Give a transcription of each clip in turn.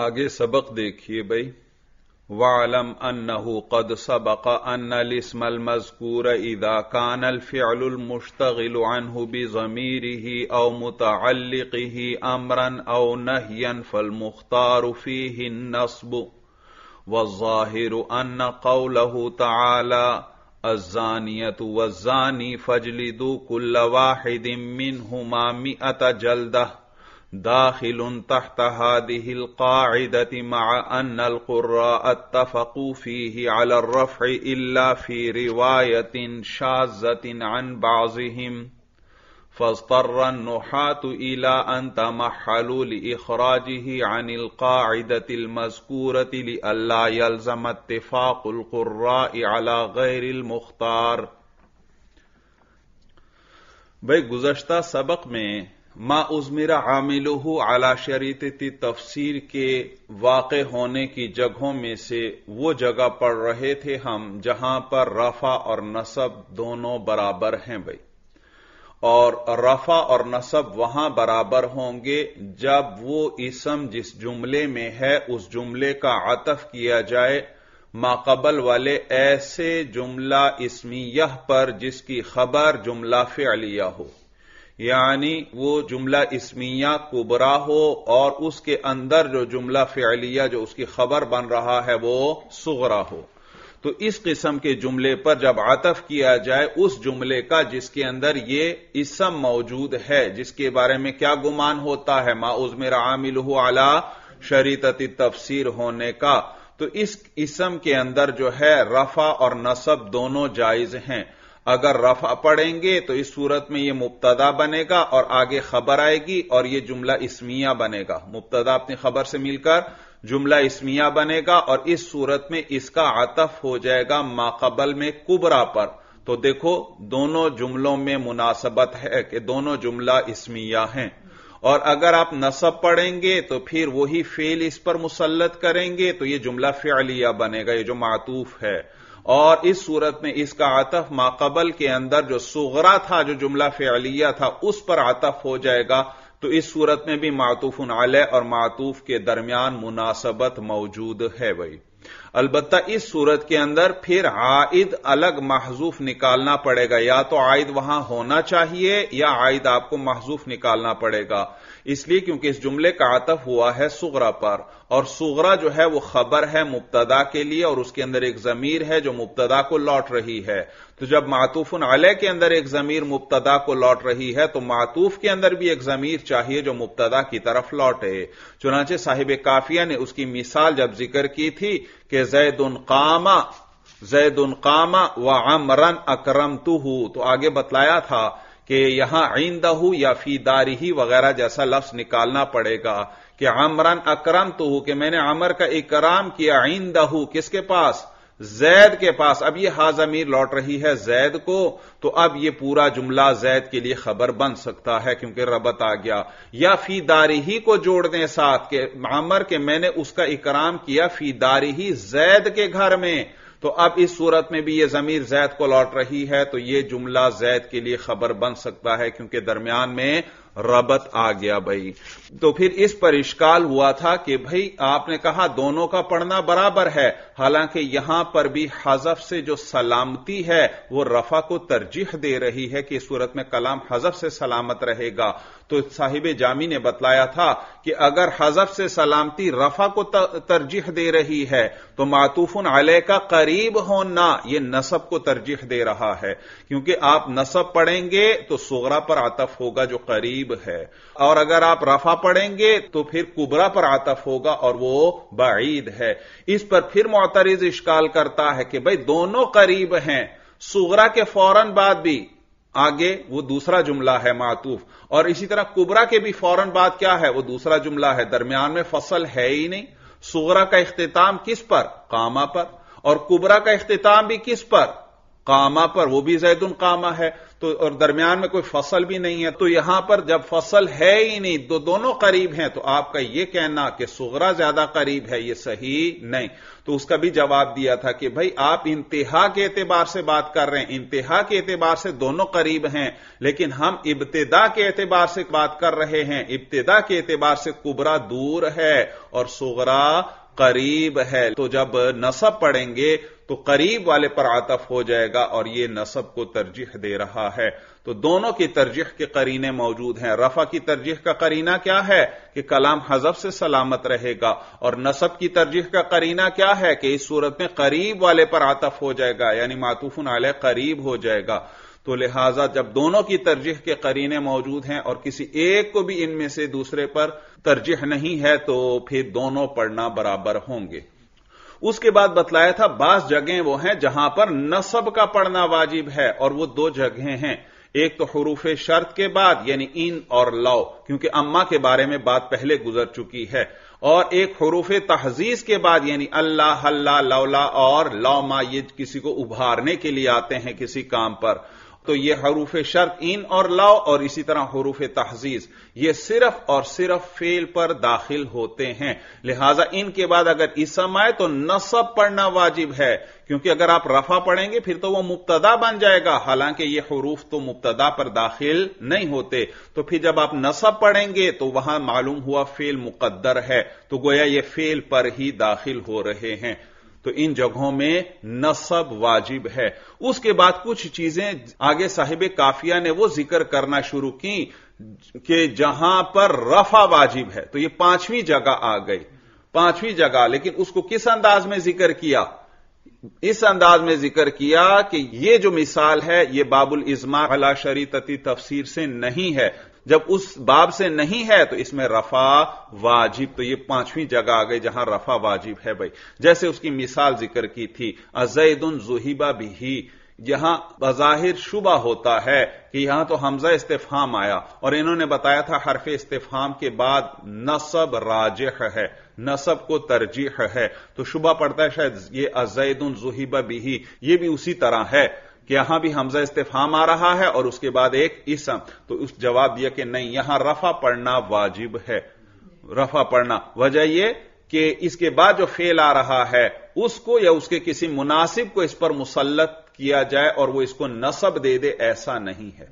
आगे सबक देखिए भाई वालम अन्नहु कद सबक अन लिस्मल मजकूर इदा कानल फ़ियल मुश्तगिल अनहु बि ज़मीरी ही औ मुतअल्लिक ही अमरन औ नहयन फल मुख्तार फ़ी ही नस्ब वज़ाहिर अन कौलहु तआला الزانية والزاني فاجلدوا كل واحد منهما مئة جلده داخل تحت هذه القاعدة مع أن القراء اتفقوا فيه على الرفع إلا في رواية شاذة عن بعضهم فاضطر النحاة إلى أن تمحلوا لإخراجه عن القاعدة المذكورة لئلا يلزم اتفاق القراء على غير المختار بھئی گزشتہ سبق میں मा उजमिरा आमिलह आला शरीत तफसीर के वाक़ होने की जगहों में से वो जगह पढ़ रहे थे हम जहां पर रफा और नसब दोनों बराबर हैं भाई और रफा और नसब वहां बराबर होंगे जब वो इसम जिस जुमले में है उस जुमले का आतफ किया जाए माकबल वाले ऐसे जुमला यह पर जिसकी खबर जुमला फलिया हो यानी वो जुमला इसमिया कुबरा हो और उसके अंदर जो जुमला फ़िलिया जो उसकी खबर बन रहा है वो सुगरा हो तो इस किस्म के जुमले पर जब आतफ किया जाए उस जुमले का जिसके अंदर ये इसम मौजूद है जिसके बारे में क्या गुमान होता है माउज मेरा आमिल हो आला शरीतती तफसीर होने का तो इस इसम के अंदर जो है रफा और नसब दोनों जायज हैं अगर रफा पढ़ेंगे तो इस सूरत में यह मुबतदा बनेगा और आगे खबर आएगी और यह जुमला इसमिया बनेगा मुबतदा अपनी खबर से मिलकर जुमला इसमिया बनेगा और इस सूरत में इसका आतफ हो जाएगा माकबल में कुबरा पर तो देखो दोनों जुमलों में मुनासबत है कि दोनों जुमला इसमिया हैं और अगर आप नसब पढ़ेंगे तो फिर वही फेल इस पर मुसलत करेंगे तो यह जुमला फेलिया बनेगा यह जो मातूफ है और इस सूरत में इसका आतफ माकबल के अंदर जो सुगरा था जो जुमला फेलिया था उस पर आतफ हो जाएगा तो इस सूरत में भी मातूफ आलय और मातूफ के दरमियान मुनासबत मौजूद है भाई अलबत् इस सूरत के अंदर फिर आयद अलग महजूफ निकालना पड़ेगा या तो आयद वहां होना चाहिए या आयद आपको महजूफ निकालना पड़ेगा इसलिए क्योंकि इस जुमले का आतफ हुआ है सुगरा पर और सुगरा जो है वो खबर है मुबतदा के लिए और उसके अंदर एक जमीर है जो मुबतदा को लौट रही है तो जब मातूफन अलह के अंदर एक जमीर मुबतदा को लौट रही है तो मातूफ के अंदर भी एक जमीर चाहिए जो मुबतदा की तरफ लौटे चुनाचे साहिब काफिया ने उसकी मिसाल जब जिक्र की थी कि जैद उन कामा जैद उन कामा व अमरन अक्रम तो आगे बतलाया था कि यहां हो या फी दारी वगैरह जैसा लफ्ज निकालना पड़ेगा कि आमरान अकरम तो हूं कि मैंने आमर का इकराम किया हो किसके पास जैद के पास अब यह हाजमीर लौट रही है जैद को तो अब यह पूरा जुमला जैद के लिए खबर बन सकता है क्योंकि रबत आ गया या फीदारी ही को जोड़ दें साथ के आमर के मैंने उसका इकराम किया फीदारी ही जैद के घर में तो अब इस सूरत में भी यह जमीर जैद को लौट रही है तो यह जुमला जैद के लिए खबर बन सकता है क्योंकि दरमियान में रबत आ गया भाई तो फिर इस पर इश्काल हुआ था कि भाई आपने कहा दोनों का पढ़ना बराबर है हालांकि यहां पर भी हजफ से जो सलामती है वो रफा को तरजीह दे रही है कि सूरत में कलाम हजफ से सलामत रहेगा तो साहिब जामी ने बतलाया था कि अगर हजफ से सलामती रफा को तरजीह दे रही है तो मातूफन आलय का करीब होना यह नसब को तरजीह दे रहा है क्योंकि आप नसब पढ़ेंगे तो सोगरा पर आतफ होगा जो करीब करीब है और अगर आप रफा पढ़ेंगे तो फिर कुबरा पर आतफ होगा और वो बाईद है इस पर फिर मोतरिज इश्काल करता है कि भाई दोनों करीब हैं सुगरा के फौरन बाद भी आगे वो दूसरा जुमला है मातूफ और इसी तरह कुबरा के भी फौरन बाद क्या है वो दूसरा जुमला है दरमियान में फसल है ही नहीं सुगरा का अख्ताम किस पर कामा पर और कुबरा का अख्ताम भी किस पर कामा पर वो भी जैदुल कामा है तो और दरमियान में कोई फसल भी नहीं है तो यहां पर जब फसल है ही नहीं तो दोनों करीब हैं तो आपका यह कहना कि सुगरा ज्यादा करीब है यह सही नहीं तो उसका भी जवाब दिया था कि भाई आप इंतहा के एतबार से बात कर रहे हैं इंतहा के एतबार से दोनों करीब हैं लेकिन हम इब्तदा के एतबार से बात कर रहे हैं इब्तदा के एतबार से कुबरा दूर है और सुगरा करीब है तो जब नसब पढ़ेंगे तो करीब वाले पर आतफ हो जाएगा और यह नसब को तरजीह दे रहा है तो दोनों की तरजीह के करीने मौजूद हैं रफा की तरजीह का करीना क्या है कि कलाम हजब से सलामत रहेगा और नसब की तरजीह का करीना क्या है कि इस सूरत में करीब वाले पर आतफ हो जाएगा यानी मातूफन आलह करीब हो जाएगा तो लिहाजा जब दोनों की तरजीह के करीने मौजूद हैं और किसी एक को भी इनमें से दूसरे पर तरजीह नहीं है तो फिर दोनों पढ़ना बराबर होंगे उसके बाद बतलाया था बास जगह वो हैं जहां पर नसब का पढ़ना वाजिब है और वो दो जगह हैं एक तो हरूफ शर्त के बाद यानी इन और लौ क्योंकि अम्मा के बारे में बात पहले गुजर चुकी है और एक हरूफ तहजीज के बाद यानी अल्लाह हल्ला लौला और लौमा ये किसी को उभारने के लिए आते हैं किसी काम पर तो ये हरूफ शर्त इन और लाओ और इसी तरह हरूफ तहजीज ये सिर्फ और सिर्फ फेल पर दाखिल होते हैं लिहाजा इनके बाद अगर इसम आए तो नसब पढ़ना वाजिब है क्योंकि अगर आप रफा पढ़ेंगे फिर तो वह मुबतदा बन जाएगा हालांकि ये हरूफ तो मुबतदा पर दाखिल नहीं होते तो फिर जब आप नसब पढ़ेंगे तो वहां मालूम हुआ फेल मुकद्दर है तो गोया ये फेल पर ही दाखिल हो रहे हैं तो इन जगहों में नसब वाजिब है उसके बाद कुछ चीजें आगे साहिब काफिया ने वो जिक्र करना शुरू की कि जहां पर रफा वाजिब है तो ये पांचवीं जगह आ गई पांचवीं जगह लेकिन उसको किस अंदाज में जिक्र किया इस अंदाज में जिक्र किया कि यह जो मिसाल है यह बाबुल इजमा अला शरीतती तफसीर से नहीं है जब उस बाब से नहीं है तो इसमें रफा वाजिब तो ये पांचवीं जगह आ गई जहां रफा वाजिब है भाई जैसे उसकी मिसाल जिक्र की थी अजैदन जुहिबा बिही यहां बजाहिर शुबा होता है कि यहां तो हमजा इस्तेफाम आया और इन्होंने बताया था हरफ इस्तेफाम के बाद नसब राजह है नसब को तरजीह है तो शुबा पड़ता है शायद ये अजैदन जुहिबा बिही ये भी उसी तरह है कि यहां भी हमजा इस्तेफाम आ रहा है और उसके बाद एक इसम तो उस जवाब दिया कि नहीं यहां रफा पढ़ना वाजिब है रफा पढ़ना वजह यह कि इसके बाद जो फेल आ रहा है उसको या उसके किसी मुनासिब को इस पर मुसलत किया जाए और वो इसको नसब दे दे ऐसा नहीं है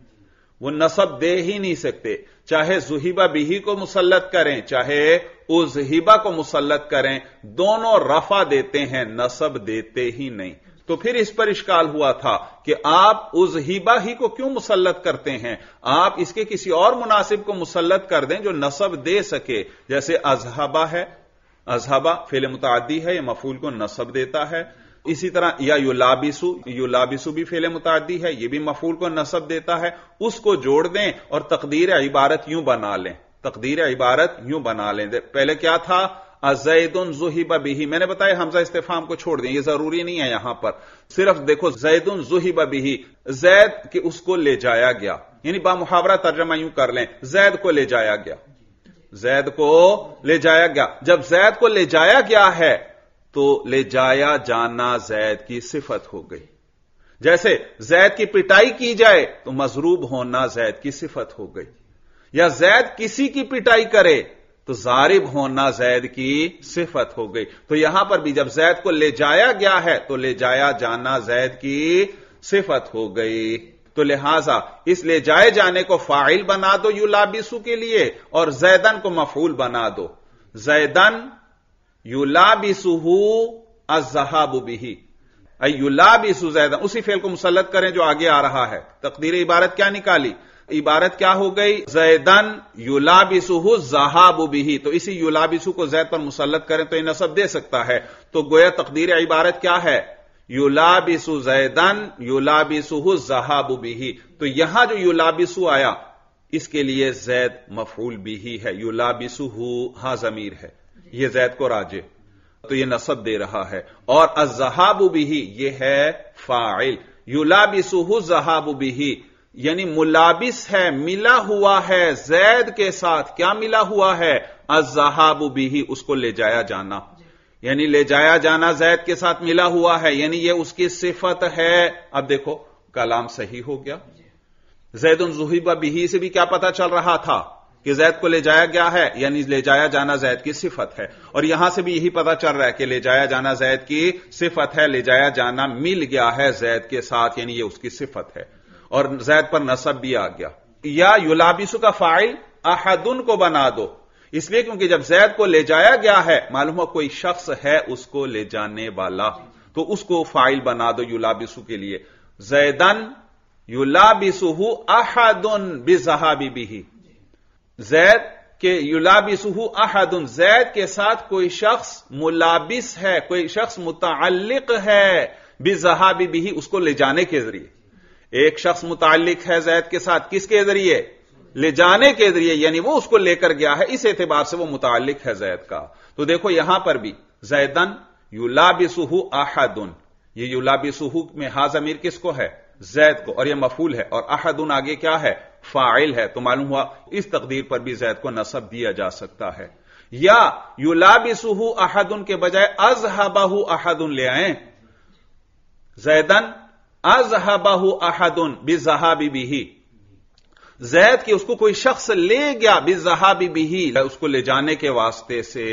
वो नसब दे ही नहीं सकते चाहे जुहिबा बिही को मुसलत करें चाहे उजहिबा को मुसलत करें दोनों रफा देते हैं नसब देते ही नहीं तो फिर इस पर इश्काल हुआ था कि आप उस हिबा ही को क्यों मुसलत करते हैं आप इसके किसी और मुनासिब को मुसलत कर दें जो नसब दे सके जैसे अजहबा है अजहबा फेले मुतादी है यह मफूल को नसब देता है इसी तरह या युलाबिसु युलाबिसु भी फेले मुतादी है यह भी मफूल को नसब देता है उसको जोड़ दें और तकदीर इबारत यूं बना लें तकदीर इबारत यूं बना लें पहले क्या था जैदन जुहिबा बिही मैंने बताया हमजा इस्तेफाम को छोड़ दें यह जरूरी नहीं है यहां पर सिर्फ देखो जैदन जुहिबा बिही जैद के उसको ले जाया गया यानी बामुहावरा तर्जमा यूं कर लें जैद को ले जाया गया जैद को ले जाया गया जब जैद को ले जाया गया है तो ले जाया जाना जैद की सिफत हो गई जैसे जैद की पिटाई की जाए तो मजरूब होना जैद की सिफत हो गई या जैद किसी की पिटाई करे तो जारिब होना जैद की सिफत हो गई तो यहां पर भी जब जैद को ले जाया गया है तो ले जाया जाना जैद की सिफत हो गई तो लिहाजा इस ले जाए जाने को फाइल बना दो यू लाबिसू के लिए और जैदन को मफूल बना दो जैदन युलाबिसुहू अजहाबु बिही अयुलाबिसु जैदन उसी फेल को मुसलत करें जो आगे आ रहा है तकदीर इबारत क्या निकाली इबारत क्या हो गई जैदन युलाबिसुहु जहाबु बिही तो इसी युलाबिसु को जैद पर मुसलत करें तो यह नसब दे सकता है तो गोया तकदीर इबारत क्या है युलाबिसु जैदन युलाबिसुहु जहाबु बिही तो यहां जो युलाबिसु आया इसके लिए जैद मफूल बिही है युलाबिसुहु हा जमीर है यह जैद को राजे तो यह नसब दे रहा है और अजहाबु बिही यह है फाइल युलाबिसुहु जहाबु बिही यानी मुलाबिस है मिला हुआ है जैद के साथ क्या मिला हुआ है अजहाबू भी उसको ले जाया जाना यानी ले जाया जाना जैद के साथ मिला हुआ है यानी यह उसकी सिफत है अब देखो कलाम सही हो गया जैद उन जुहिबा बिही से भी क्या पता चल रहा था कि जैद को ले जाया गया है यानी ले जाया जाना जैद की सिफत है और यहां से भी यही पता चल रहा है कि ले जाया जाना जैद की सिफत है ले जाया जाना मिल गया है जैद के साथ यानी यह उसकी सिफत है और जैद पर नसब भी आ गया या युलाबिसु का फाइल अहदुन को बना दो इसलिए क्योंकि जब जैद को ले जाया गया है मालूम हो कोई शख्स है उसको ले जाने वाला तो उसको फाइल बना दो युलाबिसु के लिए जैदन युलाबिसुहु अहदुन बिजहाबी बिही जैद के युलाबिसुहु अहदुन जैद के साथ कोई शख्स मुलाबिस है कोई शख्स मुतालिक है बिजहाबी बिही उसको ले जाने के जरिए एक शख्स मुतालिक है जैद के साथ किसके जरिए ले जाने के जरिए यानी वो उसको लेकर गया है इस एतबार से वो मुतालिक है जैद का तो देखो यहां पर भी जैदन युलाबिसुहु आहदुन ये युलाबिसुहु में हाज अमीर किसको है जैद को और यह मफूल है और आहदुन आगे क्या है फाइल है तो मालूम हुआ इस तकदीर पर भी जैद को नसब दिया जा सकता है या युलाबिसुहु आहदुन के बजाय अजहबाहु आहदुन ले आए जैदन अजहबाहू अहदुन बिजहाबी बिही जैद की उसको कोई शख्स ले गया बिजहाबी बिही उसको ले जाने के वास्ते से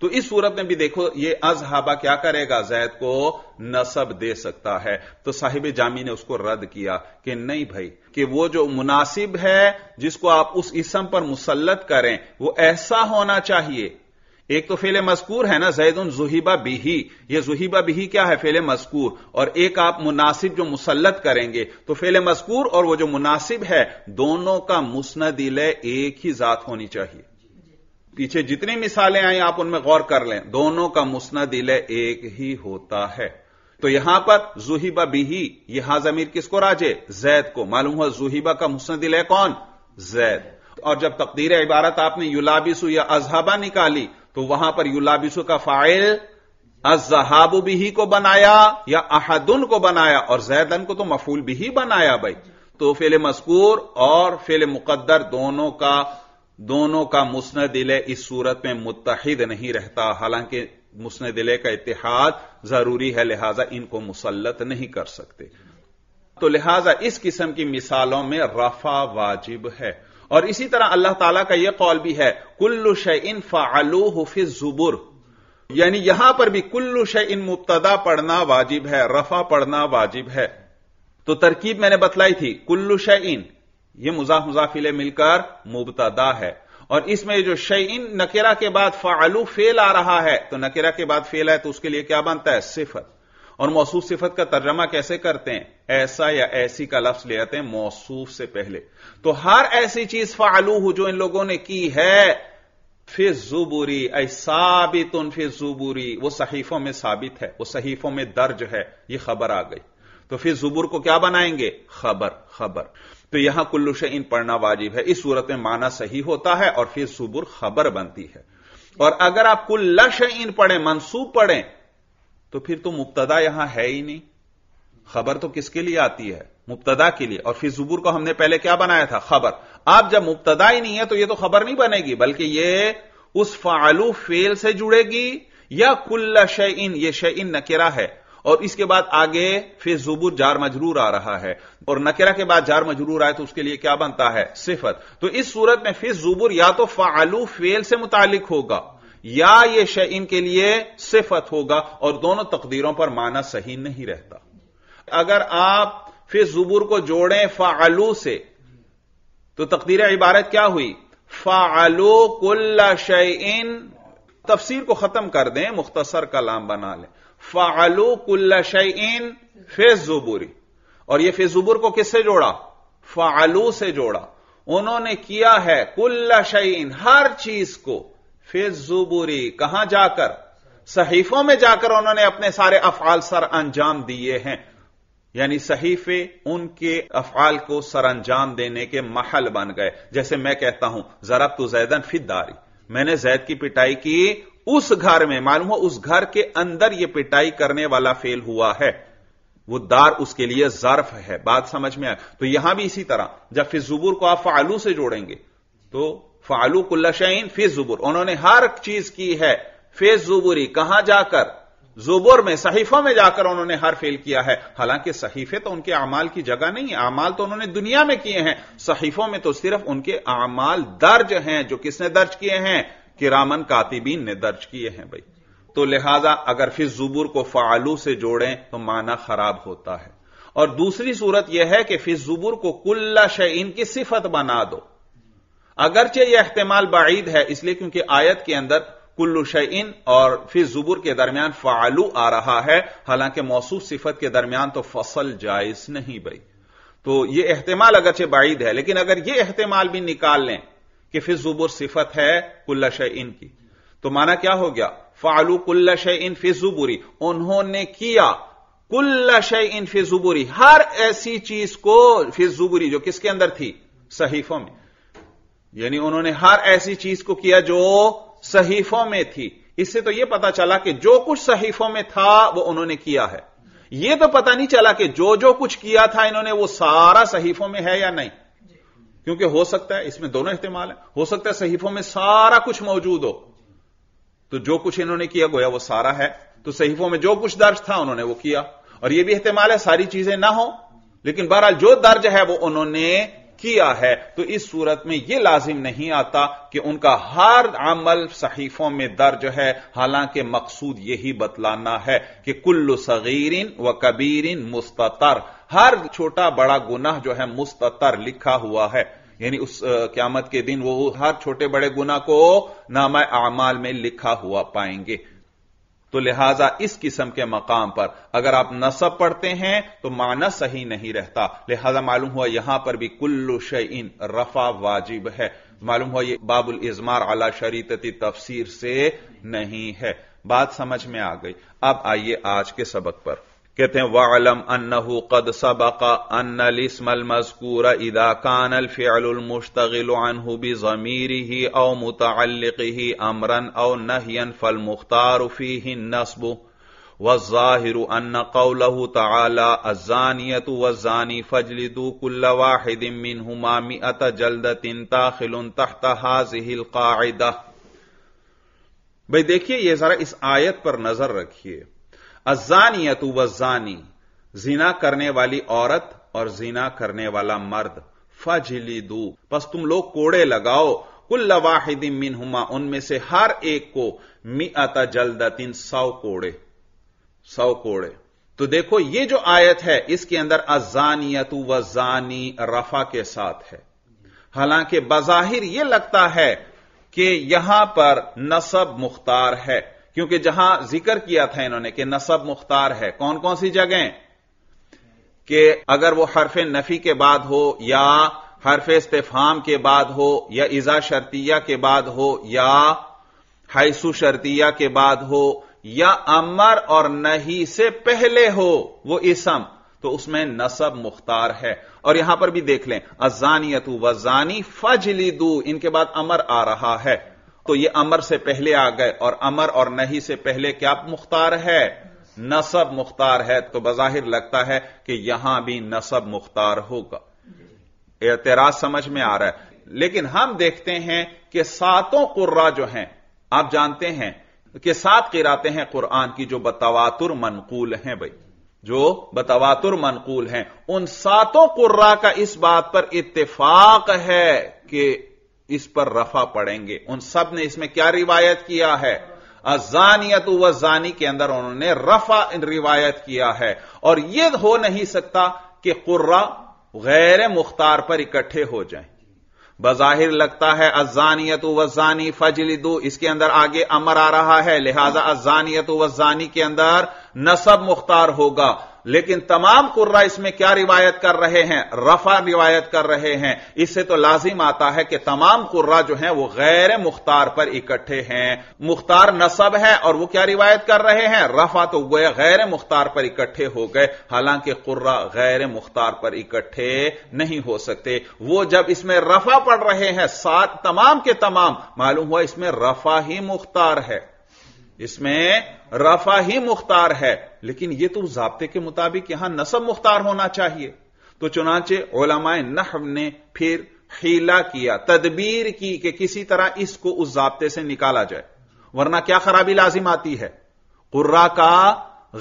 तो इस सूरत में भी देखो ये अजहाबा क्या करेगा जैद को नसब दे सकता है तो साहिब जामी ने उसको रद्द किया कि नहीं भाई कि वो जो मुनासिब है जिसको आप उस इसम पर मुसलत करें वो ऐसा होना चाहिए एक तो फेले मस्कूर है ना जैद उन जुहिबा बिही यह जुहिबा बिही क्या है फेले मस्कूर और एक आप मुनासिब जो मुसलत करेंगे तो फेले मस्कूर और वह जो मुनासिब है दोनों का मुस्दिल एक ही जात होनी चाहिए पीछे जितनी मिसालें आई आप उनमें गौर कर लें दोनों का मुस्दिल एक ही होता है तो यहां पर जुहिबा बिही यहां जमीर किसको राजे जैद को मालूम हुआ जुहिबा का मुस्ंद कौन जैद और जब तकदीर इबारत आपने युलाबिसु या अजहबा निकाली तो वहां पर युलाबिसु का फाइल अजहाबु बिही को बनाया या अहदुन को बनाया और जैदन को तो मफूल बिही बनाया भाई तो फेल मस्कूर और फेल मुकद्दर दोनों का दोनों का मुस्ंद इस सूरत में मुतहद नहीं रहता हालांकि मुस्ंद का इतिहाद जरूरी है लिहाजा इनको मुसलत नहीं कर सकते तो लिहाजा इस किस्म की मिसालों में रफा वाजिब है और इसी तरह अल्लाह ताला का यह कौल भी है कुल्लु इन फालू हफिज जुबुर यानी यहां पर भी कुल्लु इन मुबतदा पढ़ना वाजिब है रफा पढ़ना वाजिब है तो तरकीब मैंने बतलाई थी कुल्लु इन यह मुजाफ मुजाफिले मिलकर मुबतदा है और इसमें जो इन नकेरा के बाद फालू फेल आ रहा है तो नकेरा के बाद फेल है तो उसके लिए क्या बनता है सिफत और मौसू सिफत का तर्जमा कैसे करते हैं ऐसा या ऐसी का लफ्ज ले आते हैं मौसूफ से पहले तो हर ऐसी चीज हो जो इन लोगों ने की है फिर जुबूरी ऐसाबित फिर जुबूरी वो सहीफों में साबित है वो सहीफों में दर्ज है ये खबर आ गई तो फिर जुबूर को क्या बनाएंगे खबर खबर तो यहां कुल्लू इन पढ़ना वाजिब है इस सूरत में माना सही होता है और फिर जुबुर खबर बनती है और अगर आप कुल्ला इन पढ़ें मनसूब पढ़ें तो फिर तो मुबतदा यहां है ही नहीं खबर तो किसके लिए आती है मुबतदा के लिए और फिर जुबूर को हमने पहले क्या बनाया था खबर आप जब मुबतदा ही नहीं है तो यह तो खबर नहीं बनेगी बल्कि यह उस फालू फेल से जुड़ेगी या कुल्ला इन यह इन नकेरा है और इसके बाद आगे फिर जुबूर जार मजरूर आ रहा है और नकेरा के बाद जार मजरूर आए तो उसके लिए क्या बनता है सिफत तो इस सूरत में फिर जुबूर या तो फालू फेल से मुतालिक होगा या ये शयन के लिए सिफत होगा और दोनों तकदीरों पर माना सही नहीं रहता अगर आप फिर जुबूर को जोड़ें फालू से तो तकदीर इबारत क्या हुई फालो कुल्ला इन तफसीर को खत्म कर दें मुख्तसर कलाम बना लें फालो कुल्ला इन फिर जुबूरी और यह फिर जुबूर को किससे जोड़ा फालू से जोड़ा उन्होंने किया है कुल्ला शयन हर चीज को फिर कहां जाकर सहीफों में जाकर उन्होंने अपने सारे अफाल सर अंजाम दिए हैं यानी सहीफे उनके अफाल को सर अंजाम देने के महल बन गए जैसे मैं कहता हूं जरा तो जैदन फिदारी मैंने जैद की पिटाई की उस घर में मालूम हो उस घर के अंदर यह पिटाई करने वाला फेल हुआ है वो दार उसके लिए जर्फ है बात समझ में आए तो यहां भी इसी तरह जब फिजुबुर को आप फालू से जोड़ेंगे तो फालू कुल्लाशैन फिर जुबुर उन्होंने हर चीज की है फिर जुबुरी कहां जाकर जुबुर में सहीफों में जाकर उन्होंने हर फेल किया है हालांकि सहीफे तो उनके अमाल की जगह नहीं है अमाल तो उन्होंने दुनिया में किए हैं सहीफों में तो सिर्फ उनके अमाल दर्ज हैं जो किसने दर्ज किए हैं कि रामन कातिबीन ने दर्ज किए हैं भाई तो लिहाजा अगर फिर जुबुर को फालू से जोड़ें तो माना खराब होता है और दूसरी सूरत यह है कि फिर जुबुर को कुल्ला शहीन की सिफत बना दो अगरचे यह एहतमाल बाईद है इसलिए क्योंकि आयत के अंदर कुल्लु शन और फिर जुबूर के दरमियान फालू आ रहा है हालांकि मौसू सिफत के दरमियान तो फसल जायज नहीं बई तो यह अहतमाल अगरचे बाईद है लेकिन अगर यह अहतमाल भी निकाल लें कि फिर जुबूर सिफत है कुल्ला शन की तो माना क्या हो गया फालू कुल्ला शन फिर जुबूरी उन्होंने किया कुल्ला शैन फिर जुबूरी हर ऐसी चीज को फिर जुबूरी जो किसके अंदर थी सहीफों में यानी उन्होंने हर ऐसी चीज को किया जो सहीफों में थी इससे तो यह पता चला कि जो कुछ सहीफों में था वह उन्होंने किया है यह तो पता नहीं चला कि जो जो कुछ किया था इन्होंने वो सारा सहीफों में है या नहीं क्योंकि हो सकता है इसमें दोनों इस्तेमाल है हो सकता है सहीफों में सारा कुछ मौजूद हो तो जो कुछ इन्होंने किया गोया वो सारा है तो सहीफों में जो कुछ दर्ज था उन्होंने वो किया और यह भी इस्तेमाल है सारी चीजें ना हो लेकिन बहरहाल जो दर्ज है वो उन्होंने किया है तो इस सूरत में यह लाजिम नहीं आता कि उनका हर अमल सहीफों में दर्ज है हालांकि मकसूद यही बतलाना है कि कुल्लु सगीरिन व कबीरिन मुस्तर हर छोटा बड़ा गुनाह जो है मुस्तर लिखा हुआ है यानी उस क्यामत के दिन वो हर छोटे बड़े गुनाह को नामा अमाल में लिखा हुआ पाएंगे तो लिहाजा इस किस्म के मकाम पर अगर आप नसब पढ़ते हैं तो माना सही नहीं रहता लिहाजा मालूम हुआ यहां पर भी कुल्लु शईन रफा वाजिब है मालूम हुआ ये बाबुल इजमार अला शरीतती तफसीर से नहीं है बात समझ में आ गई अब आइए आज के सबक पर कहते हैं वालम अन्नहु कद सबक अन लिस्मल मजकूर इदा कान फ़ियालमुश्तगिलबी ज़मीरी ही औ मुतलक ही अमरन औ नहयन फल मुख्तारफ़ी ही नस्ब व ज़ाहिर अन कौलहु तला अजानियत वज़ानी फजलिदू कुल्ल वाहिदिन मिन हुमामी अत जल्दतिन ताखिल तहत हाजिल कायदा भाई देखिए ये ज़रा इस आयत पर नज़र रखिए अजानियत वजानी जीना करने वाली औरत और जीना करने वाला मर्द फजिली दू बस तुम लोग कोड़े लगाओ कुल वाहिदी मिन हुमा उनमें से हर एक को मी अता तीन सौ कोड़े सौ कोड़े तो देखो ये जो आयत है इसके अंदर अजानियत वजानी रफा के साथ है हालांकि बजाहिर यह लगता है कि यहां पर नसब मुख्तार है क्योंकि जहां जिक्र किया था इन्होंने कि नसब मुख्तार है कौन कौन सी जगह कि अगर वो हरफ नफी के बाद हो या हरफ इस्तेफाम के बाद हो या इजा शर्तिया के बाद हो या हाइसु शर्तिया के बाद हो या अमर और नहीं से पहले हो वो इसम तो उसमें नसब मुख्तार है और यहां पर भी देख लें अजानियतु वजानी फजली दू इनके बाद अमर आ रहा है तो ये अमर से पहले आ गए और अमर और नहीं से पहले क्या मुख्तार है नसब मुख्तार है तो बजाहिर लगता है कि यहां भी नसब मुख्तार होगा एतराज समझ में आ रहा है लेकिन हम देखते हैं कि सातों कुर्रा जो हैं आप जानते हैं कि सात किराते हैं कुरान की जो बतवातुर मनकूल हैं भाई जो बतवातुर मनकूल हैं उन सातों कुर्रा का इस बात पर इत्तेफाक है कि इस पर रफा पड़ेंगे उन सब ने इसमें क्या रिवायत किया है अजानियत व जानी के अंदर उन्होंने रफा रिवायत किया है और यह हो नहीं सकता कि कुर्रा गैर मुख्तार पर इकट्ठे हो जाए बजाहिर लगता है अजानियत वजानी फजलिदू इसके अंदर आगे अमर आ रहा है लिहाजा अजानियत व जानी के अंदर नसब मुख्तार होगा लेकिन तमाम कुर्रा इसमें क्या रिवायत कर रहे हैं रफा रिवायत कर रहे हैं इससे तो लाजिम आता है कि तमाम कुर्रा जो है वो गैर मुख्तार पर इकट्ठे हैं मुख्तार नसब है और वह क्या रिवायत कर रहे हैं रफा तो वह गैर मुख्तार पर इकट्ठे हो गए हालांकि कुर्रा गैर मुख्तार पर इकट्ठे नहीं हो सकते वो जब इसमें रफा पड़ रहे हैं सात तमाम के तमाम मालूम हुआ इसमें रफा ही मुख्तार है इसमें रफा ही मुख्तार है लेकिन यह तो उस जबते के मुताबिक यहां नसब मुख्तार होना चाहिए तो चुनाचे ओलामाए नह ने फिर हीला किया तदबीर की कि किसी तरह इसको उस जबते से निकाला जाए वरना क्या खराबी लाजिम आती है कुर्रा का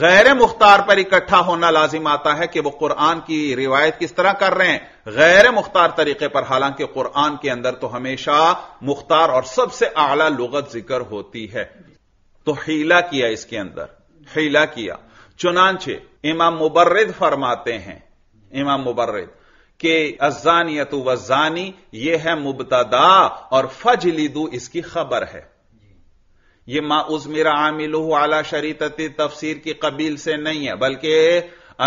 गैर मुख्तार पर इकट्ठा होना लाजिम आता है कि वह कुरान की रिवायत किस तरह कर रहे हैं गैर मुख्तार तरीके पर हालांकि कुरान के अंदर तो हमेशा मुख्तार और सबसे आला लुगत जिक्र होती है तो हीला किया इसके अंदर हीला किया चुनाचे इमाम मुबर्रद फरमाते हैं इमाम मुबर्रद के अजानियत वजानी यह है मुबतदा और फजलिदू इसकी खबर है यह मा उजमिर आमिल आला शरीत तफसीर की कबील से नहीं है बल्कि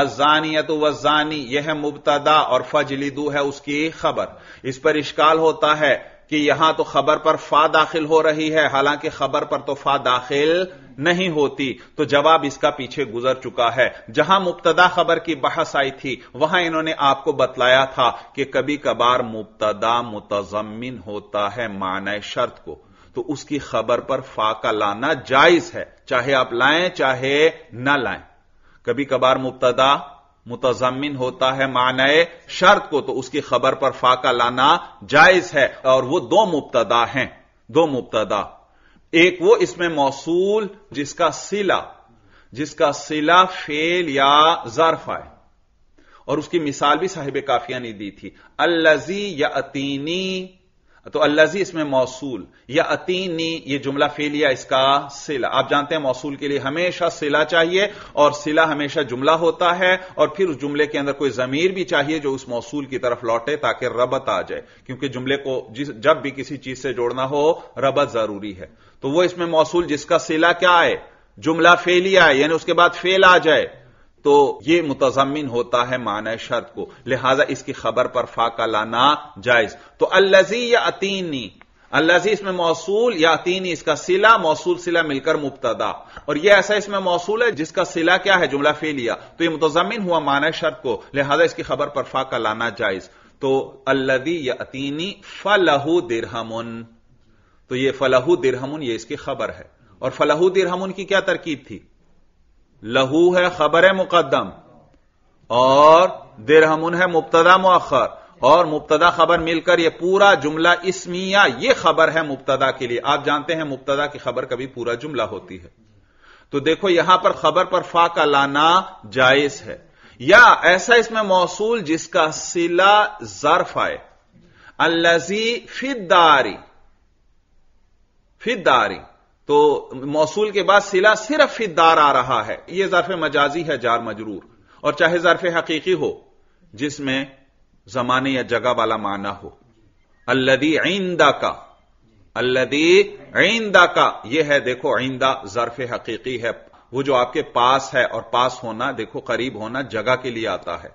अजानियत वजानी यह मुबतदा और फजलिदू है उसकी खबर इस पर इश्काल होता है कि यहां तो खबर पर फा दाखिल हो रही है हालांकि खबर पर तो फा दाखिल नहीं होती तो जवाब इसका पीछे गुजर चुका है जहां मुबतदा खबर की बहस आई थी वहां इन्होंने आपको बतलाया था कि कभी कभार मुबतदा मुतजमिन होता है मान शर्त को तो उसकी खबर पर फा का लाना जायज है चाहे आप लाएं चाहे ना लाएं कभी कभार मुबतदा मुतजमिन होता है मानए शर्त को तो उसकी खबर पर फाका लाना जायज है और वह दो मुबतदा हैं दो मुबतदा एक वो इसमें मौसूल जिसका सिला जिसका सिला फेल या जरफ आए और उसकी मिसाल भी साहिब काफिया ने दी थी अल्लजी या अतीनी तो अल्लाजी इसमें मौसूल या अतीन नी ये जुमला फेलिया इसका सिला आप जानते हैं मौसूल के लिए हमेशा सिला चाहिए और सिला हमेशा जुमला होता है और फिर उस जुमले के अंदर कोई जमीर भी चाहिए जो उस मौसूल की तरफ लौटे ताकि रबत आ जाए क्योंकि जुमले को जब भी किसी चीज से जोड़ना हो रबत जरूरी है तो वह इसमें मौसूल जिसका सिला क्या आए जुमला फेलिया यानी उसके बाद फेल आ जाए तो ये मुतजमिन होता है माना शर्त को लिहाजा इसकी खबर पर फाका लाना जायज तो अल्लजी या अतीनी अल्लाजी इसमें मौसूल या अतीनी इसका सिला मौसूल सिला मिलकर मुबतदा और यह ऐसा इसमें मौसूल है जिसका सिला क्या है जुमला फेलिया तो यह मुतजमिन हुआ माना शर्त को लिहाजा इसकी खबर पर फाका लाना जायज तो अल्लदी या अतीनी फलहू दिरहमुन तो यह फलहू दिरहमुन यह इसकी खबर है और फलहू दिरहमुन की क्या तरकीब थी लहू है खबर है मुकदम और दिरहमुन है मुबतदा मौखर और मुबतदा खबर मिलकर यह पूरा जुमला इसमिया यह खबर है मुबतदा के लिए आप जानते हैं मुबतदा की खबर कभी पूरा जुमला होती है तो देखो यहां पर खबर पर फा का लाना जायज है या ऐसा इसमें मौसूल जिसका सिला जर्फ आए अल्लाजी फिदारी फिदारी तो मौसूल के बाद सिला सिर्फ फिदार आ रहा है यह ज़रफ मजाजी है जार मजरूर और चाहे ज़रफ हकीकी हो जिसमें जमाने या जगह वाला माना हो अल्लदी आइंदा का अल्लदी आइंदा का यह है देखो आइंदा ज़रफ हकीकी है वो जो आपके पास है और पास होना देखो करीब होना जगह के लिए आता है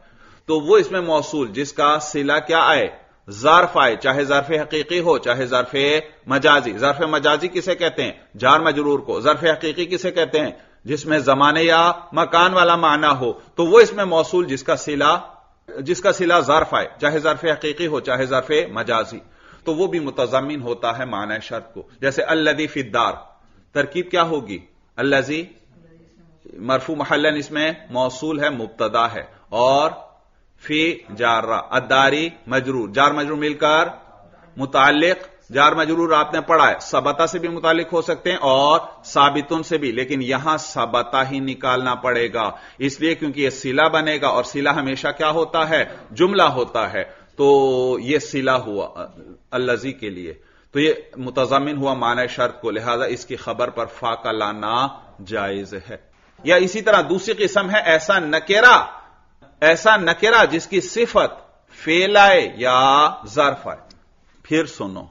तो वो इसमें मौसूल जिसका सिला क्या आए ज़ारफ आए चाहे ज़रफ हकीकी हो चाहे ज़रफ मजाजी ज़रफ मजाजी किसे कहते हैं जार मजरूर को ज़रफ हकीकी किसे कहते हैं जिसमें जमाने या मकान वाला माना हो तो वह इसमें मौसू जिसका सिला जिसका सिला जारफ आए चाहे ज़रफ हकीकी हो चाहे ज़रफ मजाजी तो वह भी मुतजमिन होता है माना शर्त को जैसे अल्लदी फिदार तरकीब क्या होगी अल्लाजी मरफू महलन इसमें मौसूल है मुबतदा है और फी जारा अदारी मजरूर जार मजरूर मिलकर मुतालिक जार मजरूर आपने पढ़ा है सबता से भी मुतालिक हो सकते हैं और साबितुन से भी लेकिन यहां सबता ही निकालना पड़ेगा इसलिए क्योंकि यह सिला बनेगा और सिला हमेशा क्या होता है जुमला होता है तो यह सिला हुआ अल्लाजी के लिए तो यह मुतजमिन हुआ माना शर्त को लिहाजा इसकी खबर पर फाका लाना जायज है या इसी तरह दूसरी किस्म है ऐसा नकेरा ऐसा नकेरा जिसकी सिफत फेलाए या जरफाए फिर सुनो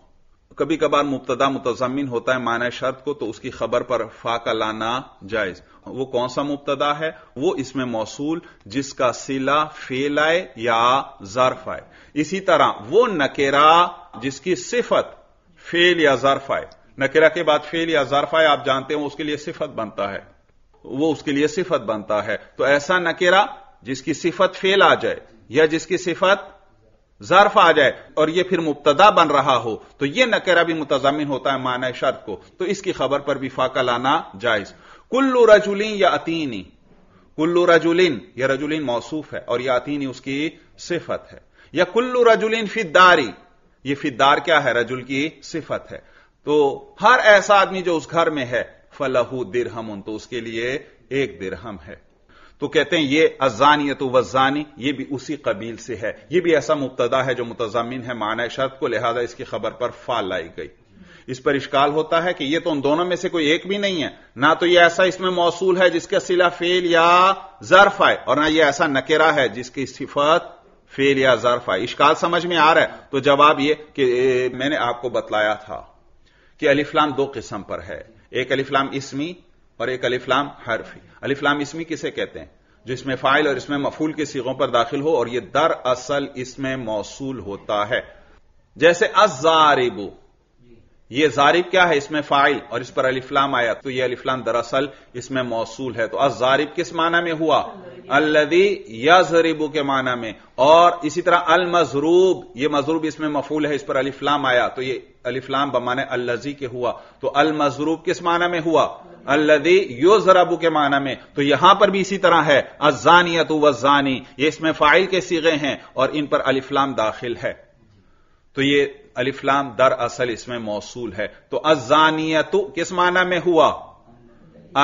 कभी कभार मुबतदा मुतजमिन होता है माना शर्त को तो उसकी खबर पर फाका लाना जायज वो कौन सा मुबतदा है वो इसमें मौसूल जिसका सिला फेलाए या जरफाए इसी तरह वो नकेरा जिसकी सिफत फेल या जरफाए नकेरा के बाद फेल या जरफाए आप जानते हो उसके लिए सिफत बनता है वो उसके लिए सिफत बनता है तो ऐसा नकेरा जिसकी सिफत फेल आ जाए या जिसकी सिफत जर्फ आ जाए और यह फिर मुबतदा बन रहा हो तो यह नकेरा भी मुतजामिन होता है मान शर्त को तो इसकी खबर पर भी फाका लाना जायज कुल्लू रजुलिन या अतीनी कुल्लू रजुलिन यह रजुलिन मौसूफ है और यह अतीनी उसकी सिफत है या कुल्लू रजुलिन फिदारी यह फिदार क्या है रजुल की सिफत है तो हर ऐसा आदमी जो उस घर में है फलहू दिरहम तो उसके लिए एक दिरहम है तो कहते हैं ये अजानियत वजानी ये भी उसी कबील से है ये भी ऐसा मुबतदा है जो मुतजमिन है माना शर्त को लिहाजा इसकी खबर पर फा लाई गई इस पर इश्काल होता है कि ये तो उन दोनों में से कोई एक भी नहीं है ना तो ये ऐसा इसमें मौसूल है जिसका सिला फेल या जर्फ आए और ना ये ऐसा नकेरा है जिसकी सिफत फेल या जर्फ आए इश्काल समझ में आ रहा है तो जवाब ये कि मैंने आपको बतलाया था कि अलिफ्लाम दो किस्म पर है एक अलिफ्लाम इसमी और एक अलिफ्लाम हर्फ अलिफ्लाम इसमें किसे कहते हैं जो इसमें फाइल और इसमें मफूल के सीगों पर दाखिल हो और यह दर असल इसमें मौसूल होता है जैसे अजारिबू यह जारिब क्या है इसमें फाइल और इस पर अलीफ्लाम आया तो यह अलीफ्लाम दरअसल इसमें मौसूल है तो अज जारिब किस माना में हुआ अल्लदी जरीबू के माना में और इसी तरह अल मजरूब यह मजरूब इसमें मफूल है इस पर अलिफ्लाम आया तो यह अलीफ्लाम बमाने अल्लजी के हुआ तो अल मजरूब किस माना में हुआ अल्लदी यो जराबू के माना में तो यहां पर भी इसी तरह है अजानियत वजानी ये इसमें फाइल के सीगे हैं और इन पर अलिफ्लाम दाखिल है तो ये अलिफ्लाम दर असल इसमें मौसू है तो अजानियतु किस माना में हुआ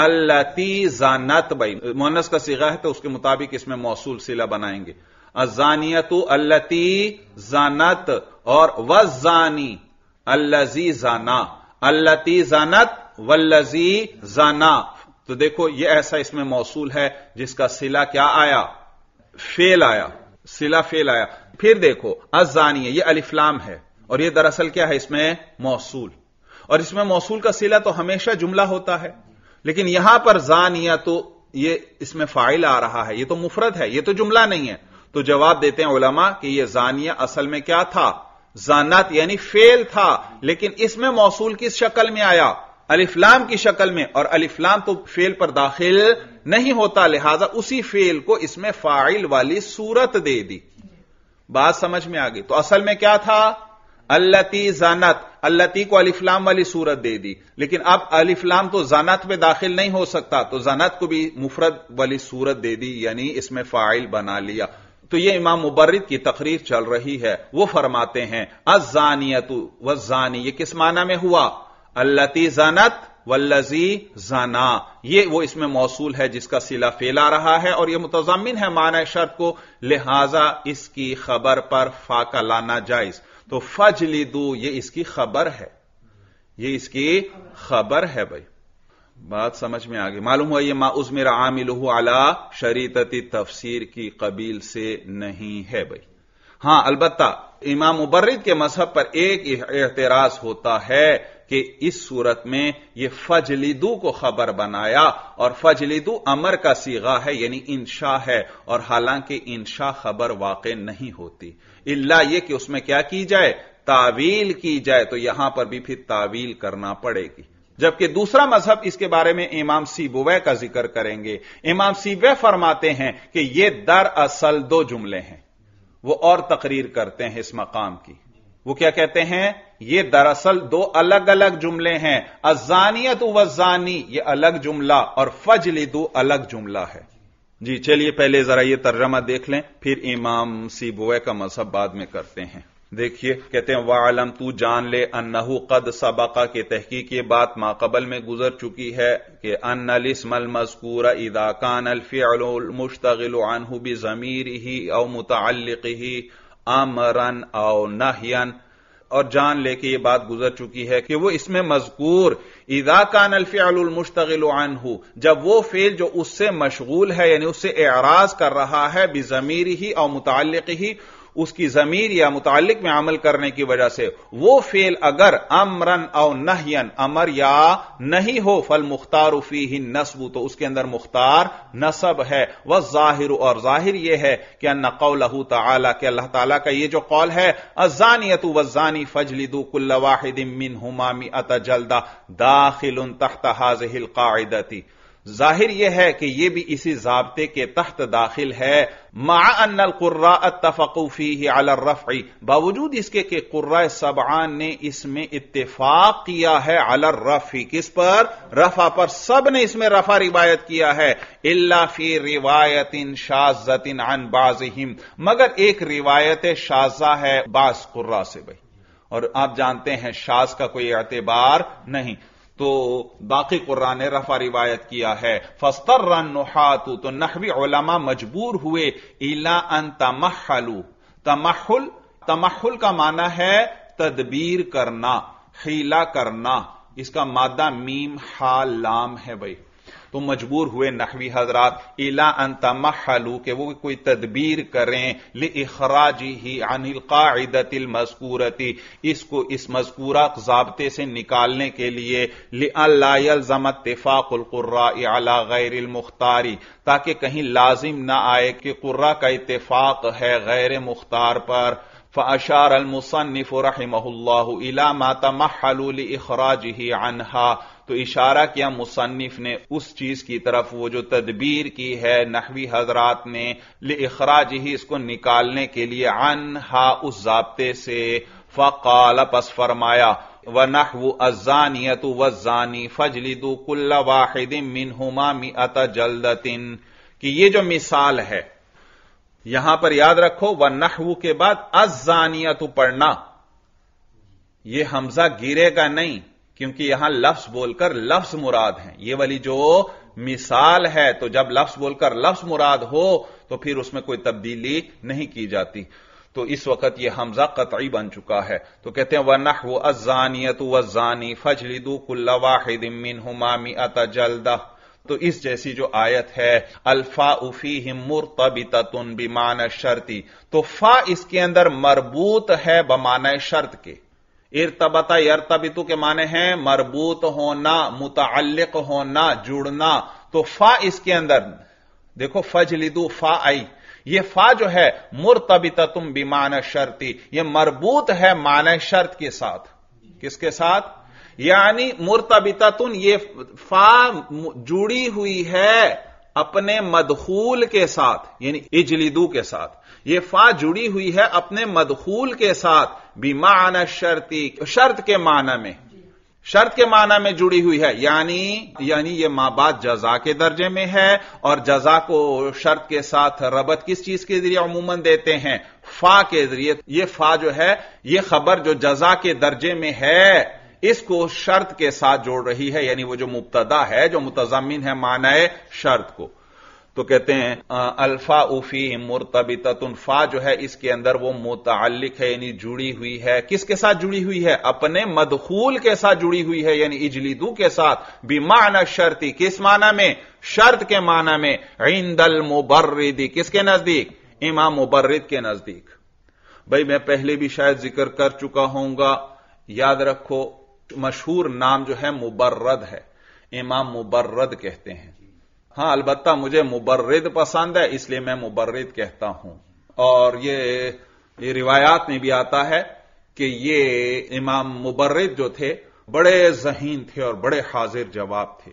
अल्लती जानत भाई मोनस का सिगा है तो उसके मुताबिक इसमें मौसूल सिला बनाएंगे अजानियतु अल्लती जानत और वजानी अल्लजी जाना अल्लती जानत वल्लजी जाना तो देखो ये ऐसा इसमें मौसूल है जिसका सिला क्या आया फेल आया सिला फेल आया फिर देखो अजानिय यह अलिफ्लाम है और यह दरअसल क्या है इसमें मौसूल और इसमें मौसूल का सिला तो हमेशा जुमला होता है लेकिन यहां पर जानिया तो ये इसमें फाइल आ रहा है ये तो मुफरत है ये तो जुमला नहीं है तो जवाब देते हैं ओलमा कि यह जानिया असल में क्या था जानत यानी फेल था लेकिन इसमें मौसूल किस शक्ल में आया अलिफ्लाम की शक्ल में और अलिफ्लाम तो फेल पर दाखिल नहीं होता लिहाजा उसी फेल को इसमें फाइल वाली सूरत दे दी बात समझ में आ गई तो असल में क्या था अल्लती जानत अल्लती को अलिफ्लाम वाली सूरत दे दी लेकिन अब अलिफ्लाम तो जानत में दाखिल नहीं हो सकता तो जानत को भी मुफरत वाली सूरत दे दी यानी इसमें फाइल बना लिया तो यह इमाम मुबर्रद की तकरीर चल रही है वो फरमाते हैं अजानियत व जानी ये किस माना में हुआ अल्लती जानत वल्लजी जाना ये वो इसमें मौसूल है जिसका सिला फैला रहा है और यह मुतजमिन है माना शर्त को लिहाजा इसकी खबर पर फाका लाना जायज तो ली दू ये इसकी खबर है ये इसकी खबर है भाई बात समझ में आ गई मालूम हुआ ये उस मेरा आमिल आला शरीतती तफसीर की कबील से नहीं है भाई हां अलबत्ता इमाम मुबर्रद के मजहब पर एक एतराज होता है कि इस सूरत में यह फजलिदू को खबर बनाया और फजलिदू अमर का सीगा है यानी इंशा है और हालांकि इंशा खबर वाकई नहीं होती इल्ला ये कि उसमें क्या की जाए तावील की जाए तो यहां पर भी फिर तावील करना पड़ेगी जबकि दूसरा मजहब इसके बारे में इमाम सीबुवै का जिक्र करेंगे इमाम सीबे फरमाते हैं कि ये दरअसल दो जुमले हैं वो और तकरीर करते हैं इस मकाम की वो क्या कहते हैं ये दरअसल दो अलग अलग जुमले हैं अजानियत वजानी ये अलग जुमला और फजलिदू अलग जुमला है जी चलिए पहले जरा ये तर्जमा देख लें फिर इमाम सीबोए का मजहब बाद में करते हैं देखिए कहते हैं वालम तू जान ले अन्नहू कद सबका के तहकीक ये बात माकबल में गुजर चुकी है कि अन अलिसमल मजकूर इदाकान अलफ़िलमुश्तगिल अनहू भी जमीर ही और मुतल ही अमरन और नहयन और जान ले कि यह बात गुजर चुकी है कि वो इसमें मजकूर ईदा का नल्फ़ियालमुश्तगिल हो जब वो फेल जो उससे मशगूल है यानी उससे एराज कर रहा है बिजमीर ही और मुतल ही उसकी जमीर या मुतालिक में अमल करने की वजह से वो फेल अगर अमरन और नहयन अमर या नहीं हो फल मुख्तार उफी ही नस्ब तो उसके अंदर मुख्तार नसब है वह जाहिर और जाहिर यह है कि नकौलहू तला के अल्लाह तला का यह जो कौल है अजानियतु वजानी फजलिदू कुल्ल मिन हुमामी अत जल्दा दाखिल तख्त हाजिल कायदती जाहिर यह है कि यह भी इसी जबते के तहत दाखिल है कुर्रा तफकूफी अलरफ़ी बावजूद इसके कि कुर्रा सबान ने इसमें इतफाक किया है रफी किस पर रफा पर सब ने इसमें रफा रिवायत किया है इलाफी रिवायतिन शाजतिन अन बाजिम मगर एक रिवायत शाजा है बास कुर्रा से भाई और आप जानते हैं शाज का कोई एतबार नहीं तो बाकी कुर्रा ने रफा रिवायत किया है फस्तर रन नुहातु तो नहवी ओलमा मजबूर हुए इला अन तमहलू तमहुल तमहुल का माना है तदबीर करना हीला करना इसका मादा मीम हा लाम है भाई तो मजबूर हुए नकवी हजरात इला अंतमहलू के वो कोई तदबीर करें ले इखराजी ही अनिल कादतिल मजकूरती इसको इस मजकूरा जबते से निकालने के लिए ले अल्लाजमत तफाकुल्रा अला गैर मुख्तारी ताकि कहीं लाजिम ना आए कि कुर्रा का इतफाक है गैर मुख्तार पर फ़ाशार अलमुसनफ़ रहमल्ला इला माता महलूल अखराज ही अनहा तो इशारा किया मुसन्फ ने उस चीज की तरफ वो जो तदबीर की है नहवी हजरात ने लिखराज ही इसको निकालने के लिए अन हा उस जबते से फकाल पस फरमाया व नहव अजानियत व जानी फजलिदू कुल्ला वाहिद मिनहुमा मी अत जल्दतिन कि ये जो मिसाल है यहां पर याद रखो व नहव के बाद अजानियत पढ़ना यह हमजा गिरेगा नहीं क्योंकि यहां लफ्स बोलकर लफ्स मुराद है ये वाली जो मिसाल है तो जब लफ्स बोलकर लफ्स मुराद हो तो फिर उसमें कोई तब्दीली नहीं की जाती तो इस वक्त यह हमजा कतई बन चुका है तो कहते हैं वनह व अजानियत वजानी फजलिदू कुल्ला वाहिदिन हुमामी अत जल्दा तो इस जैसी जो आयत है अल्फा उफी हिमुर तुन बिमान शर्ती तो फा इसके अंदर मरबूत है बमान शर्त के इर्तबता यर्तबितु के माने हैं मरबूत होना मुतालिक होना जुड़ना तो फा इसके अंदर देखो फजलिदू फा आई ये फा जो है मुरतबिता तुम बिमान शर्ती ये मरबूत है मान शर्त के साथ किसके साथ यानी मुरतबिता तुम ये फा जुड़ी हुई है अपने मदखूल के साथ यानी इजलिदू के साथ ये फा जुड़ी हुई है अपने मदखूल के साथ बीमान शर्ती शर्त के माना में शर्त के माना में जुड़ी हुई है यानी यानी यह मां माबाद जजा के दर्जे में है और जजा को शर्त के साथ रबत किस चीज के जरिए अमूमन देते हैं फा के जरिए यह फा जो है यह खबर जो जजा के दर्जे में है इसको शर्त के साथ जोड़ रही है यानी वो जो मुबतदा है जो मुतजमिन है माना शर्त को तो कहते हैं अल्फा उफी मुरतबितन फा जो है इसके अंदर वो मुतालिक है यानी जुड़ी हुई है किसके साथ जुड़ी हुई है अपने मदखूल के साथ जुड़ी हुई है यानी इजलीदू के साथ बिमाना शर्ती किस माना में शर्त के माना में इंदल मुबर्रिदी किसके नजदीक इमाम मुबर्रिद के नजदीक भाई मैं पहले भी शायद जिक्र कर चुका होऊंगा याद रखो मशहूर नाम जो है मुबर्रद है इमाम मुबर्रद कहते हैं हां अलबत्ता मुझे मुबर्रद पसंद है इसलिए मैं मुबर्रद कहता हूं और ये, ये रिवायात में भी आता है कि ये इमाम मुबर्रद जो थे बड़े जहीन थे और बड़े हाजिर जवाब थे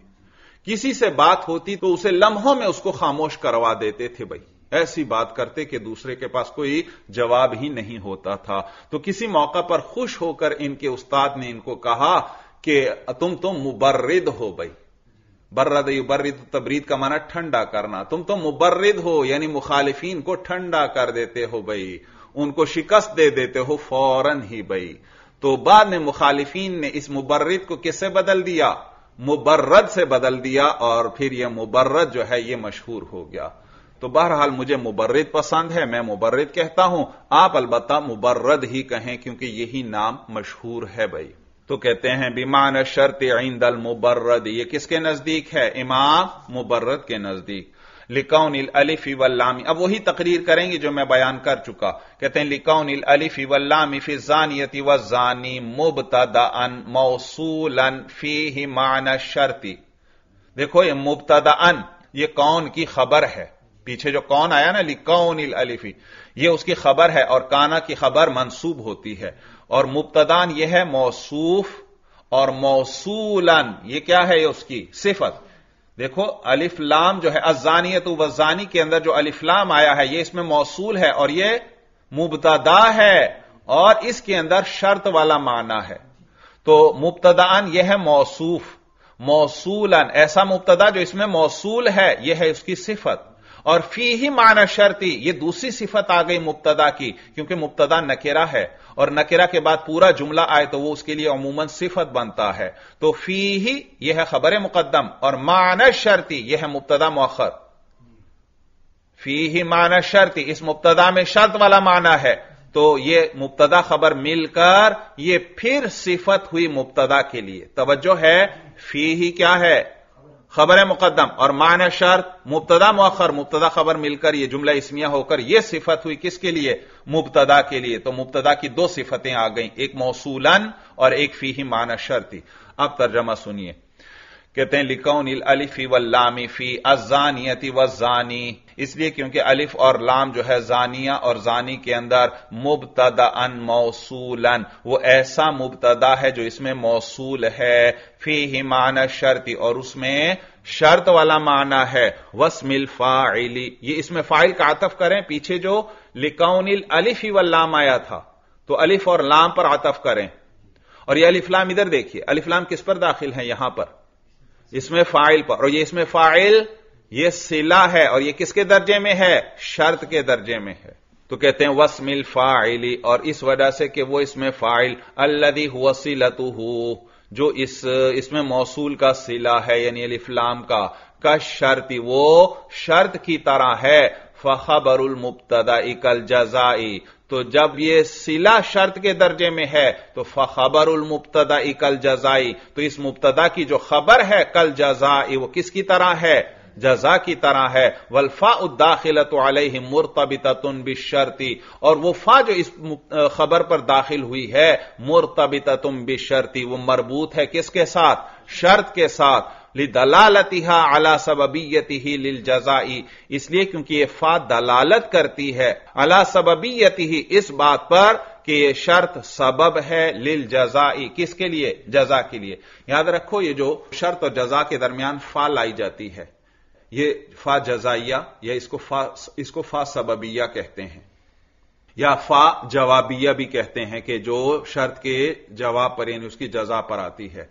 किसी से बात होती तो उसे लम्हों में उसको खामोश करवा देते थे भाई ऐसी बात करते कि दूसरे के पास कोई जवाब ही नहीं होता था तो किसी मौका पर खुश होकर इनके उस्ताद ने इनको कहा कि तुम तो मुबर्रद हो भाई बर्रद युबर्रिद तबरीद का माना ठंडा करना तुम तो मुबर्रिद हो यानी मुखालिफिन को ठंडा कर देते हो भाई उनको शिकस्त दे देते हो फौरन ही भाई तो बाद में मुखालिफिन ने इस मुबर्रिद को किससे बदल दिया मुबर्रद से बदल दिया और फिर यह मुबर्रद जो है यह मशहूर हो गया तो बहरहाल मुझे मुबर्रद पसंद है मैं मुबर्रद कहता हूं आप अलबत्ता मुबर्रद ही कहें क्योंकि यही नाम मशहूर है भाई तो कहते हैं बिमान शर्त इंदल मुबर्रद ये किसके नजदीक है इमाम मुबर्रद के नजदीक लिकाउन अलिफ वल्लामी अब वही तकरीर करेंगे जो मैं बयान कर चुका कहते हैं लिकाउन अलिफ वल्लामी फी जानियति व जानी मुबतदा अन मौसूलन फी ही मान शर्ती देखो ये मुबतदा अन ये कौन की खबर है पीछे जो कौन आया ना लिकाउन अलिफी ये उसकी खबर है और काना की खबर मंसूब होती है और मुबतदान यह है मौसूफ और मौसूलन यह क्या है ये उसकी सिफत देखो अलिफ्लाम जो है अजानियत वजानी के अंदर जो अलिफ्लाम आया है ये इसमें मौसूल है और ये मुबतदा है और इसके अंदर शर्त वाला माना है तो मुबतदान यह है मौसूफ मौसूलन ऐसा मुबतदा जो इसमें मौसूल है यह है उसकी सिफत और फी ही माना शर्ती ये दूसरी सिफत आ गई मुबतदा की क्योंकि मुबतदा नकेरा है और नकेरा के बाद पूरा जुमला आए तो वो उसके लिए अमूमन सिफत बनता है तो फी ही यह है खबर मुकदम और माना शर्ती यह है मुबतदा मौखर फी ही माना शर्ती इस मुबतदा में शर्त वाला माना है तो यह मुबतदा खबर मिलकर यह फिर सिफत हुई मुबतदा के लिए तवज्जो है फी ही क्या है खबर है मुकदम और मान शर्त मुबतदा मखर मुबतदा खबर मिलकर यह जुमला इसमिया होकर यह सिफत हुई किसके लिए मुबतदा के लिए तो मुबतदा की दो सिफतें आ गई एक मौसूलन और एक फी ही मान शर्ती अब तर्जमा सुनिए कहते हैं लिकौन अलिफी वल्लामी फी अजानियती वजानी इसलिए क्योंकि अलिफ और लाम जो है जानिया और जानी के अंदर मुबतदा अन मौसूलन वो ऐसा मुबतदा है जो इसमें मौसूल है फी ही माना शर्ती और उसमें शर्त वाला माना है वस्मिल फाइली ये इसमें फाइल का आतफ करें पीछे जो लिकाउनिल अलिफ ही लाम आया था तो अलिफ और लाम पर आतफ करें और यह अलिफ्लाम इधर देखिए अलिफ्लाम किस पर दाखिल है यहां पर इसमें फाइल पर और ये इसमें फाइल यह सिला है और यह किसके दर्जे में है शर्त के दर्जे में है तो कहते हैं वसमिल फाइली और इस वजह से कि वो इसमें फाइल अल्लदी हु जो इस इसमें मौसूल का सिला है यानी अलिफ्लाम का का शर्ती वो शर्त की तरह है फखबरुल मुबतदा इकल जजाई तो जब ये सिला शर्त के दर्जे में है तो फखबरुल मुबतदा इकल जजाई तो इस मुबतदा की जो खबर है कल जजाई वो किसकी तरह है जजा की तरह है वल्फा उदाखिलत अलह मुरतबितन बिशर्ती और वो फा जो इस खबर पर दाखिल हुई है मुरतबितुम बिशर्ती वो मरबूत है किसके साथ शर्त के साथ लिदलालतिहा अला सबबीयति ही लिल जजाई इसलिए क्योंकि ये फा दलालत करती है अला सबबीयति ही इस बात पर कि ये शर्त सबब है लिल जजाई किसके लिए जजा के लिए याद रखो ये जो शर्त और जजा के दरमियान फा लाई जाती है ये फा जजाइया या इसको फा इसको फा सबबिया कहते हैं या फा जवाबिया भी कहते हैं कि जो शर्त के जवाब पर यानी उसकी जजा पर आती है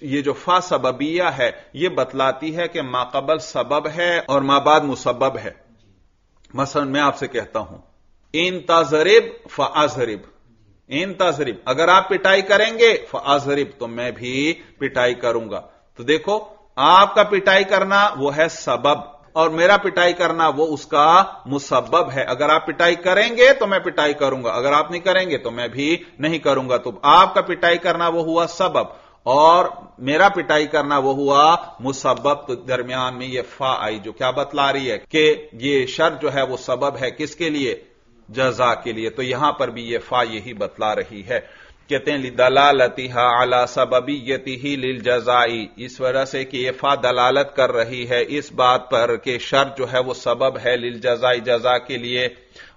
तो ये जो फा सबबिया है ये बतलाती है कि माकबल सबब है और माबाद मुसबब है मसलन मैं आपसे कहता हूं इन ताजरिब फाजरिब इन ताजरिब अगर आप पिटाई करेंगे फाजरिब तो मैं भी पिटाई करूंगा तो देखो आपका पिटाई करना वो है सबब और मेरा पिटाई करना वो उसका मुसबब है अगर आप पिटाई करेंगे तो मैं पिटाई करूंगा अगर आप नहीं करेंगे तो मैं भी नहीं करूंगा तो आपका पिटाई करना वो हुआ सबब और मेरा पिटाई करना वो हुआ मुसबब तो दरमियान में ये फा आई जो क्या बतला रही है कि ये शर जो है वो सबब है किसके लिए जजा के लिए तो यहां पर भी ये फा यही बतला रही है कहते हैं दलालतिहा सब सबबीयति ही लिल जजाई इस वजह से कि एफा दलालत कर रही है इस बात पर कि शर जो है वो सबब है लिल जजाई जजा के लिए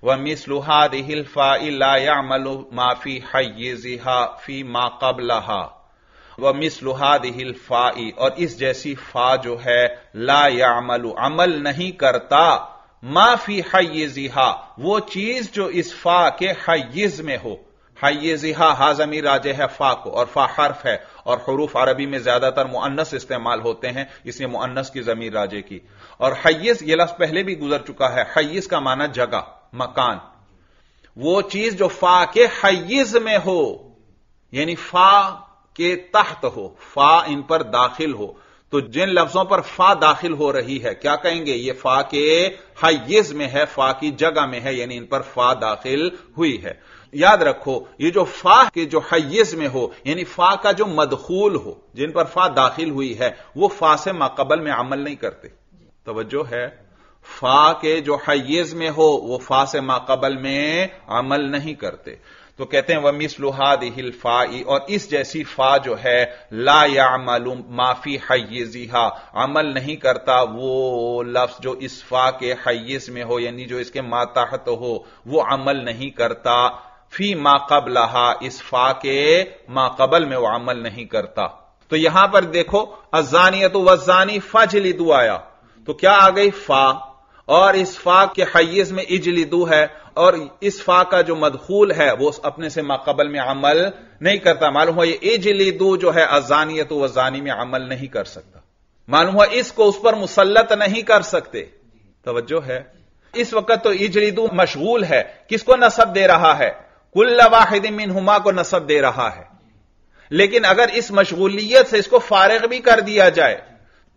व मिस मिसलुहा रिहिल्फा मलु माफी है ये जिहा फी मा कबलहा व दिल फाई और इस जैसी फा जो है ला यामलु अमल नहीं करता माफी है ये जिहा वो चीज जो इस फा के हयज में हो हाइये जिहा हा जमीर राजे है फा को और फा हर्फ है और हरूफ अरबी में ज्यादातर मुअन्नस इस्तेमाल होते हैं इसलिए मुअन्नस की जमीर राजे की और हयस ये लफ्ज पहले भी गुजर चुका है हयस का माना जगह मकान वो चीज जो फा के हयज में हो यानी फा के तहत हो फा इन पर दाखिल हो तो जिन लफ्जों पर फा दाखिल हो रही है क्या कहेंगे ये फा के हयज में है फा की जगह में है यानी इन पर फा दाखिल हुई है याद रखो ये जो फा के जो हयज में हो यानी फा का जो मदखूल हो जिन पर फा दाखिल हुई है वो फा से माकबल में अमल नहीं करते तोज्जो है फा के जो हयज में हो वो फा से माकबल में अमल नहीं करते तो कहते हैं वमिस लुहाद हिल फाई और इस जैसी फा जो है ला या मालूम माफी हयजिहा अमल नहीं करता वो लफ्ज जो इस फा के हयस में हो यानी जो इसके माताहत हो वो अमल नहीं करता फी मा इस फा के मा कबल में वो अमल नहीं करता तो यहां पर देखो अजानियत वजानी फजलिदू आया तो क्या आ गई फा और इस फा के हयज में इजलिदू है और इस फा का जो मदखूल है वो अपने से माकबल में अमल नहीं करता मालूम हुआ ये इजलिदू जो है अजानियत वजानी में अमल नहीं कर सकता मालूम हुआ इसको उस पर मुसलत नहीं कर सकते तोज्जो है इस वक्त तो इजलिदू मशगूल है किसको नसब दे रहा है कुल वाहिद मिन हुमा को नसब दे रहा है लेकिन अगर इस मशगूलियत से इसको फारग भी कर दिया जाए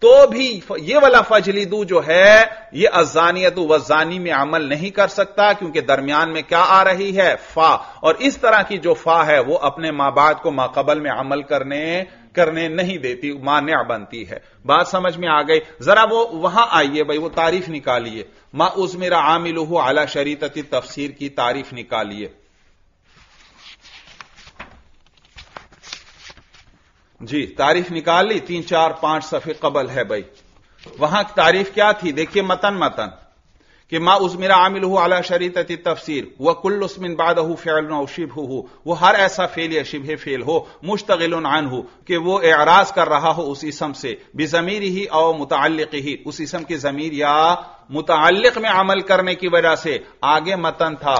तो भी ये वाला फजलीदू जो है ये अजानियत वजानी में अमल नहीं कर सकता क्योंकि दरमियान में क्या आ रही है फा और इस तरह की जो फा है वो अपने मां बाप को माकबल में अमल करने करने नहीं देती मान्या बनती है बात समझ में आ गई जरा वो वहां आइए भाई वो तारीफ निकालिए मां उजमेरा आमिलू आला शरीत तफसीर की तारीफ निकालिए जी तारीफ निकाल ली तीन चार पांच सफे कबल है भाई वहां की तारीफ क्या थी देखिए मतन मतन कि मां उस मेरा आमिल हु अला शरीत तफसीर वह कुल उसमिन बाद फैल फेल शिब हो वो हर ऐसा फेल या शिब फेल हो मुश्तगिल आन हो कि वो एराज कर रहा हो उस इसम से बेजमीर ही और मुतल ही उस इसम की जमीर या मुतल में अमल करने की वजह से आगे मतन था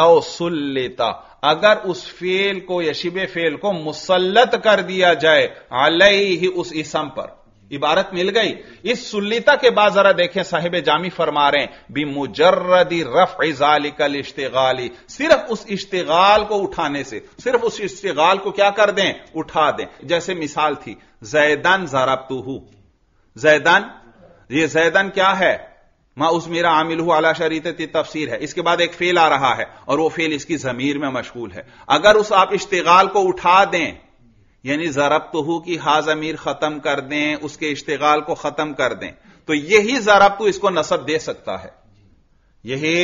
लो सुल लेता अगर उस फेल को या शिब फेल को मुसलत कर दिया जाए अलई ही उस इसम पर इबारत मिल गई इस सुल्लिता के बाद जरा देखें साहिब जामी फरमा रहे हैं बी मुजर्रदी रफ इजाली कल इश्तगाली सिर्फ उस इश्तगाल को उठाने से सिर्फ उस इश्तगाल को क्या कर दें उठा दें जैसे मिसाल थी जैदान जाराबतू जैदान ये जैदान क्या है मां उस मेरा आमिल हूं आला शरीत तफसीर है इसके बाद एक फेल आ रहा है और वो फेल इसकी जमीर में मशगूल है अगर उस आप इश्तगाल को उठा दें यानी जरब तो कि हा जमीर खत्म कर दें उसके इश्तगाल को खत्म कर दें तो यही जरब तो इसको नसब दे सकता है यही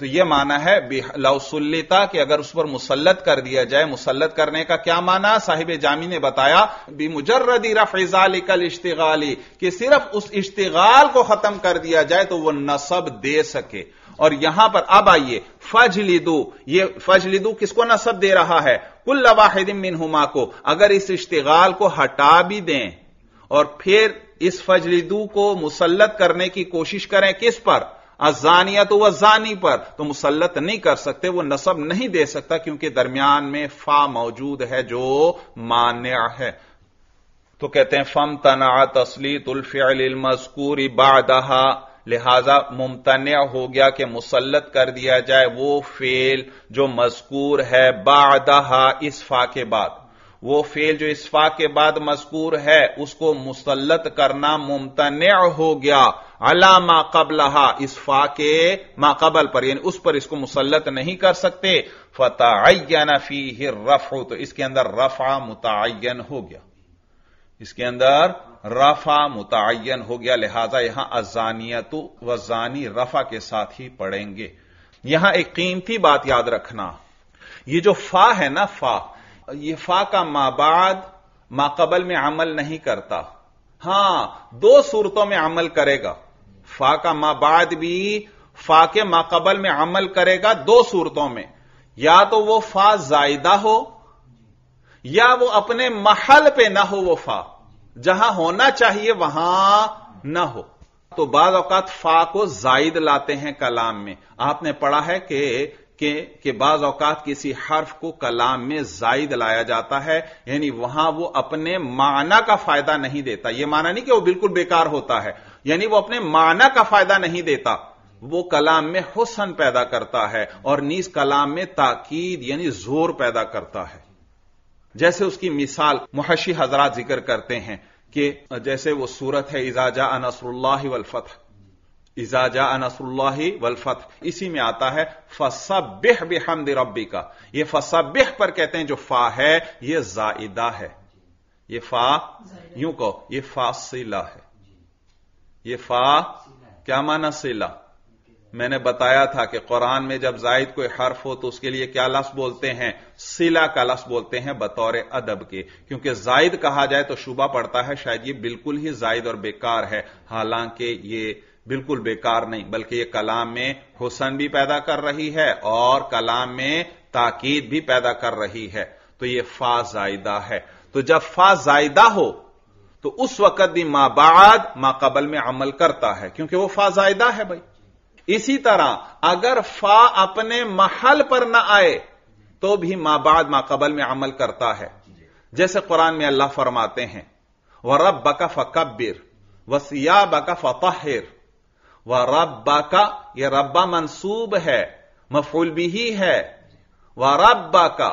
तो यह माना है लौसुल्लिता कि अगर उस पर मुसलत कर दिया जाए मुसलत करने का क्या माना साहिब जामी ने बताया बी मुजर्रदी रफाली कल इश्तगाली कि सिर्फ उस इश्तगाल को खत्म कर दिया जाए तो वह नसब दे सके और यहां पर अब आइए फजलिदू ये फजलिदू किसको नसब दे रहा है कुल वाहिदिन मिन हुमा को अगर इस इश्तगाल को हटा भी दें और फिर इस फजलिदू को मुसलत करने की कोशिश करें किस पर अजानिया तो वह जानी पर तो मुसलत नहीं कर सकते वो नसब नहीं दे सकता क्योंकि दरमियान में फा मौजूद है जो मान्य है तो कहते हैं फम तना तसली मजकूरी बादहा लिहाजा मुमतन हो गया कि मुसलत कर दिया जाए वो फेल जो मजकूर है बादहा इस फा के बाद वो फेल जो इसफा के बाद मजकूर है उसको मुसलत करना मुमतन हो गया अला मा कबलहा इसफा के माकबल पर यानी उस पर इसको मुसलत नहीं कर सकते फतायन फी रफ हो तो इसके अंदर रफा मुतन हो गया इसके अंदर रफा मुतन हो गया लिहाजा यहां अजानियत वजानी रफा के साथ ही पढ़ेंगे यहां एक कीमती बात याद रखना ये जो फा है ना फा ये फा का माबाद माकबल में अमल नहीं करता हां दो सूरतों में अमल करेगा फा का माबाद भी फा के माकबल में अमल करेगा दो सूरतों में या तो वो फा जायदा हो या वो अपने महल पे ना हो वो फा जहां होना चाहिए वहां ना हो तो बाद अवकात फा को जायद लाते हैं कलाम में आपने पढ़ा है कि के कि बाज औकात किसी हर्फ को कलाम में जायद लाया जाता है यानी वहां वो अपने माना का फायदा नहीं देता यह माना नहीं कि वह बिल्कुल बेकार होता है यानी वह अपने माना का फायदा नहीं देता वो कलाम में हुसन पैदा करता है और नीस कलाम में ताकीद यानी जोर पैदा करता है जैसे उसकी मिसाल मुहशी हजरा जिक्र करते हैं कि जैसे वो सूरत है इजाजा नसरुल्लाह वलफत इजाजा अनसुल्ला वलफत इसी में आता है फसबिह बिहमद रब्बी का यह फसबिह पर कहते हैं जो फा है यह जाइदा है ये फा यूं कहो ये फासिला है ये फा क्या माना सिला मैंने बताया था कि कुरान में जब जायद कोई हर्फ हो तो उसके लिए क्या लफ्स बोलते हैं सिला का लफ्स बोलते हैं बतौर अदब के क्योंकि जायद कहा जाए तो शुबा पड़ता है शायद ये बिल्कुल ही जायद और बेकार है हालांकि ये बिल्कुल बेकार नहीं बल्कि ये कलाम में हुसन भी पैदा कर रही है और कलाम में ताकीद भी पैदा कर रही है तो ये फा जायदा है तो जब फा जायदा हो तो उस वक्त भी मां बाद मां कबल में अमल करता है क्योंकि वह फा जायदा है भाई इसी तरह अगर फा अपने महल पर ना आए तो भी मां बाद मां कबल में अमल करता है जैसे कुरान में अल्लाह फरमाते हैं व रब बका फकबिर वसिया बका फतहिर व रब्बा का यह रब्बा मनसूब है मफूल भी ही है व रब्बा का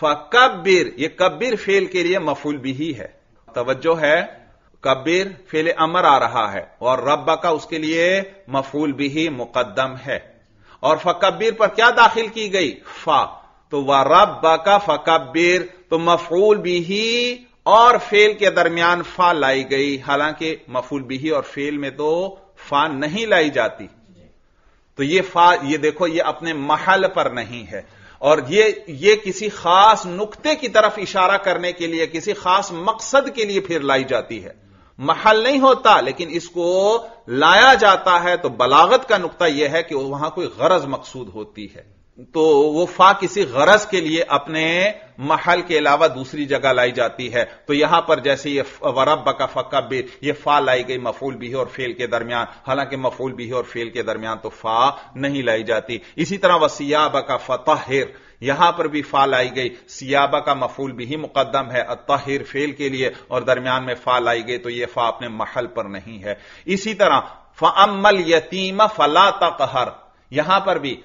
फकबिर यह कब्बिर फेल के लिए मफूल भी ही है तवज्जो है कबीर फेल अमर आ रहा है और रब्बा का उसके लिए मफूल भी ही मुकदम है और फकबीर पर क्या दाखिल की गई फा तो वह रब्बा का फकबीर तो मफूल भी ही और फेल के दरमियान फा लाई गई हालांकि मफूल भी ही और फेल में तो फा नहीं लाई जाती तो ये फा ये देखो ये अपने महल पर नहीं है और ये ये किसी खास नुक्ते की तरफ इशारा करने के लिए किसी खास मकसद के लिए फिर लाई जाती है महल नहीं होता लेकिन इसको लाया जाता है तो बलागत का नुक्ता यह है कि वहां कोई गरज मकसूद होती है तो वो फा किसी गरज के लिए अपने महल के अलावा दूसरी जगह लाई जाती है तो यहां पर जैसे ये वरब का फक्का बे ये फा लाई गई मफूल भी और फेल के दरमियान हालांकि मफूल भी और फेल के दरमियान तो फा नहीं लाई जाती इसी तरह वह सियाब का फतहिर यहां पर भी फा लाई गई सियाबा का मफूल भी ही मुकदम है अतहिर फेल के लिए और दरमियान में फा लाई गई तो यह फा अपने महल पर नहीं है इसी तरह फ अमल यतीम फला तकहर यहां पर भी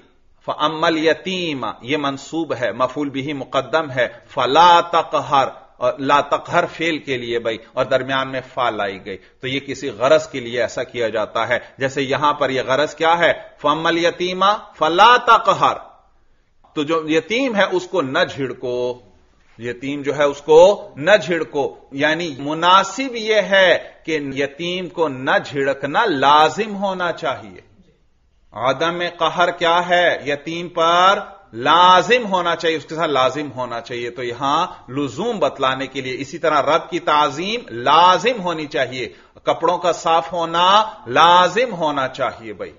फमल यतीम यह मनसूब है मफूल भी मुकदम है फला तक हर और ला तक हर फेल के लिए भाई और दरमियान में फा लाई गई तो यह किसी गरज के लिए ऐसा किया जाता है जैसे यहां पर यह गरज क्या है फमल यतीमा फला तक हर तो जो यतीम है उसको न झिड़को यतीम जो है उसको न झिड़को यानी मुनासिब यह है कि यतीम को न झिड़कना लाजिम होना चाहिए आदम कहर क्या है यतीम पर लाजिम होना चाहिए उसके साथ लाजिम होना चाहिए तो यहां लुजूम बतलाने के लिए इसी तरह रब की ताजीम लाजिम होनी चाहिए कपड़ों का साफ होना लाजिम होना चाहिए भाई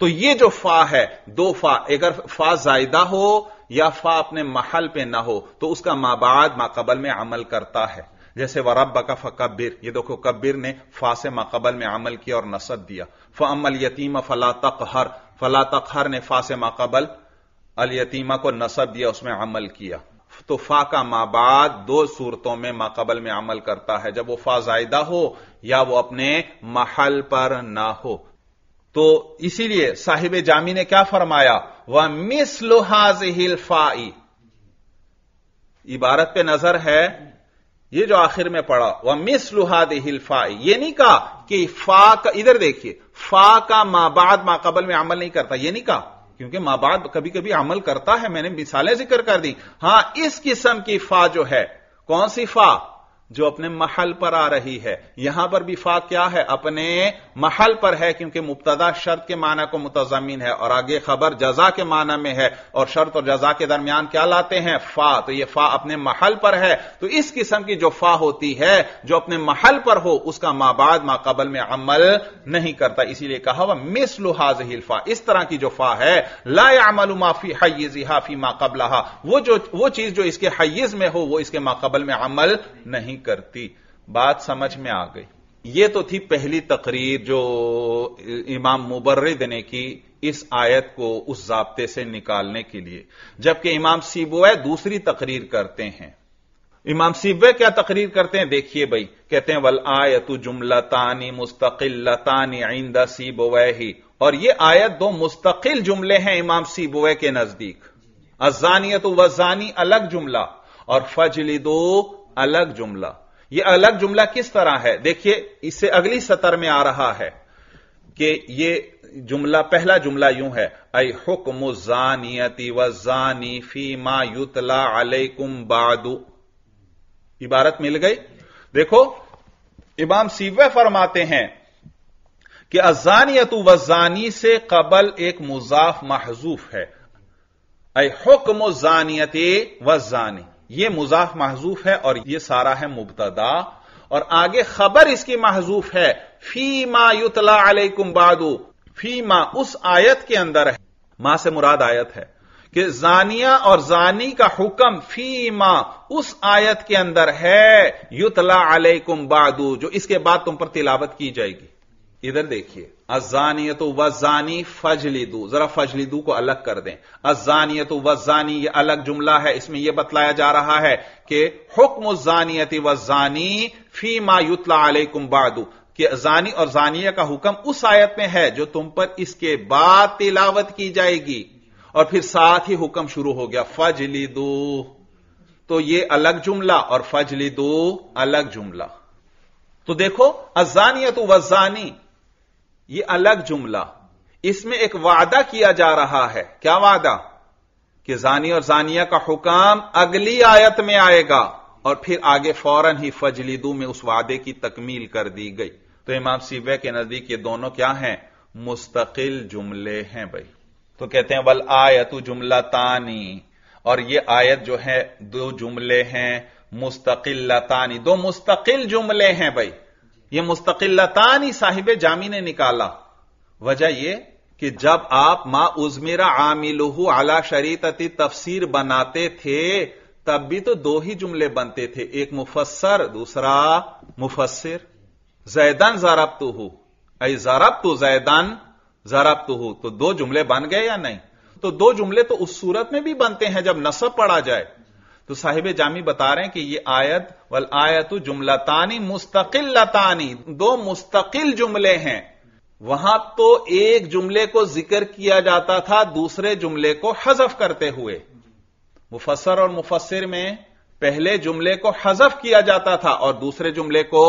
तो ये जो फा है दो फा अगर फा जायदा हो या फा अपने महल पे ना हो तो उसका माबाद माकबल में अमल करता है जैसे वरब का फकबिर ये देखो कबीर ने फा माकबल मकबल में अमल किया और नसद दिया फ अमल यतीम फला हर फला तक हर ने फास माकबल मकबल अल यतीमा को नसब दिया उसमें अमल किया तो फा का माबाद दो सूरतों में माकबल में अमल करता है जब वो फा जायदा हो या वो अपने महल पर ना हो तो इसीलिए साहिब जामी ने क्या फरमाया वह मिस लोहाज हिल फाई इबारत पे नजर है ये जो आखिर में पढ़ा वह मिस लुहा दे हिलफा यह नहीं कहा कि फा का इधर देखिए फा का माबाद माकबल में अमल नहीं करता यह नहीं कहा क्योंकि माबाद कभी कभी अमल करता है मैंने मिसालें जिक्र कर दी हां इस किस्म की फा जो है कौन सी फा जो अपने महल पर आ रही है यहां पर भी फा क्या है अपने महल पर है क्योंकि मुबतदा शर्त के माना को मुतजमीन है और आगे खबर जजा के माना में है और शर्त और जजा के दरमियान क्या लाते हैं फा तो ये फा अपने महल पर है तो इस किस्म की जो फा होती है जो अपने महल पर हो उसका मां बाद मां कबल में अमल नहीं करता इसीलिए कहा वह मिस लुहाज हिलफा इस तरह की जो फा है अमल माफी हयजी हाफी मां वो जो वो चीज जो इसके हयज में हो वो इसके मां कबल में अमल नहीं करती बात समझ में आ गई ये तो थी पहली तकरीर जो इमाम मुबर्रद ने की इस आयत को उस जाब्ते से निकालने के लिए जबकि इमाम सीबोए दूसरी तकरीर करते हैं इमाम सीबे क्या तकरीर करते हैं देखिए भाई कहते हैं वल आयतु जुमलतानी मुस्तकिलतानी आइंद सीबोए ही और ये आयत दो मुस्तकिल जुमले हैं इमाम सीबोए के नजदीक अजानियत वजानी अलग जुमला और दो अलग जुमला यह अलग जुमला किस तरह है देखिए इससे अगली सतर में आ रहा है कि यह जुमला पहला जुमला यूं है अय हुक्म जानियती व जानी फी मा युतला अलैकुम बादू इबारत मिल गई देखो इमाम सीवे फरमाते हैं कि व वजानी से कबल एक मुजाफ महजूफ है अय हुक्म व जानी यह मुजाफ महजूफ है और यह सारा है मुबतदा और आगे खबर इसकी महजूफ है फीमा युतला अलैकुम फी फीमा उस आयत के अंदर है मां से मुराद आयत है कि जानिया और जानी का हुक्म फीमा उस आयत के अंदर है युतला अलैकुम बादू जो इसके बाद तुम पर तिलावत की जाएगी इधर देखिए अजानियत वजानी फजलिदू जरा फजलिदू को अलग कर दें अजानियत वजानी ये अलग जुमला है इसमें यह बतलाया जा रहा है कि हुक्म जानियत वजानी फी मायुतला अलैकुम बादू कि जानी और जानिया का हुक्म उस आयत में है जो तुम पर इसके बाद तिलावत की जाएगी और फिर साथ ही हुक्म शुरू हो गया फजलिदू तो ये अलग जुमला और फजलिदू अलग जुमला तो देखो अजानियत वजानी यह अलग जुमला इसमें एक वादा किया जा रहा है क्या वादा कि जानी और जानिया का हुकाम अगली आयत में आएगा और फिर आगे फौरन ही फजलिदू में उस वादे की तकमील कर दी गई तो इमाम सिब्बे के नजदीक ये दोनों क्या हैं मुस्तकिल जुमले हैं भाई तो कहते हैं वल आयतु जुमला तानी और ये आयत जो है दो जुमले हैं मुस्तकिल लतानी दो मुस्तकिल जुमले हैं भाई यह मुस्तकिल्लतानी साहिब जामी ने निकाला वजह यह कि जब आप मा उजमेरा आमिलहू आला शरीत तफसीर बनाते थे तब भी तो दो ही जुमले बनते थे एक मुफस्सर दूसरा मुफस्सिर जैदन जरब तो हू अई जरब तो जैदन जरब तो हू तो दो जुमले बन गए या नहीं तो दो जुमले तो उस सूरत में भी बनते हैं जब नसब पड़ा जाए तो साहिब जामी बता रहे हैं कि ये आयत वल आयत जुमलतानी मुस्तकिल लतानी दो मुस्तकिल जुमले हैं वहां तो एक जुमले को जिक्र किया जाता था दूसरे जुमले को हजफ करते हुए मुफसर और मुफसर में पहले जुमले को हजफ किया जाता था और दूसरे जुमले को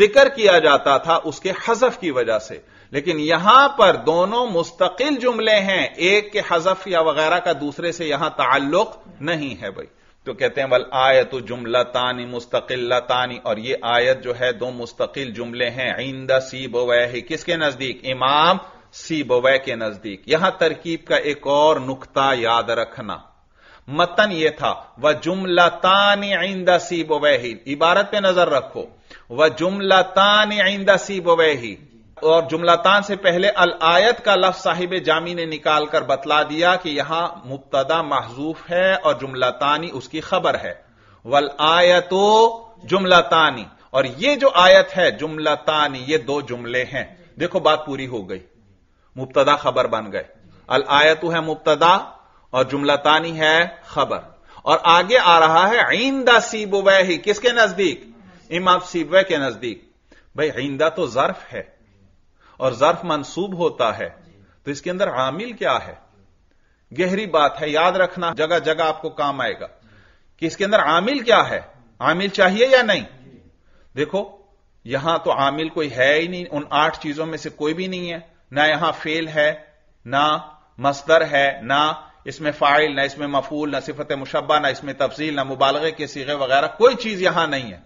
जिक्र किया जाता था उसके हजफ की वजह से लेकिन यहां पर दोनों मुस्तकिल जुमले हैं एक के हजफ या वगैरह का दूसरे से यहां ताल्लुक नहीं है भाई तो कहते हैं वल आयत जुमला तानी मुस्तकिल्ला तानी और ये आयत जो है दो मुस्तकिल जुमले हैं आइंदा सी बोवै किसके नजदीक इमाम सी बोवै के नजदीक यहां तरकीब का एक और नुकता याद रखना मतन यह था वह जुमला तानी आइंदा सी बोवै इबारत पर नजर रखो वह जुमला तानी आइंदा सी ही और जुमलातान से पहले अल आयत का लफ साहिब जामी ने निकालकर बतला दिया कि यहां मुबतदा महजूफ है और जुमलातानी उसकी खबर है वल आयतो जुमलातानी और ये जो आयत है जुमलातानी ये दो जुमले हैं देखो बात पूरी हो गई मुबतदा खबर बन गए अल आयतु है मुबतदा और जुमलातानी है खबर और आगे आ रहा है आइंदा ईंदा ही किसके नजदीक इमाम सीबे के नजदीक भाई आइंदा तो जर्फ है और जर्फ मनसूब होता है तो इसके अंदर आमिल क्या है गहरी बात है याद रखना जगह जगह आपको काम आएगा कि इसके अंदर आमिल क्या है आमिल चाहिए या नहीं देखो यहां तो आमिल कोई है ही नहीं उन आठ चीजों में से कोई भी नहीं है ना यहां फेल है ना मस्तर है ना इसमें फाइल ना इसमें मफूल ना सिफत मुशबा ना इसमें तफसील ना मुबालगे के सीगे वगैरह कोई चीज यहां नहीं है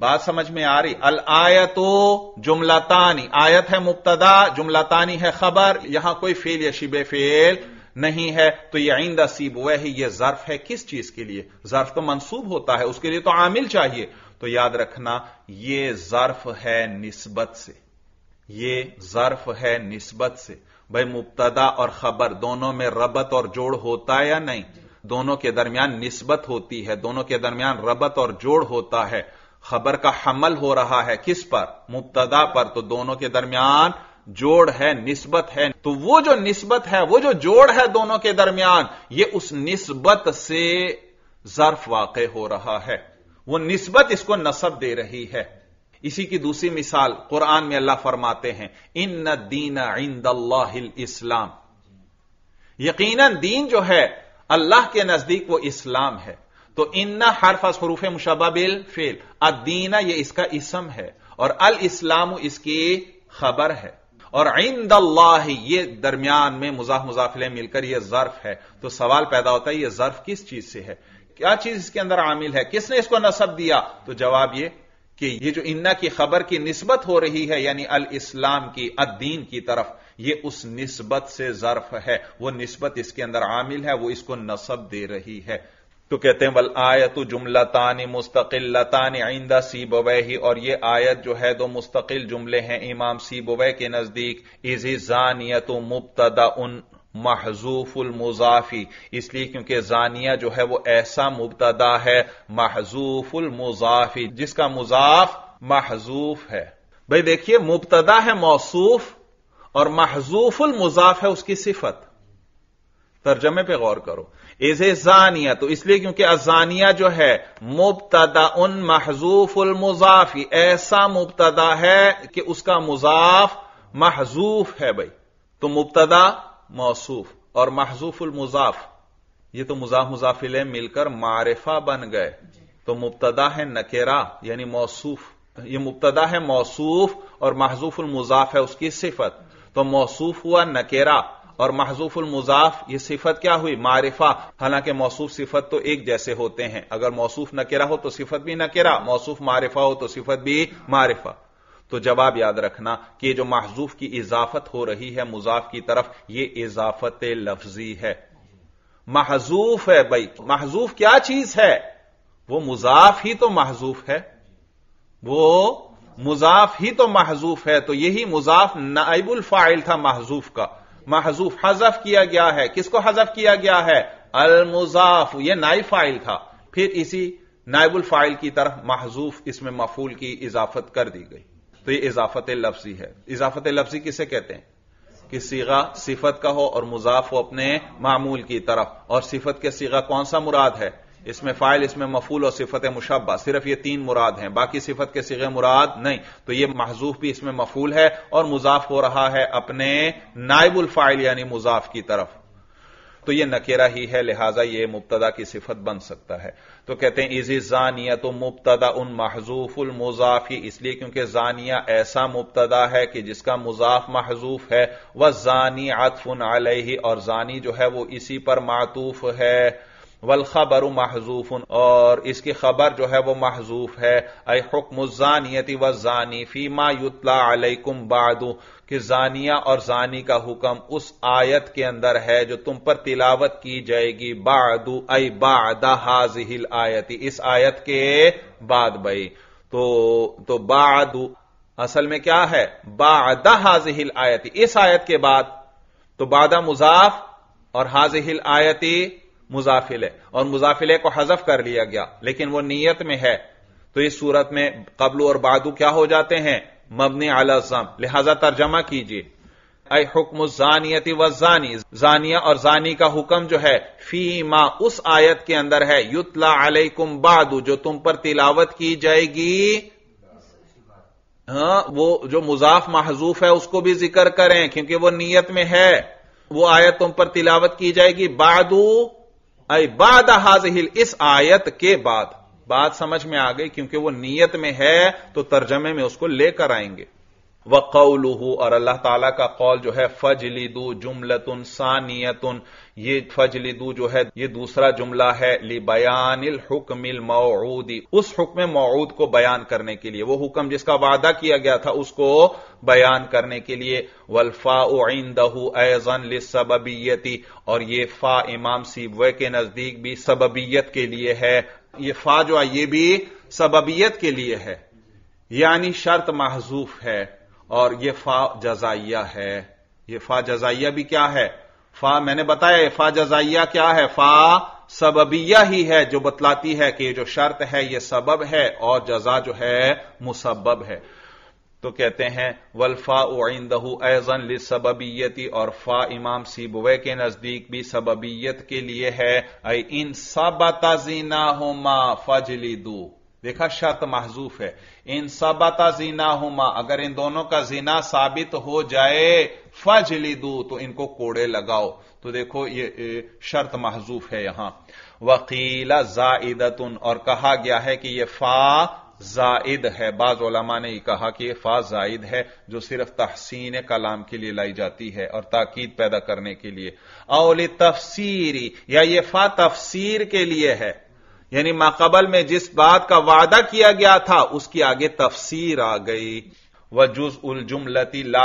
बात समझ में आ रही अल आयतो जुमलातानी आयत है मुबतदा जुमलातानी है खबर यहां कोई फेल या शिब फेल नहीं है तो यह आइंदा सीब वह है यह जर्फ है किस चीज के लिए जर्फ तो मनसूब होता है उसके लिए तो आमिल चाहिए तो याद रखना यह जर्फ है निस्बत से यह जर्फ है निस्बत से भाई मुबतदा और खबर दोनों में रबत और जोड़ होता है या नहीं दोनों के दरमियान निस्बत होती है दोनों के दरमियान रबत और जोड़ होता है खबर का हमल हो रहा है किस पर मुबतदा पर तो दोनों के दरमियान जोड़ है निस्बत है तो वो जो निस्बत है वो जो जोड़ है दोनों के दरमियान ये उस निस्बत से जर्फ वाक हो रहा है वो निस्बत इसको नसब दे रही है इसी की दूसरी मिसाल कुरान में अल्लाह फरमाते हैं इन दीन इंद इस्लाम यकीनन दीन जो है अल्लाह के नजदीक वो इस्लाम है तो इन्ना हरफस मुशबा बिल फेल अदीना यह इसका इसम है और अल इस्लाम इसकी खबर है और आइंद ये दरमियान में मुजाफ मुजाफिले मिलकर यह जर्फ है तो सवाल पैदा होता है यह जर्फ किस चीज से है क्या चीज इसके अंदर आमिल है किसने इसको नसब दिया तो जवाब यह कि ये जो इन्ना की खबर की नस्बत हो रही है यानी अल इस्लाम की अद्दीन की तरफ ये उस नस्बत से जर्फ है वो नस्बत इसके अंदर आमिल है वो इसको नसब दे रही है तो कहते हैं वल आयत जुमला तानी मुस्तकिल लतानी आइंदा सी ही और ये आयत जो है दो मुस्तकिल जुमले हैं इमाम सी बवै के नजदीक इज ही जानियत मुबतदा उन महजूफुल मुजाफी इसलिए क्योंकि जानिया जो है वो ऐसा मुबतदा है महजूफुल मुजाफी जिसका मुजाफ महजूफ है भाई देखिए मुबतदा है मौसूफ और महजूफुल मुजाफ है उसकी सिफत तर्जमे पर गौर करो इज ए जानिया तो इसलिए क्योंकि अजानिया जो है मुबतदा उन महजूफ मुजाफी ऐसा मुबतदा है कि उसका मुजाफ महजूफ है भाई तो मुबतदा मौसूफ और महजूफ मुजाफ ये तो मुजाफ मुजाफिले मिलकर मारिफा बन गए तो मुबतदा है नकेरा यानी मौसूफ ये मुबतदा है मौसूफ और महजूफ मुजाफ है उसकी सिफत तो मौसूफ हुआ नकेरा और महजूफुल मुजाफ यह सिफत क्या हुई मारिफा हालांकि मौसूफ सिफत तो एक जैसे होते हैं अगर मौसूफ नकेरा हो तो सिफत भी नकेरा मौसूफ मारिफा हो तो सिफत भी मारिफा तो जवाब याद रखना कि जो महजूफ की इजाफत हो रही है मुजाफ की तरफ ये इजाफत लफ्जी है महजूफ है भाई महजूफ क्या चीज है वो मुजाफ ही तो महजूफ है वो मुजाफ ही तो महजूफ है तो यही मुजाफ नाइबुल फाइल था महजूफ का महजूफ हजफ किया गया है किसको हजफ किया गया है अलमुजाफ यह नाई फाइल था फिर इसी नाइबुल फाइल की तरह महजूफ इसमें मफूल की इजाफत कर दी गई तो यह इजाफत लफ्जी है इजाफत लफ्जी किसे कहते हैं कि सीगा सिफत का हो और मुजाफ हो अपने मामूल की तरफ और सिफत के सीगा कौन सा मुराद है इसमें फाइल इसमें मफूल और सिफत मुशबा सिर्फ ये तीन मुराद हैं बाकी सिफत के सिगे मुराद नहीं तो ये महजूफ भी इसमें मफूल है और मुजाफ हो रहा है अपने नायबुल फाइल यानी मुजाफ की तरफ तो ये नकेरा ही है लिहाजा ये मुबतदा की सिफत बन सकता है तो कहते हैं इजी जानिया तो मुबतदा उन महजूफुल मुजाफी इसलिए क्योंकि जानिया ऐसा मुबतदा है कि जिसका मुजाफ महजूफ है वह जानी आल ही और जानी जो है वो इसी पर मातूफ है वल खबर महजूफ और इसकी खबर जो है वो महजूफ है अय हुक्मानियती व जानी फीमा युतला अलैकुम बादू कि जानिया और जानी का हुक्म उस आयत के अंदर है जो तुम पर तिलावत की जाएगी बादू अय बादा हाजिल आयती इस आयत के बाद बई तो तो बादू असल में क्या है बादा हाजिल आयती इस आयत के बाद तो बादा मुजाफ और हाजिल आयती मुजाफिले और मुजाफिले को हजफ कर लिया गया लेकिन वह नीयत में है तो इस सूरत में कबल और बादू क्या हो जाते हैं मबनी आलाजम लिहाजा तर्जमा कीजिए अय हुक्म जानियती व जानी जानिया और जानी का हुक्म जो है फी मा उस आयत के अंदर है युतला अलैकुम बादू जो तुम पर तिलावत की जाएगी हाँ वो जो मुजाफ महजूफ है उसको भी जिक्र करें क्योंकि वो नीयत में है वो आयत तुम पर तिलावत की जाएगी बादू बाद हाजिल इस आयत के बाद बात समझ में आ गई क्योंकि वो नीयत में है तो तर्जमे में उसको लेकर आएंगे व कौलूह और अल्लाह ताला का कौल जो है फजलिदू जुमलतुन सानियतुन ये फजलिदू जो है ये दूसरा जुमला है ली बयान हुक्मिल मऊदी उस हुक्म मऊद को बयान करने के लिए वो हुक्म जिसका वादा किया गया था उसको बयान करने के लिए वल्फा दहू एजन सबबियती और ये फा इमाम सीबवे के नजदीक भी सबबियत के लिए है ये फा जो है ये भी सबबियत के लिए है यानी शर्त महजूफ है और ये फा जजाइया है ये फा जजाइया भी क्या है फा मैंने बताया फा जजाइया क्या है फा सबबिया ही है जो बतलाती है कि जो शर्त है यह सबब है और जजा जो है मुसबब है तो कहते हैं वलफा एजन लि सबबियती और फा इमाम सीबुवे के नजदीक भी सबबियत के लिए है आई इन हो मा फजली दू देखा शर्त महजूफ है इन सबता जीना हुमा अगर इन दोनों का जीना साबित हो जाए फजली दू तो इनको कोड़े लगाओ तो देखो ये शर्त महजूफ है यहां वकीला जाइदत और कहा गया है कि यह फा जाइद है बाज ओलमा ने कहा कि यह फा जाइद है जो सिर्फ तहसीन कलाम के लिए लाई जाती है और ताकीद पैदा करने के लिए औल तफसीरी या ये फा तफसीर के लिए है यानी माकबल में जिस बात का वादा किया गया था उसकी आगे तफसीर आ गई व जुज उल जुमलती ला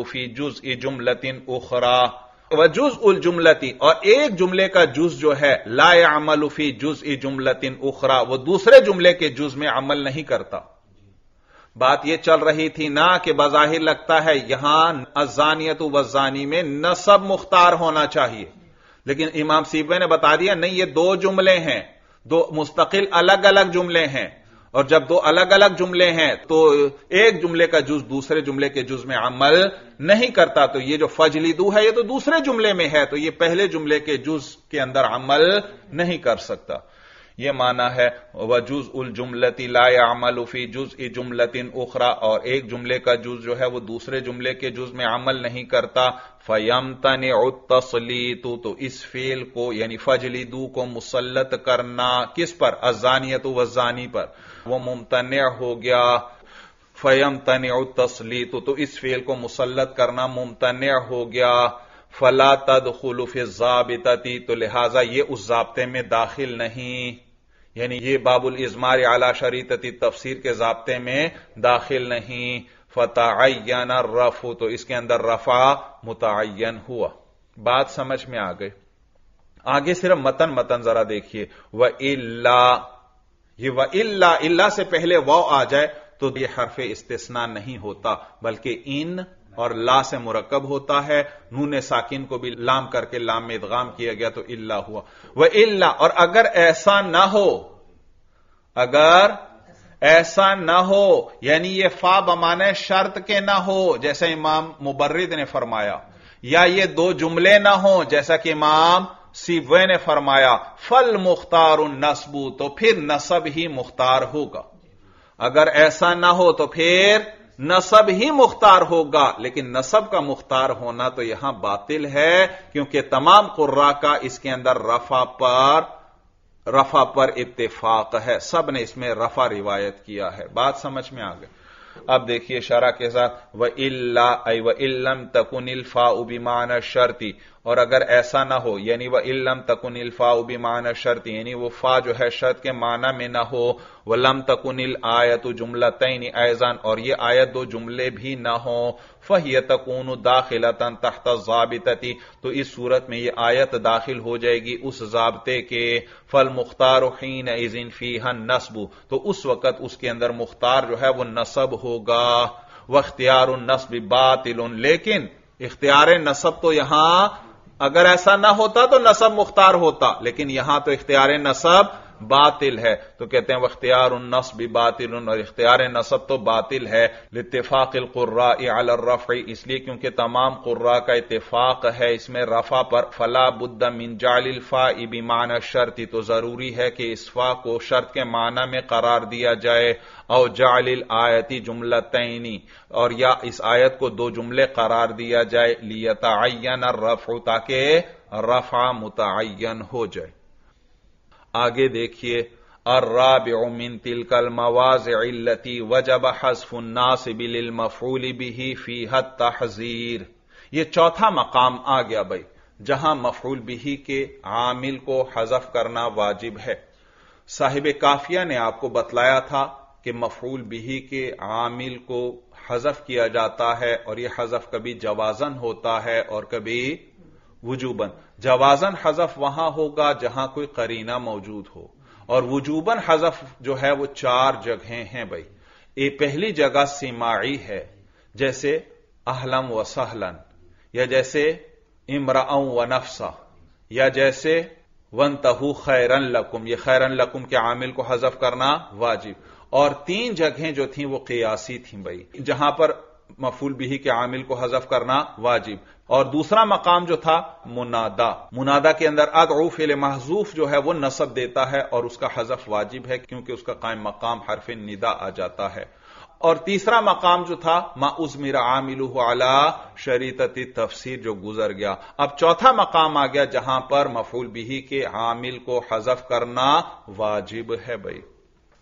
उफी जुज ए जुमलतिन उखरा व जुज उल जुमलती और एक जुमले का जुज जो है ला उफी जुज ए जुमलतिन उखरा वह दूसरे जुमले के जुज में अमल नहीं करता बात यह चल रही थी ना कि बाहिर लगता है यहां अजानियत वजानी में न सब मुख्तार होना चाहिए लेकिन इमाम सीबे ने बता दिया नहीं ये दो जुमले हैं दो मुस्तकिल अलग अलग जुमले हैं और जब दो अलग अलग जुमले हैं तो एक जुमले का जुज दूसरे जुमले के जुज में अमल नहीं करता तो ये जो फजली दू है ये तो दूसरे जुमले में है तो ये पहले जुमले के जुज के अंदर अमल नहीं कर सकता यह माना है वह जुज उल जुमलती उफी जुज ई जुमलतिन उखरा और एक जुमले का जुज जो है वो दूसरे जुमले के जुज में अमल नहीं करता फयम तन तू तो इस फेल को यानी फजली दू को मुसलत करना किस पर अजानियत वजानी पर वो मुमतन हो गया फयम तन तू तो इस फेल को मुसलत करना मुमतन हो गया फला तद खलुफ जाबितती तो लिहाजा ये उस जाबते में दाखिल नहीं यानी ये बाबुल इजमार आला शरीत तफसीर के जबते में दाखिल नहीं फतन रफू तो इसके अंदर रफा मुतन हुआ बात समझ में आ गई आगे सिर्फ मतन मतन जरा देखिए व इला ये व इला इला से पहले व आ जाए तो ये हरफ इस्तेसना नहीं होता बल्कि इन और ला से मुरकब होता है नून साकिन को भी लाम करके लाम में इदगाम किया गया तो इल्ला हुआ वह इल्ला और अगर ऐसा ना हो अगर ऐसा ना हो यानी ये फा बमाने शर्त के ना हो जैसे इमाम मुबर्रिद ने फरमाया या ये दो जुमले ना हो जैसा कि इमाम सिवे ने फरमाया फल मुख्तार नस्बू तो फिर नसब ही मुख्तार होगा अगर ऐसा ना हो तो फिर नसब ही मुख्तार होगा लेकिन नसब का मुख्तार होना तो यहां बातिल है क्योंकि तमाम कुर्रा का इसके अंदर रफा पर रफा पर इत्तेफाक है सब ने इसमें रफा रिवायत किया है बात समझ में आ गई अब देखिए शरा के साथ व इल्ला व इल्लम तकुनिल फा उबिमान शर्ती और अगर ऐसा ना हो यानी वह इलम तकुन इल्फा बी मान शर्त यानी वो फा जो है शर्त के माना में ना हो वह लम तकुन इल आयत जुमला तैन ऐजान और ये आयत दो जुमले भी ना हो फहिय तकून दाखिलतन तहत जाबितती तो इस सूरत में ये आयत दाखिल हो जाएगी उस जबते के फल मुख्तार हीन फी हन नस्ब तो उस वक़्त उसके अंदर मुख्तार जो है वह नसब होगा वख्तियार नस्ब बातिल लेकिन इख्तियार नसब तो यहां अगर ऐसा ना होता तो नसब मुख्तार होता लेकिन यहां तो इख्तियार नसब बातिल है तो कहते हैं वख्तियार नस भी बातिल और इख्तियार नसब तो बातिल है लितफाक़ुर्रा रफ़ इसलिए क्योंकि तमाम कुर्रा का इतफाक है इसमें रफ़ा पर फला बुद्ध मिनजालफ़ा इबी मान शर्ती तो जरूरी है कि इसफा को शर्त के माना में करार दिया जाए और जालिल आयती जुमला तैनी और या इस आयत को दो जुमले करार दिया जाए लियता रफ़ ताकि रफ़ा मुतन हो जाए आगे देखिए अर्राबिन तिलकल मवाज इल्लती वजब हसफुन्नास बिल मफूल बिही फीहत तहजीर यह चौथा मकाम आ गया भाई जहां मफूल बिही के आमिल को हजफ करना वाजिब है साहिब काफिया ने आपको बतलाया था कि मफूल बिही के आमिल को हजफ किया जाता है और यह हजफ कभी जवाजन होता है और कभी वजूबन जवाजन हजफ वहां होगा जहां कोई करीना मौजूद हो और वजूबन हजफ जो है वो चार जगहें हैं भाई ये पहली जगह सीमाई है जैसे अहलम व सहलन या जैसे इमरा व नफसा या जैसे वन तहु खैरन लकुम ये खैरन लकुम के आमिल को हजफ करना वाजिब और तीन जगहें जो थी वो कियासी थी भाई जहां पर मफूल बिही के आमिल को हजफ करना वाजिब और दूसरा मकाम जो था मुनादा मुनादा के अंदर अदरूफ महजूफ जो है वह नसब देता है और उसका हजफ वाजिब है क्योंकि उसका कायम मकाम हरफ निदा आ जाता है और तीसरा मकाम जो था मा उजमिरा आमिलू आला शरीतती तफसीर जो गुजर गया अब चौथा मकाम आ गया जहां पर मफूल बिही के आमिल को हजफ करना वाजिब है भाई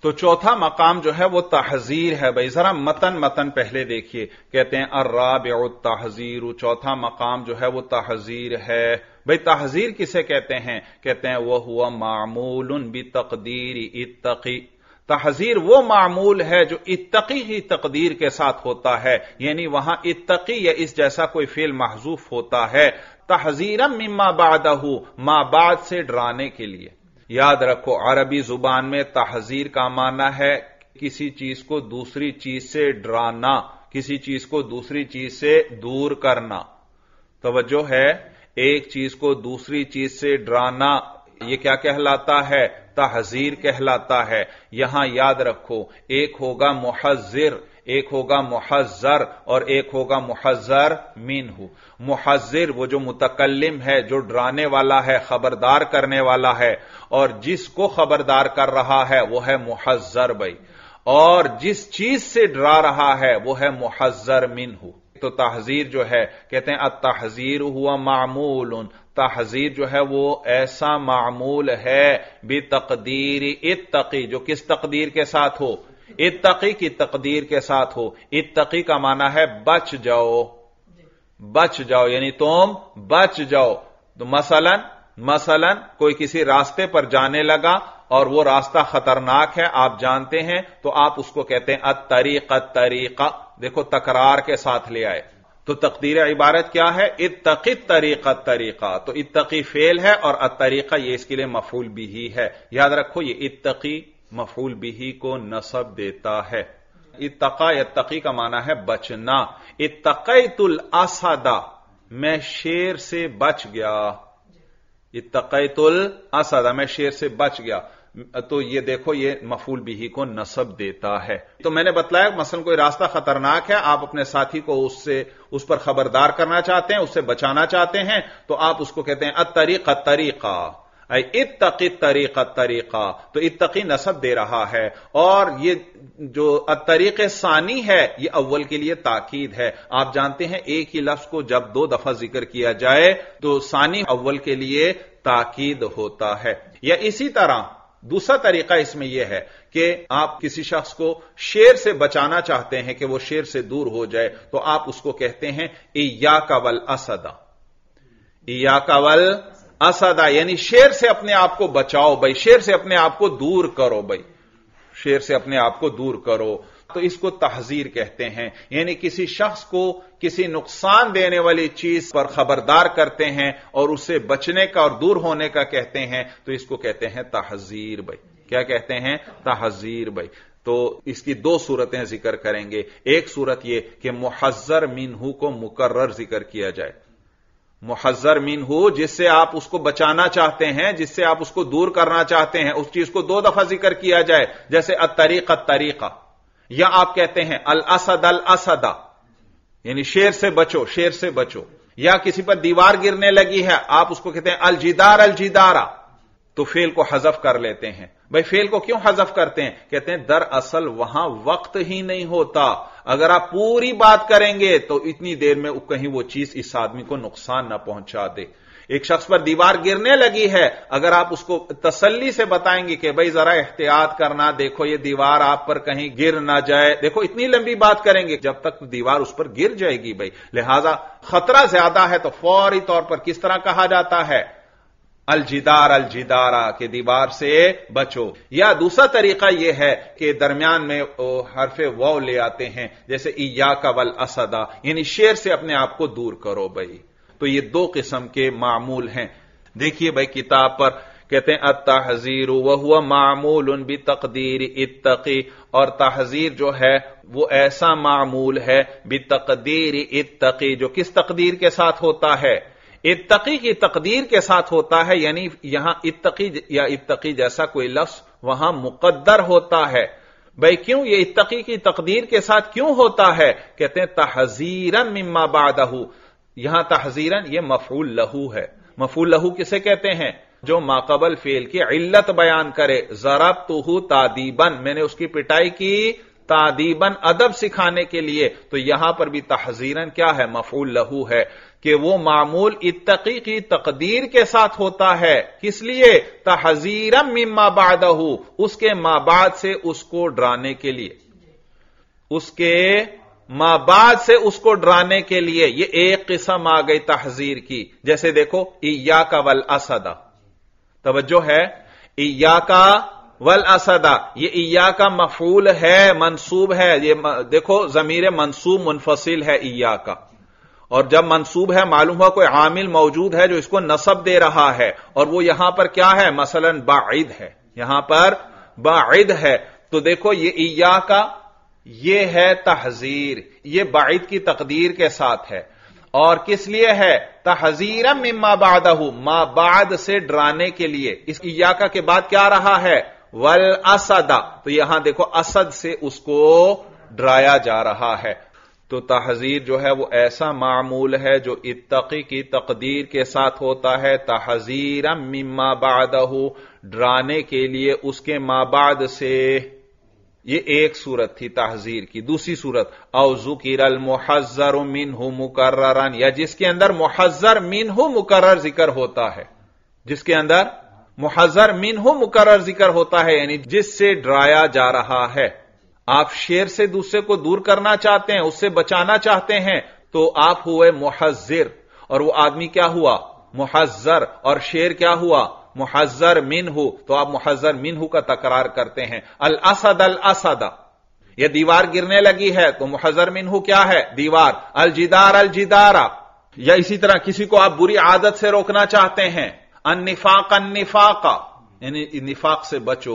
तो चौथा मकाम जो है वो तहजीर है भाई जरा मतन मतन पहले देखिए कहते हैं अर्राब तहजीर चौथा मकाम जो है वो तहजीर है भाई तहजीर किसे कहते हैं कहते हैं वह हुआ मामूल भी तकदीर इतकी तहजीर वो मामूल है जो इतकी ही तकदीर के साथ होता है यानी वहां इतकी या इस जैसा कोई फेल महजूफ होता है तहजीरम मिम्मा बादहू मां बाद से डराने के लिए याद रखो अरबी जुबान में तहजीर का माना है किसी चीज को दूसरी चीज से डराना किसी चीज को दूसरी चीज से दूर करना तवज्जो है एक चीज को दूसरी चीज से डराना ये क्या कहलाता है तहजीर कहलाता है यहां याद रखो एक होगा मुहजिर एक होगा मुहजर और एक होगा मुहजर मीन हु मुहजर वो जो मुतकलम है जो डराने वाला है खबरदार करने वाला है और जिसको खबरदार कर रहा है वो है मुहजर भाई और जिस चीज से डरा रहा है वो है मुहजर मीन हु तो तहजीर जो है कहते हैं अब तहजीर हुआ मामूल तहजीर जो है वो ऐसा मामूल है बे तकदीर इतकी जो किस तकदीर के साथ हो इतकी की तकदीर के साथ हो इतकी का माना है बच जाओ बच जाओ यानी तुम बच जाओ तो मसलन मसलन कोई किसी रास्ते पर जाने लगा और वो रास्ता खतरनाक है आप जानते हैं तो आप उसको कहते हैं अत तरीक तरीका देखो तकरार के साथ ले आए तो तकदीर इबारत क्या है इतकी तरीका तरीका तो इतकी फेल है और तरीका ये इसके लिए मफूल भी ही है याद रखो ये इतकी मफूल बिही को नसब देता है इतका तकी का माना है बचना इतकैतुल असादा मैं शेर से बच गया इतकैतुल असादा मैं शेर से बच गया तो ये देखो ये मफूल बिही को नसब देता है तो मैंने बतलाया मसलन कोई रास्ता खतरनाक है आप अपने साथी को उससे उस पर खबरदार करना चाहते हैं उससे बचाना चाहते हैं तो आप उसको कहते हैं अतरीक तरीका इतकी तरीका तरीका तो इतकी नसब दे रहा है और ये जो तरीक सानी है ये अव्वल के लिए ताकीद है आप जानते हैं एक ही लफ्ज को जब दो दफा जिक्र किया जाए तो सानी अव्वल के लिए ताकीद होता है या इसी तरह दूसरा तरीका इसमें यह है कि आप किसी शख्स को शेर से बचाना चाहते हैं कि वो शेर से दूर हो जाए तो आप उसको कहते हैं इया कवल असदा इया कवल असदा यानी शेर से अपने आप को बचाओ भाई शेर से अपने आप को दूर करो भाई शेर से अपने आप को दूर करो तो इसको तहजीर कहते हैं यानी किसी शख्स को किसी नुकसान देने वाली चीज पर खबरदार करते हैं और उससे बचने का और दूर होने का कहते हैं तो इसको कहते हैं तहजीर भाई क्या कहते हैं तहजीर भाई तो इसकी दो सूरतें जिक्र करेंगे एक सूरत यह कि मुहजर मीनू को मुकर्र जिक्र किया जाए मुहजर मीन हो जिससे आप उसको बचाना चाहते हैं जिससे आप उसको दूर करना चाहते हैं उस चीज को दो दफा जिक्र किया जाए जैसे अ तरीका या आप कहते हैं अल असद अल असदा यानी शेर से बचो शेर से बचो या किसी पर दीवार गिरने लगी है आप उसको कहते हैं अल जिदारा तो फेल को हजफ कर लेते हैं भाई फेल को क्यों हजफ करते हैं कहते हैं दरअसल वहां वक्त ही नहीं होता अगर आप पूरी बात करेंगे तो इतनी देर में कहीं वो चीज इस आदमी को नुकसान ना पहुंचा दे एक शख्स पर दीवार गिरने लगी है अगर आप उसको तसल्ली से बताएंगे कि भाई जरा एहतियात करना देखो ये दीवार आप पर कहीं गिर ना जाए देखो इतनी लंबी बात करेंगे जब तक दीवार उस पर गिर जाएगी भाई लिहाजा खतरा ज्यादा है तो फौरी तौर पर किस तरह कहा जाता है अलजिदार अलजिदारा के दीवार से बचो या दूसरा तरीका यह है कि दरमियान में हरफे वो ले आते हैं जैसे ईया का वल असदा यानी शेर से अपने आप को दूर करो भाई तो ये दो किस्म के मामूल हैं देखिए भाई किताब पर कहते हैं तहजीर वह हुआ मामूल उन भी तकदीर इतकी और तहजीर जो है वो ऐसा मामूल है बी तकदीर इतकी जो किस तकदीर के साथ होता है इतकी की तकदीर के साथ होता है यानी यहां इतकी या इतकी जैसा कोई लफ्स वहां मुकद्दर होता है भाई क्यों ये इतकी की तकदीर के साथ क्यों होता है कहते हैं तहजीरन मिम्मा बादहू यहां तहजीरन ये मफूल लहू है मफूल लहू किसे कहते हैं जो माकबल फेल की इल्लत बयान करे जरब तुहू तादीबन मैंने उसकी पिटाई की तादीबन अदब सिखाने के लिए तो यहां पर भी तहजीरन क्या है मफूल लहू है कि वो मामूल इतकी की तकदीर के साथ होता है किस लिए तहजीरम मिम्मा बादहू उसके मां बाद से उसको डराने के लिए उसके मां बाद से उसको डराने के लिए ये एक किस्म आ गई तहजीर की जैसे देखो इया का वल असदा तवज्जो है इया का वल असदा ये इया का मफूल है मनसूब है ये देखो जमीर मनसूब मुनफसिल है इया का और जब मनसूब है मालूम हुआ कोई आमिल मौजूद है जो इसको नसब दे रहा है और वो यहां पर क्या है मसलन बाइद है यहां पर बाइद है तो देखो ये इया का ये है तहजीर ये बाइद की तकदीर के साथ है और किस लिए है तहजीर मिम्मा बादहू मा बाद से डराने के लिए इस इयाका के बाद क्या रहा है वल असदा तो यहां देखो असद से उसको डराया जा रहा है तो तहजीर जो है वो ऐसा मामूल है जो इतकी की तकदीर के साथ होता है तहजीर मिम्मा बादहू डराने के लिए उसके माबाद से ये एक सूरत थी तहजीर की दूसरी सूरत अवजुकिरल मुहजर मिन हु मुकर्रन या जिसके अंदर मुहजर मिन हु मुकर्र जिक्र होता है जिसके अंदर मुहजर मिन हु मुकर जिक्र होता है यानी जिससे डराया जा रहा है आप शेर से दूसरे को दूर करना चाहते हैं उससे बचाना चाहते हैं तो आप हुए मुहजर और वो आदमी क्या हुआ मुहजर और शेर क्या हुआ मुहजर मिन हो तो आप मुहजर मिन हो का तकरार करते हैं अल असद अल असदा यह दीवार गिरने लगी है तो मुहजर मिन हो क्या है दीवार अल जिदार अल जिदारा या इसी तरह किसी को आप बुरी आदत से रोकना चाहते हैं अननिफाक अननिफाका यानी निफाक से बचो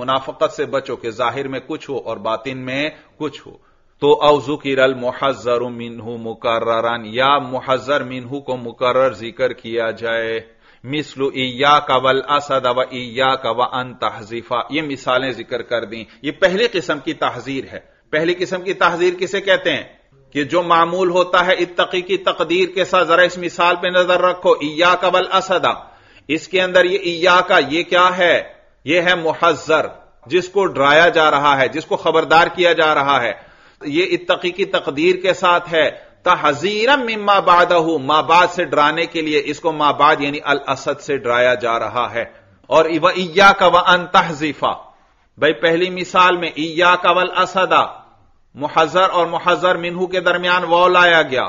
मुनाफकत से बचो कि जाहिर में कुछ हो और बातिन में कुछ हो तो रल मुहजर मिनहू मुकर्रन या मुहजर मिनहू को मुकर्र जिक्र किया जाए मिसलू इया कवल असद व इया कव अन तहजीफा ये मिसालें जिक्र कर दी ये पहली किस्म की तहजीर है पहली किस्म की तहजीर किसे कहते हैं कि जो मामूल होता है इतकी की तकदीर के साथ जरा इस मिसाल पर नजर रखो इया कवल असदा इसके अंदर ये इया का ये क्या है ये है मुहजर जिसको डराया जा रहा है जिसको खबरदार किया जा रहा है ये इतकी की तकदीर के साथ है तहजीरम मिम्मा बादहू माँ बाद से डराने के लिए इसको माँ बाद यानी अल असद से डराया जा रहा है और वह इया का व अन तहजीफा भाई पहली मिसाल में इया का वल असदा मुहजर और मुहजर मिनहू के दरमियान वॉ लाया गया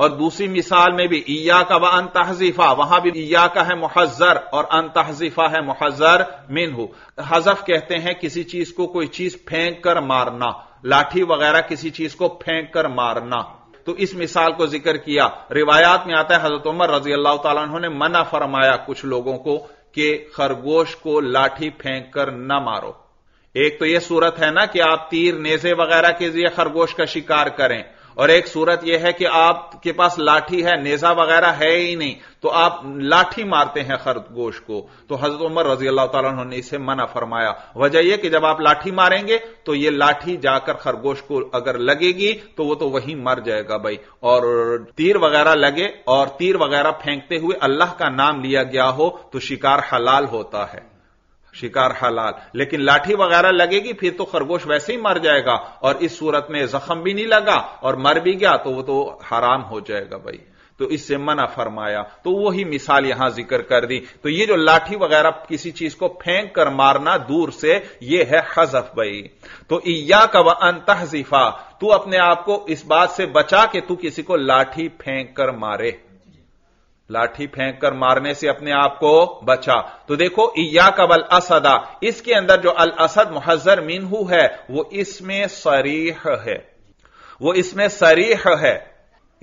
और दूसरी मिसाल में भी इया का व अन तहजीफा वहां भी ईया का है मुहजर और अन तहजीफा है मुहजर मिन हो हजफ कहते हैं किसी चीज को कोई चीज फेंक कर मारना लाठी वगैरह किसी चीज को फेंक कर मारना तो इस मिसाल को जिक्र किया रिवायात में आता है हजरत उमर रजी अल्लाह तु ने मना फरमाया कुछ लोगों को कि खरगोश को लाठी फेंक कर न मारो एक तो यह सूरत है ना कि आप तीर नेजे वगैरह के जरिए खरगोश का शिकार करें और एक सूरत यह है कि आपके पास लाठी है नेजा वगैरह है ही नहीं तो आप लाठी मारते हैं खरगोश को तो हजरत उमर रजी अल्लाह तला ने इसे मना फरमाया वजह यह कि जब आप लाठी मारेंगे तो ये लाठी जाकर खरगोश को अगर लगेगी तो वो तो वहीं मर जाएगा भाई और तीर वगैरह लगे और तीर वगैरह फेंकते हुए अल्लाह का नाम लिया गया हो तो शिकार हलाल होता है शिकार हलाल लेकिन लाठी वगैरह लगेगी फिर तो खरगोश वैसे ही मर जाएगा और इस सूरत में जख्म भी नहीं लगा और मर भी गया तो वो तो हराम हो जाएगा भाई तो इससे मना फरमाया तो वही मिसाल यहां जिक्र कर दी तो ये जो लाठी वगैरह किसी चीज को फेंक कर मारना दूर से ये है हजफ भाई तो इया का वह तू अपने आप को इस बात से बचा के तू किसी को लाठी फेंक कर मारे लाठी फेंककर मारने से अपने आप को बचा तो देखो इया कबल असदा इसके अंदर जो अल असद मुहजर मीनहू है वो इसमें सरीह है वो इसमें सरीह है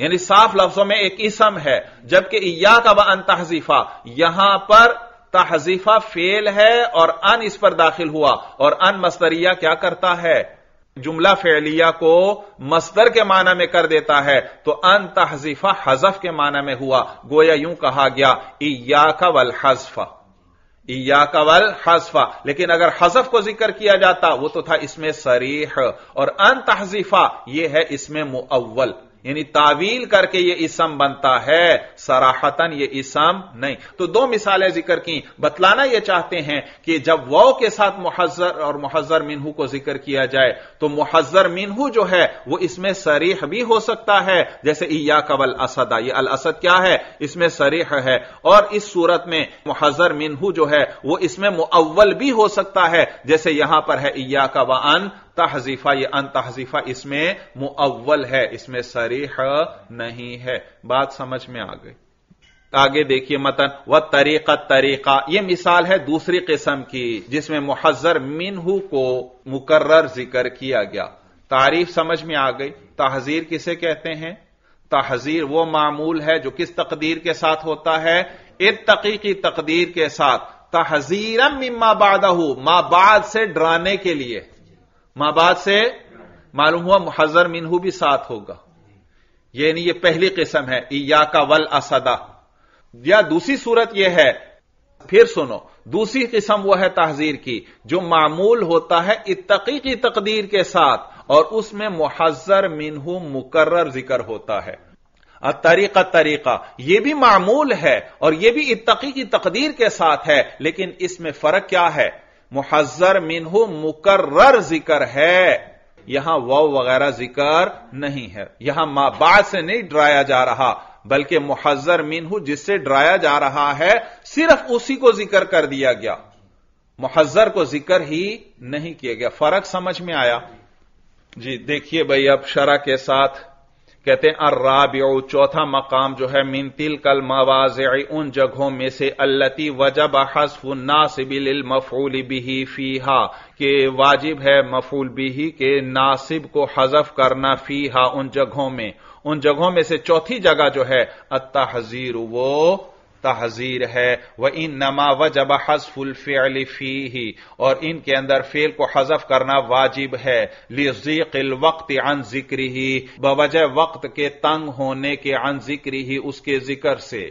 यानी साफ लफ्जों में एक इसम है जबकि इया कब अन तहजीफा यहां पर तहजीफा फेल है और अन इस पर दाखिल हुआ और अन मस्तरिया क्या करता है जुमला फेलिया को मस्तर के माना में कर देता है तो अन तहजीफा हजफ के माना में हुआ गोया यूं कहा गया इयाका वल हजफा इयाका वल हजफा लेकिन अगर हजफ को जिक्र किया जाता वो तो था इसमें सरीह और अन तहजीफा यह है इसमें मुअव्वल यानी तावील करके ये इसम बनता है सराहतन ये इसम नहीं तो दो मिसालें जिक्र की बतलाना ये चाहते हैं कि जब वो के साथ मुहजर और मुहजर मिनहू को जिक्र किया जाए तो मुहजर मिनहू जो है वो इसमें सरीह भी हो सकता है जैसे इया कवल असदा ये अल असद क्या है इसमें सरीह है और इस सूरत में मुहजर मिनहू जो है वो इसमें मुअव्वल भी हो सकता है जैसे यहां पर है इया का व अन तहजीफा ये अन तहजीफा इसमें मुअव्वल है इसमें सरीह नहीं है बात समझ में आ गई आगे देखिए मतन व तरीका तरीका यह मिसाल है दूसरी किस्म की जिसमें मुहजर मिनहू को मुकर्र जिक्र किया गया तारीफ समझ में आ गई तहजीर किसे कहते हैं तहजीर वो मामूल है जो किस तकदीर के साथ होता है इतकी की तकदीर के साथ तहजीरम मिम्मा बादहू मां बाद से डराने के लिए मां बाद से मालूम हुआ मुहजर मिनहू भी साथ होगा यानी ये पहली किस्म है इया का वल असदा या दूसरी सूरत यह है फिर सुनो दूसरी किस्म वह है तहजीर की जो मामूल होता है इतकी की तकदीर के साथ और उसमें मुहजर मिनहू मुकर्र जिक्र होता है तरीका तरीका यह भी मामूल है और यह भी इतकी की तकदीर के साथ है लेकिन इसमें फर्क क्या है मुहजर मिनहू मुकर्र जिक्र है यहां वौ वगैरह जिक्र नहीं है यहां मां बाद से नहीं डराया जा रहा बल्कि मुहजर मिनहू जिससे डराया जा रहा है सिर्फ उसी को जिक्र कर दिया गया मुहजर को जिक्र ही नहीं किया गया फर्क समझ में आया जी देखिए भाई अब शरा के साथ कहते हैं अर्राबि चौथा मकाम जो है मिनतिल कल मवाज उन जगहों में से अल्लती वजब हसफ सिबिल मफूल बिही फीहा के वाजिब है मफूल बिही के नासिब को हजफ करना फीहा उन जगहों में उन जगहों में से चौथी जगह जो है हजीर वो तहजीर है व इन नमा व जब हजफुल फेलिफी ही और इनके अंदर फेल को हजफ करना वाजिब है लिजीकिल वक्त अन जिक्र ही बवजह वक्त के तंग होने के अन जिक्र ही उसके जिक्र से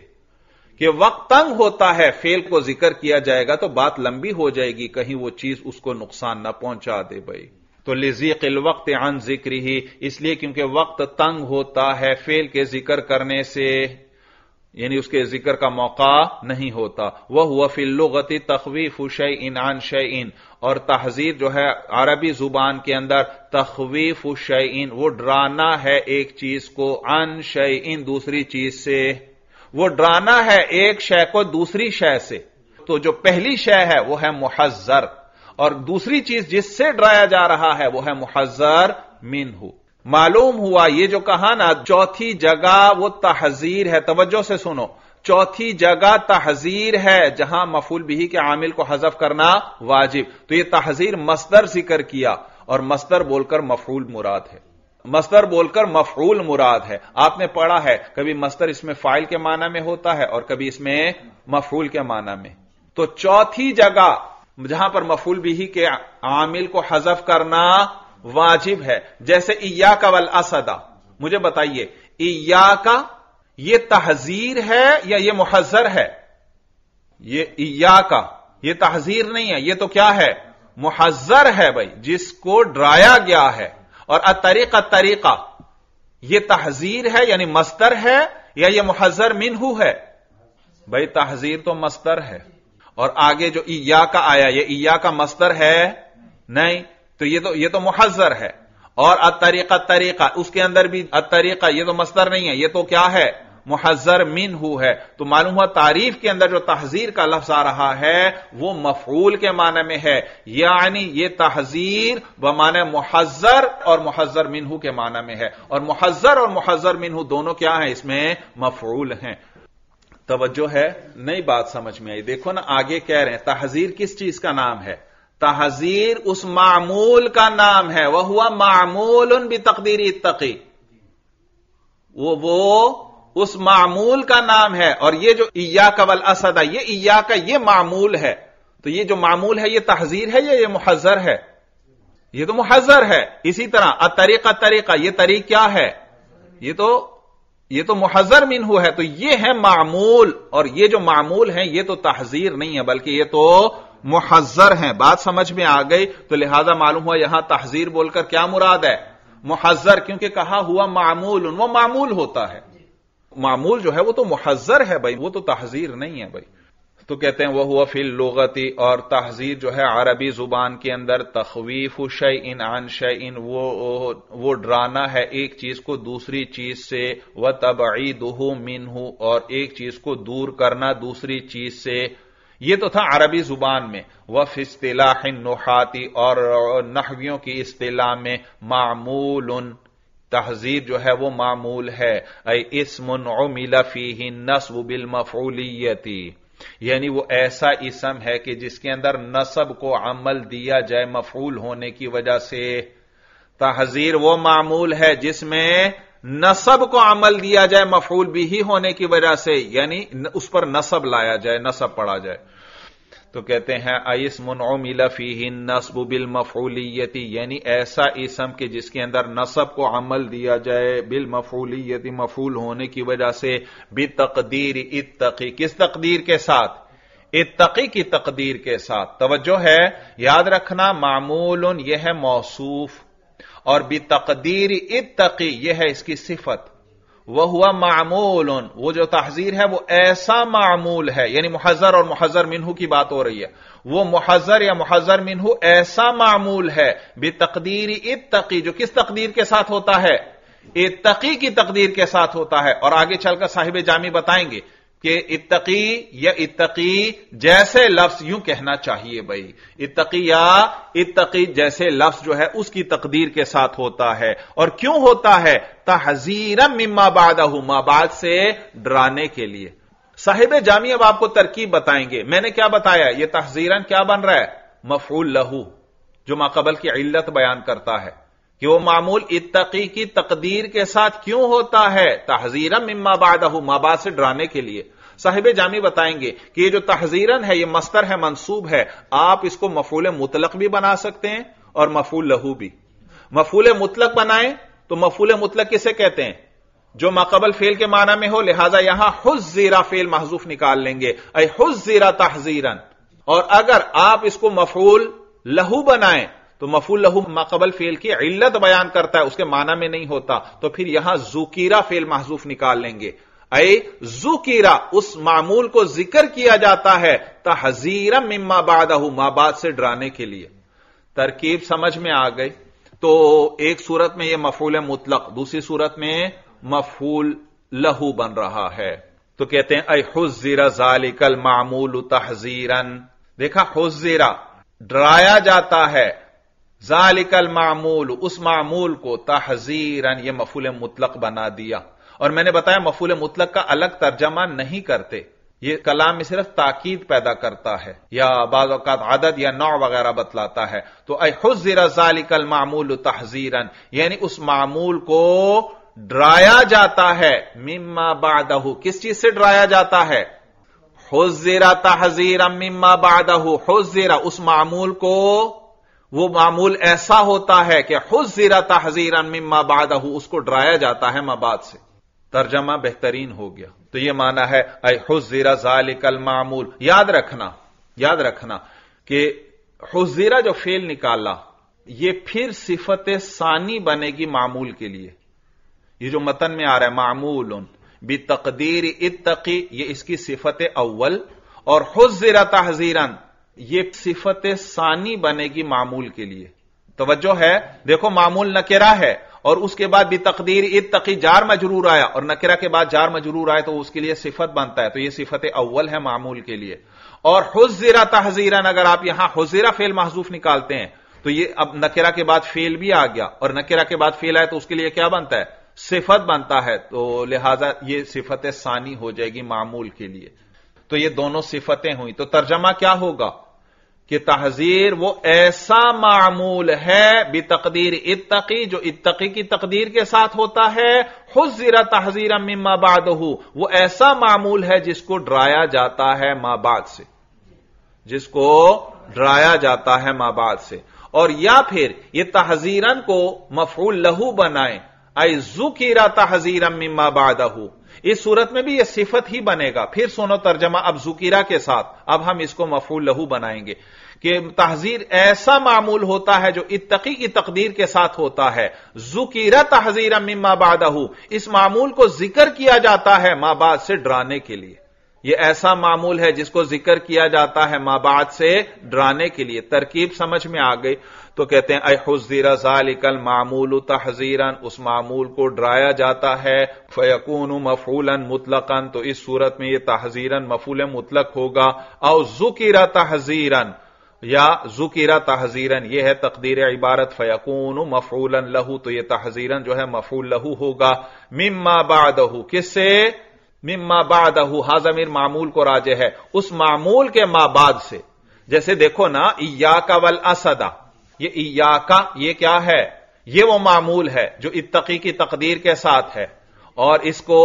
कि वक्त तंग होता है फेल को जिक्र किया जाएगा तो बात लंबी हो जाएगी कहीं वो चीज उसको नुकसान ना पहुंचा दे भाई तो लिजीकिल वक्त अन जिक्र ही इसलिए क्योंकि वक्त तंग होता है फेल के जिक्र करने से यानी उसके जिक्र का मौका नहीं होता वह हुआ फिल्लुगति तखवीफ शय इन आन शय इन और तहजीर जो है अरबी जुबान के अंदर तखवीफ शय इन वो डराना है एक चीज को अन शय इन दूसरी चीज से वो डराना है एक शय को दूसरी शय से तो जो पहली शय है वो है मुहजर और दूसरी चीज जिससे डराया जा रहा है वो है मुहजर मिनहू मालूम हुआ ये जो कहा ना चौथी जगह वो तहजीर है तवज्जो से सुनो चौथी जगह तहजीर है जहां मफूल बिही के आमिल को हजफ करना वाजिब तो ये तहजीर मस्तर जिक्र किया और मस्तर बोलकर मफूल मुराद है मस्तर बोलकर मफूल मुराद है आपने पढ़ा है कभी मस्तर इसमें फाइल के माना में होता है और कभी इसमें मफूल के माना में तो चौथी जगह जहां पर मफूल बिही के आमिल को हजफ करना वाजिब है जैसे इया का वल असदा मुझे बताइए इया का यह तहजीर है या यह मुहजर है यह इया का यह तहजीर नहीं है यह तो क्या है मुहजर है भाई जिसको डराया गया है और अतरीका तरीका यह तहजीर है यानी मस्तर है या यह मुहजर मिनहू है भाई तहजीर तो मस्तर है और आगे जो इया का आया ये इया का मस्तर है नहीं तो ये तो ये तो मुहजर है और अ तरीका तरीका उसके अंदर भी तरीका ये तो मस्तर नहीं है ये तो क्या है मुहजर मिन हु है तो मालूम हुआ तारीफ के अंदर जो तहजीर का लफ्ज आ रहा है वो मफूल के माने में है यानी ये तहजीर व माने मुहजर और मुहजर मिनहू के माने में है और मुहजर और मुहजर मिनहू दोनों क्या है इसमें मफूल हैं तवज्जो है नई बात समझ में आई देखो ना आगे कह रहे हैं तहजीर किस चीज का नाम है तहजीर उस मामूल का नाम है वह हुआ मामूल उन भी तकदीरी तकी वो वो उस मामूल का नाम है और ये जो इया का वल असद है ये इया का ये मामूल है तो ये जो मामूल है ये तहजीर है या ये मुहजर है ये तो मुहजर है इसी तरह अ तरीका ये तरीक क्या है ये तो यह तो मुहजर मिनहू है तो यह है मामूल और यह जो मामूल है यह तो तहजीर नहीं है बल्कि यह तो मुहजर है बात समझ में आ गई तो लिहाजा मालूम हुआ यहां तहजीर बोलकर क्या मुराद है मुहजर क्योंकि कहा हुआ मामूल वो मामूल होता है मामूल जो है वो तो मुहजर है भाई वो तो तहजीर नहीं है भाई तो कहते हैं वह हुआ फिल लोगती और तहजीर जो है अरबी जुबान के अंदर तखवीफ शय इन आन शय इन वो वो डराना है एक चीज को दूसरी चीज से व तबई दोहू मिन हूं और एक चीज को दूर करना दूसरी चीज से ये तो था अरबी जुबान में वफ इस्तेलाह नुहाती और नहवियों की इस्तेलाह में मामूल उन तहजीर जो है वो मामूल है इसमन मिलफी नस्ब बिल मफूलियती यानी वो ऐसा इसम है कि जिसके अंदर नसब को अमल दिया जाए मफूल होने की वजह से तहजीर वो मामूल है जिसमें नसब को अमल दिया जाए मफूल भी ही होने की वजह से यानी उस पर नसब लाया जाए नसब पढ़ा जाए तो कहते हैं आइस मुनफी नस्ब बिल मफूलियती यानी ऐसा इसम के जिसके अंदर नसब को अमल दिया जाए बिल मफूलियती मफूल होने की वजह से बी तकदीर इतकी किस तकदीर के साथ इतकी की तकदीर के साथ तवज्जो है याद रखना मामूल यह है मौसूफ और बी तकदीर इतकी यह है इसकी सिफत वह हुआ मामूल वो जो तहजीर है वो ऐसा मामूल है यानी मुहजर और मुहजर मिनहू की बात हो रही है वो मुहजर या मुहजर मिनहू ऐसा मामूल है बे तकदीर इतकी जो किस तकदीर के साथ होता है इतकी की तकदीर के साथ होता है और आगे चलकर साहिब जामी बताएंगे कि इतकी या इतकी जैसे लफ्ज यूं कहना चाहिए भाई इतकी या इतकी जैसे लफ्ज जो है उसकी तकदीर के साथ होता है और क्यों होता है तहजीरम मिम्मा बादहू से डराने के लिए साहिब जामी अब आपको तरकीब बताएंगे मैंने क्या बताया यह तहजीरन क्या बन रहा है मफूल लहू जो माकबल की इल्लत बयान करता है कि वो मामूल इत्तकी की तकदीर के साथ क्यों होता है तहजीरम इम्मा बादहू माबा से डराने के लिए साहिब जामी बताएंगे कि ये जो तहजीरन है ये मस्तर है मंसूब है आप इसको मफूल मुतलक भी बना सकते हैं और मफूल लहू भी मफूल मुतलक बनाएं तो मफूल मुतलक किसे कहते हैं जो माकबल फेल के माना में हो लिहाजा यहां हुस जीरा फेल महजूफ निकाल लेंगे अय हुस जीरा तहजीरन और अगर आप इसको मफूल लहू बनाएं तो मफूल लहू माकबल फेल की इल्लत बयान करता है उसके माना में नहीं होता तो फिर यहां जूकीरा फेल महजूफ निकाल लेंगे अय जूकीरा उस मामूल को जिक्र किया जाता है तहजीरा मिम्मा बादहू माबाद से डराने के लिए तरकीब समझ में आ गई तो एक सूरत में यह मफूल मुतलक दूसरी सूरत में मफूल लहू बन रहा है तो कहते हैं अय हुजीरा जालिकल मामूल तहजीरन देखा हुजीरा डराया जाता है जालिकल मामूल उस मामूल को तहजीरन यह मफूल मुतलक बना दिया और मैंने बताया मफूल मुतलक का अलग तर्जमा नहीं करते ये कलाम में सिर्फ ताकीद पैदा करता है या बाद आदत या नौ वगैरह बतलाता है तो अहुजरा जालिकल मामूल तहजीरन यानी उस मामूल को डराया जाता है मिम्मा बादहू किस चीज से डराया जाता है हुजरा तहजीरा मिम्मा बादहू हुजरा उस मामूल को वो मामूल ऐसा होता है कि जीरा तहजीर मिम्मा बादहू उसको डराया जाता है मबाद से तर्जमा बेहतरीन हो गया तो यह माना है अय जीरा जालिकल मामूल याद रखना याद रखना कि हुजीरा जो फेल निकाला यह फिर सिफत सानी बनेगी मामूल के लिए ये जो मतन में आ रहा है मामूल उन बी तकदीर इतकी ये इसकी सिफत अव्वल और हुजीरा तहजीरन ये सिफत सानी बनेगी मामूल के लिए तवज्जो है देखो मामूल नकेरा है और उसके बाद भी तकदीर इत तकी जार मजरूर आया और नकेरा के बाद जार मजरूर आए तो उसके लिए सिफत बनता है तो ये सिफत अव्वल है मामूल के लिए और हुजीरा तहजीरा अगर आप यहां हुजीरा फेल महजूफ निकालते हैं तो ये अब नकेरा के बाद फेल भी आ गया और नकेरा के बाद फेल आया तो उसके लिए क्या बनता है सिफत बनता है तो लिहाजा ये सिफत सानी हो जाएगी मामूल के लिए तो ये दोनों सिफतें हुई तो तर्जमा क्या होगा कि तहजीर वो ऐसा मामूल है बे तकदीर इतकी जो इतकी की तकदीर के साथ होता है हुजरा तहजीर अम्मा बाद वो ऐसा मामूल है जिसको डराया जाता है माबाद बाद से जिसको डराया जाता है माबाद बाद से और या फिर यह तहजीरन को मफूल लहू बनाए आई जुकीरा तहजीर मिम्मा बादहू इस सूरत में भी यह सिफत ही बनेगा फिर सुनो तर्जमा अब जुकीरा के साथ अब हम इसको मफूल लहू बनाएंगे कि तहजीर ऐसा मामूल होता है जो इतकी की तकदीर के साथ होता है जुकीरा तहजीर मिम्मा बादहू इस मामूल को जिक्र किया जाता है मां बाद से डराने के लिए यह ऐसा मामूल है जिसको जिक्र किया जाता है मां बाद से डराने के लिए तरकीब समझ में आ गई तो कहते हैं अहजीरा जालिकल मामूल तहजीरन उस मामूल को डराया जाता है फयकून मफूलन मुतलकन तो इस सूरत में यह तहजीरन मफूल मुतलक होगा और जुकीरा तहजीरन या जुकीरा तहजीरन यह है तकदीर इबारत फयकून मफूलन लहू तो यह तहजीरन जो है मफूल लहू होगा मिम्मा बादहू किससे मिम्मा बादहू हाजमीर मामूल को राजे है उस मामूल के माबाद से जैसे देखो ना इयाका वल असदा ये इयाका ये क्या है ये वो मामूल है जो इतकी की तकदीर के साथ है और इसको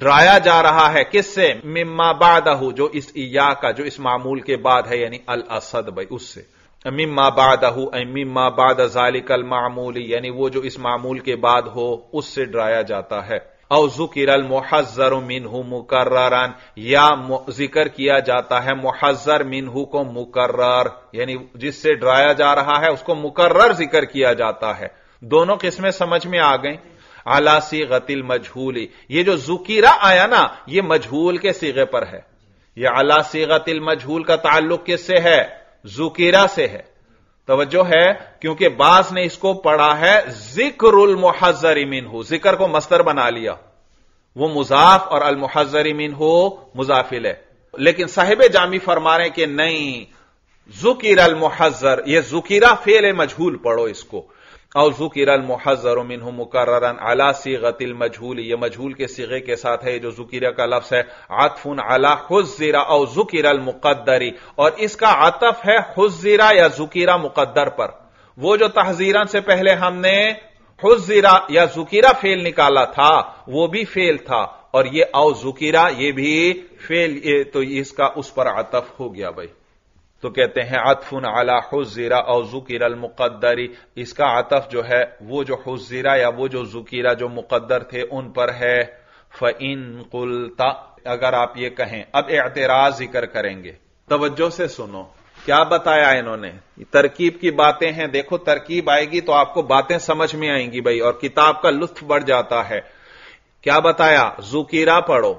डराया जा रहा है किससे मिम्मा बादहू जो इस इया का जो इस मामूल के बाद है यानी अल असद भाई उससे मिम्मा बादहू मिम्मा बाद जालिकल मामूली यानी वो जो इस मामूल के बाद हो उससे डराया जाता है औजुकिरल मुहजर मिनहू मुकर या जिक्र किया जाता है मुहजर मिनहू को मुकर्रर यानी जिससे डराया जा रहा है उसको मुकर्र जिक्र किया जाता है दोनों किस्में समझ में आ गई आला सी गतिल मजहूली ये जो जुकीरा आया ना ये मजहूल के सीगे पर है यह अला गतिल मजहूल का ताल्लुक किससे है जुकीरा से है तोज्जो है क्योंकि बास ने इसको पढ़ा है जिक्रुल मुहजर मिन हो जिक्र को मस्तर बना लिया वो मुजाफ और अल मिन हो मुजाफिल है लेकिन साहिब जामी फरमा रहे कि नहीं जुकीर अल मुहजर यह जुकीरा फेल मजहूल पढ़ो इसको अलासिल मजहूल ये मजहूल के सिगे के साथ है जो जुकीरा का लफ्स है आतफुन अला हुजरा और जुकीरल मुकदरी और इसका आतफ है हुजरा या जुकीरा मुकद्दर पर वो जो तहजीरा से पहले हमने हुजरा या जुकीरा फेल निकाला था वो भी फेल था और ये औ जुकीरा ये भी फेल ये तो इसका उस पर आतफ हो गया भाई तो कहते हैं अतफुन अला हुजीरा और जुकीर मुकद्दरी इसका आतफ जो है वो जो हुजीरा या वो जो जुकीरा जो मुकद्दर थे उन पर है फ़इन कुलता अगर आप ये कहें अब एतराज जिक्र करेंगे तवज्जो से सुनो क्या बताया इन्होंने तरकीब की बातें हैं देखो तरकीब आएगी तो आपको बातें समझ में आएंगी भाई और किताब का लुत्फ बढ़ जाता है क्या बताया जुकीरा पढ़ो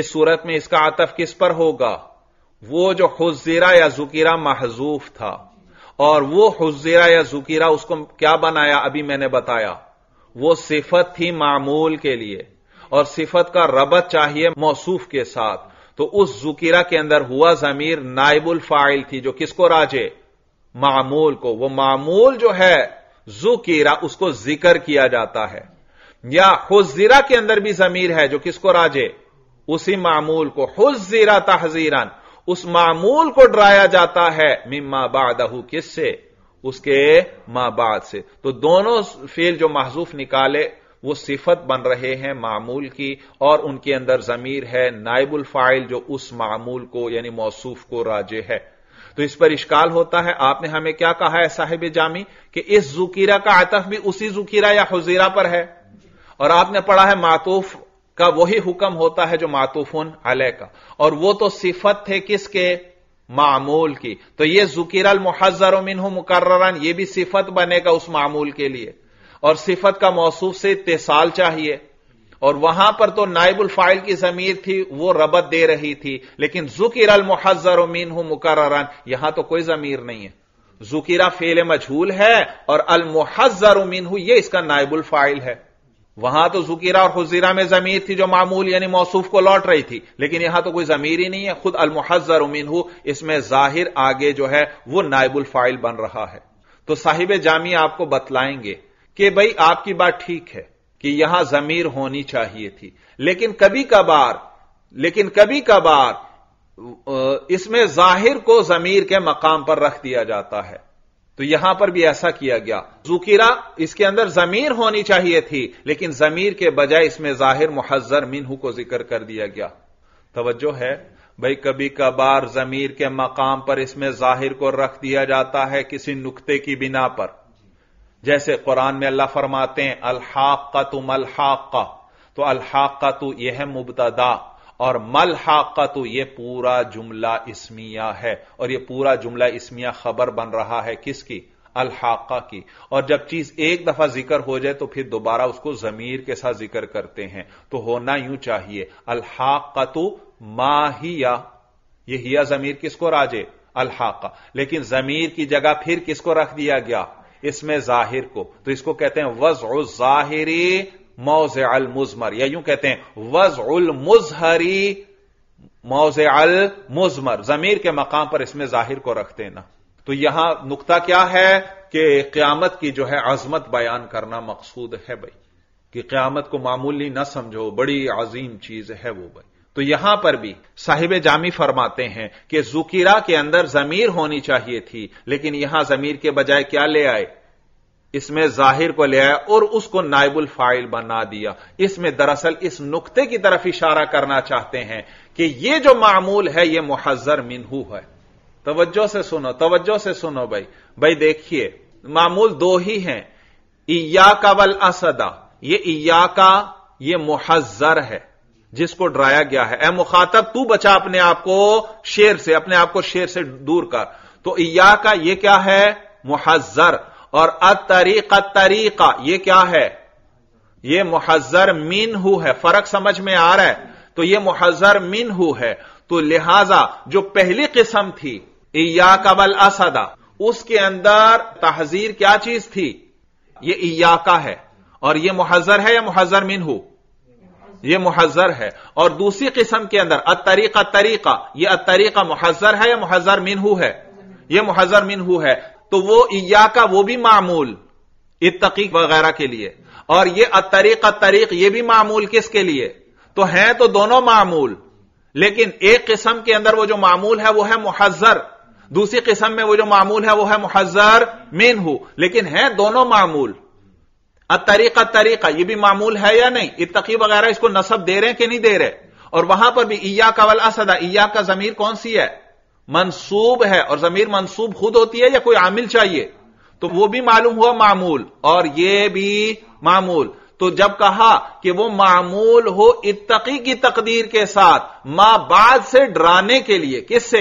इस सूरत में इसका आतफ किस पर होगा वो जो हुजीरा या जुकीरा महजूफ था और वो हुजीरा या जुकीरा उसको क्या बनाया अभी मैंने बताया वो सिफत थी मामूल के लिए और सिफत का रबत चाहिए मौसूफ के साथ तो उस जुकीरा के अंदर हुआ जमीर नाइबुल फाइल थी जो किसको राजे मामूल को वो मामूल जो है जुकीरा उसको जिक्र किया जाता है या हुजीरा के अंदर भी जमीर है जो किसको राजे उसी मामूल को हुजीरा तहजीरन उस मामूल को डराया जाता है मिम्मा बादहू किससे उसके मां बाद से तो दोनों फेल जो महजूफ निकाले वो सिफत बन रहे हैं मामूल की और उनके अंदर जमीर है नाइबुल फाइल जो उस मामूल को यानी मौसूफ को राजे है तो इस पर इश्काल होता है आपने हमें क्या कहा है साहिब जामी कि इस जुकीरा का आतफ भी उसी जुकीरा या हजीरा पर है और आपने पढ़ा है मातूफ का वही हुक्म होता है जो मातूफुन अलह का और वो तो सिफत थे किसके मामूल की तो ये जुकीरल मुहजर मिनह मुकर्रन ये भी सिफत बनेगा उस मामूल के लिए और सिफत का मौसू से इतसाल चाहिए और वहां पर तो नाइबुल फाइल की जमीर थी वो रबत दे रही थी लेकिन जुकीरल मुहजर हूं मुकर्रन यहां तो कोई जमीर नहीं है जुकीरा फेल मजहूल है और अल मुहजर हूं यह इसका नाइबुल फाइल है वहां तो जुकीरा और खुजीरा में जमीर थी जो मामूल यानी मौसूफ को लौट रही थी लेकिन यहां तो कोई जमीर ही नहीं है खुद अलमुहजर उमीन हूं इसमें जाहिर आगे जो है वह नायबुल फाइल बन रहा है तो साहिब जामी आपको बतलाएंगे कि भाई आपकी बात ठीक है कि यहां जमीर होनी चाहिए थी लेकिन कभी कभार लेकिन कभी कभार इसमें जाहिर को जमीर के मकाम पर रख दिया जाता है तो यहां पर भी ऐसा किया गया जुकीरा इसके अंदर जमीर होनी चाहिए थी लेकिन जमीर के बजाय इसमें जाहिर मुहजर मिनहू को जिक्र कर दिया गया तवज्जो है भाई कभी कभार जमीर के मकाम पर इसमें जाहिर को रख दिया जाता है किसी नुकते की बिना पर जैसे कुरान में अल्लाह फरमाते हैं अल्हाका तुम अल्हाका तो अल्हाका तो यह है मुबतदा और मल हाका तो यह पूरा जुमला इसमिया है और यह पूरा जुमला इसमिया खबर बन रहा है किसकी अलहाका की और जब चीज एक दफा जिक्र हो जाए तो फिर दोबारा उसको जमीर के साथ जिक्र करते हैं तो होना यूं चाहिए अलहाका तो माहिया ये हिया जमीर किसको राजे अलहाका लेकिन जमीर की जगह फिर किसको रख दिया गया इसमें जाहिर को तो इसको कहते हैं वज जाहिर मौज अल मुजमर या यूं कहते हैं वज उल मुजहरी मौज अल मुजमर जमीर के मकाम पर इसमें जाहिर को रखते ना तो यहां नुकता क्या है कि क्यामत की जो है आजमत बयान करना मकसूद है भाई कि क्यामत को मामूली ना समझो बड़ी अजीम चीज है वो भाई तो यहां पर भी साहिब जामी फरमाते हैं कि जुकीरा के अंदर जमीर होनी चाहिए थी लेकिन यहां जमीर के बजाय क्या ले आए इसमें जाहिर को ले आया और उसको नाइबुल फाइल बना दिया इसमें दरअसल इस नुकते की तरफ इशारा करना चाहते हैं कि यह जो मामूल है यह मुहजर मिनहू है तवज्जो से सुनो तवज्जो से सुनो भाई भाई देखिए मामूल दो ही हैं का वल असदा ये का ये मुहजर है जिसको डराया गया है ए मुखातब तू बचा अपने आप को शेर से अपने आप को शेर से दूर कर तो इया का यह क्या है मुहजर और अतरीका तरीका यह क्या है यह मुहजर मीन हु है फर्क समझ में आ रहा है तो यह मुहजर मीन हु है तो लिहाजा जो पहली किस्म थी इया कबल असदा उसके अंदर तहजीर क्या चीज थी यह इयाका है और यह मुहजर है या मुहजर मीन हु यह मुहजर है और दूसरी किस्म के अंदर अतरीका तरीका यह अतरीका मुहजर है या मुहजर हु है यह मुहजर मिनहू है तो वो इया का वो भी मामूल इतकी वगैरह के लिए और ये अतरीक तरीक ये भी मामूल किसके लिए तो है तो दोनों मामूल लेकिन एक किस्म के अंदर वो जो मामूल है वो है मुहजर दूसरी किस्म में वो जो मामूल है वो है मुहजर मीन हु लेकिन है दोनों मामूल अतरीका तरीका ये भी मामूल है या नहीं इतकी वगैरह इसको नसब दे रहे हैं कि नहीं दे रहे और वहां पर भी का कवल असदा इया का जमीर कौन सी है मनसूब है और जमीर मनसूब खुद होती है या कोई आमिल चाहिए तो वो भी मालूम हुआ मामूल और ये भी मामूल तो जब कहा कि वो मामूल हो इतकी की तकदीर के साथ मां बाद से डराने के लिए किससे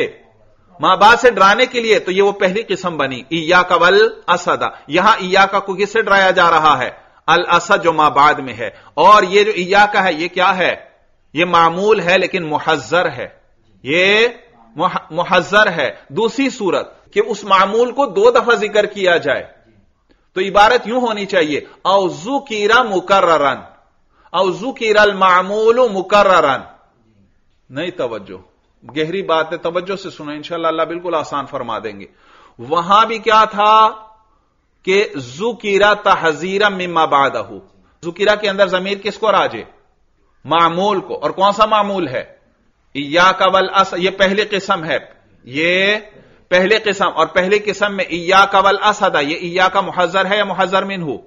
मां बाद से डराने के लिए तो ये वो पहली किस्म बनी इया कवल असदा यहां इया का को किससे डराया जा रहा है अल असद जो मां बाद में है और ये जो इया का है ये क्या है ये मामूल है लेकिन मुहजर है ये मुहजर है दूसरी सूरत कि उस मामूल को दो दफा जिक्र किया जाए तो इबारत यूं होनी चाहिए औजू कीरा मुकर्रन अवजू कीरल मामूल मुकर्रन नहीं तवज्जो गहरी बात है तवज्जो से सुनो इंशाला बिल्कुल आसान फरमा देंगे वहां भी क्या था कि जुकीरा तहजीरा मिम्मा बादहू जुकीरा के अंदर जमीर किसको राजे मामूल को और कौन सा मामूल है इया का वल अस ये पहली किस्म है ये पहले किस्म और पहले किस्म में इया का वल असदा ये इया का मुहजर है या मुहजर मिन हो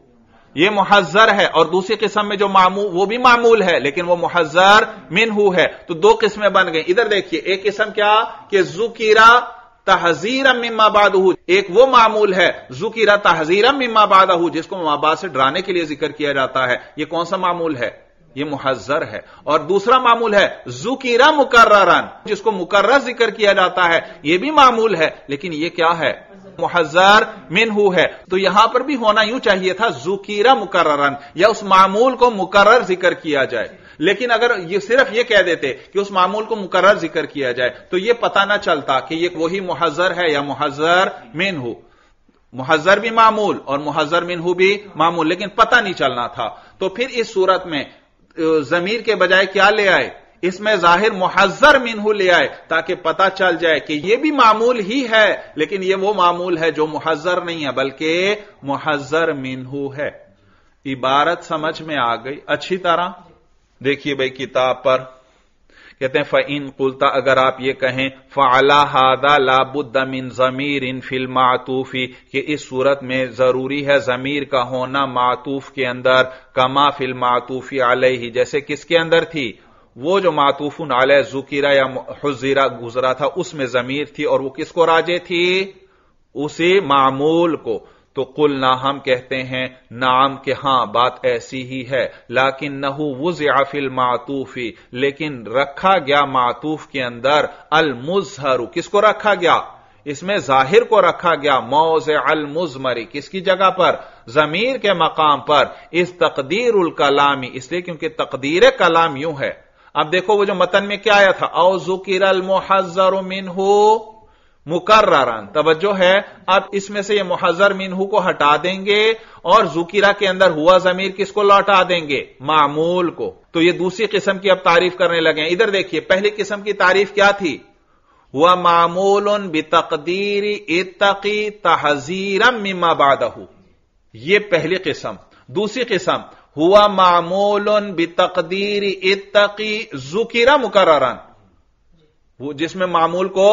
यह मुहजर है और दूसरी किस्म में जो मामू वो भी मामूल है लेकिन वो मुहजर मिन हु है तो दो किस्में बन गई इधर देखिए एक किस्म क्या कि जुकीरा तहजीरम मिम्मा बादहू एक वो मामूल है जुकीरा तहजीरम मिम्मा बादहू जिसको माबाद से डराने के लिए जिक्र किया जाता है यह कौन सा मामूल है यह मुहजर है और दूसरा मामूल है जुकीरा मुकर्रन जिसको मुकर्र जिक्र किया जाता है यह भी मामूल है लेकिन यह क्या है मुहजर मिनहू है तो यहां पर भी होना यूं चाहिए था जुकीरा मुकर्रन या उस मामूल को मुकर्र जिक्र किया जाए लेकिन अगर ये सिर्फ ये कह देते कि उस मामूल को मुकर्र जिक्र किया जाए तो ये पता ना चलता कि ये वही मुहजर है या मुहजर मिनहू मुहजर भी मामूल और मुहजर मिनहू भी मामूल लेकिन पता नहीं चलना था तो फिर इस सूरत में जमीर के बजाय क्या ले आए इसमें जाहिर मुहजर मिनहू ले आए ताकि पता चल जाए कि यह भी मामूल ही है लेकिन यह वो मामूल है जो मुहजर नहीं है बल्कि मुहजर मिनहू है इबारत समझ में आ गई अच्छी तरह देखिए भाई किताब पर कहते हैं फ़ैन कुलता अगर आप ये कहें फ़ला हादा मिन ज़मीर इन फिल मातूफ़ी कि इस सूरत में ज़रूरी है ज़मीर का होना मातूफ़ के अंदर कमा फिल मातूफ़ी आलही जैसे किसके अंदर थी वो जो मातूफुन आलह जुकीरा या हजीरा गुजरा था उसमें जमीर थी और वो किसको राजे थी उसी मामूल को तो कुल ना हम कहते हैं नाम के हां बात ऐसी ही है लाकिन नहू वुजाफिल मातूफी लेकिन रखा गया मातूफ के अंदर अल मुजहरू किसको रखा गया इसमें जाहिर को रखा गया मौज अल मुजमरी किसकी जगह पर जमीर के मकाम पर इस तकदीर उल कलामी इसलिए क्योंकि तकदीर कलाम यूं है अब देखो वो जो मतन में क्या आया था औजुकिर अल मुहजर मिन मुकर्रन तवज्जो है अब इसमें से ये मुहजर मिनहू को हटा देंगे और जुकीरा के अंदर हुआ जमीर किसको लौटा देंगे मामूल को तो ये दूसरी किस्म की अब तारीफ करने लगे इधर देखिए पहली किस्म की तारीफ क्या थी हुआ मामूल उन बेतकदीरी इतकी तहजीरम मिमा बादहू ये पहली किस्म दूसरी किस्म हुआ मामूल उन बेतकदीरी इतकी जुकीरा मुकर्रन जिसमें मामूल को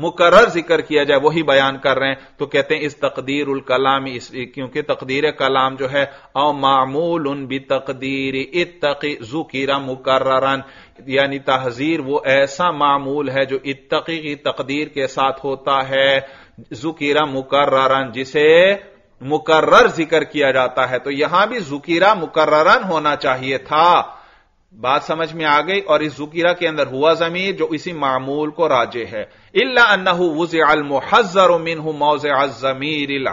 मुकर्र जिक्र किया जाए वही बयान कर रहे हैं तो कहते हैं इस तकदीर उल कलाम इस क्योंकि तकदीर कलाम जो है औ मामूल उन भी तकदीर इतकी जुकीरा मुकर्रन यानी तहजीर वो ऐसा मामूल है जो इतकी की तकदीर के साथ होता है जुकीरा मुकर्रन जिसे मुकर्र जिक्र किया जाता है तो यहां भी जुकीरा मुकर्रन होना चाहिए था बात समझ में आ गई और इस जुकीरा के अंदर हुआ जमीर जो इसी मामूल को राजे है इलाहू वजर मिनहू मौज जमीर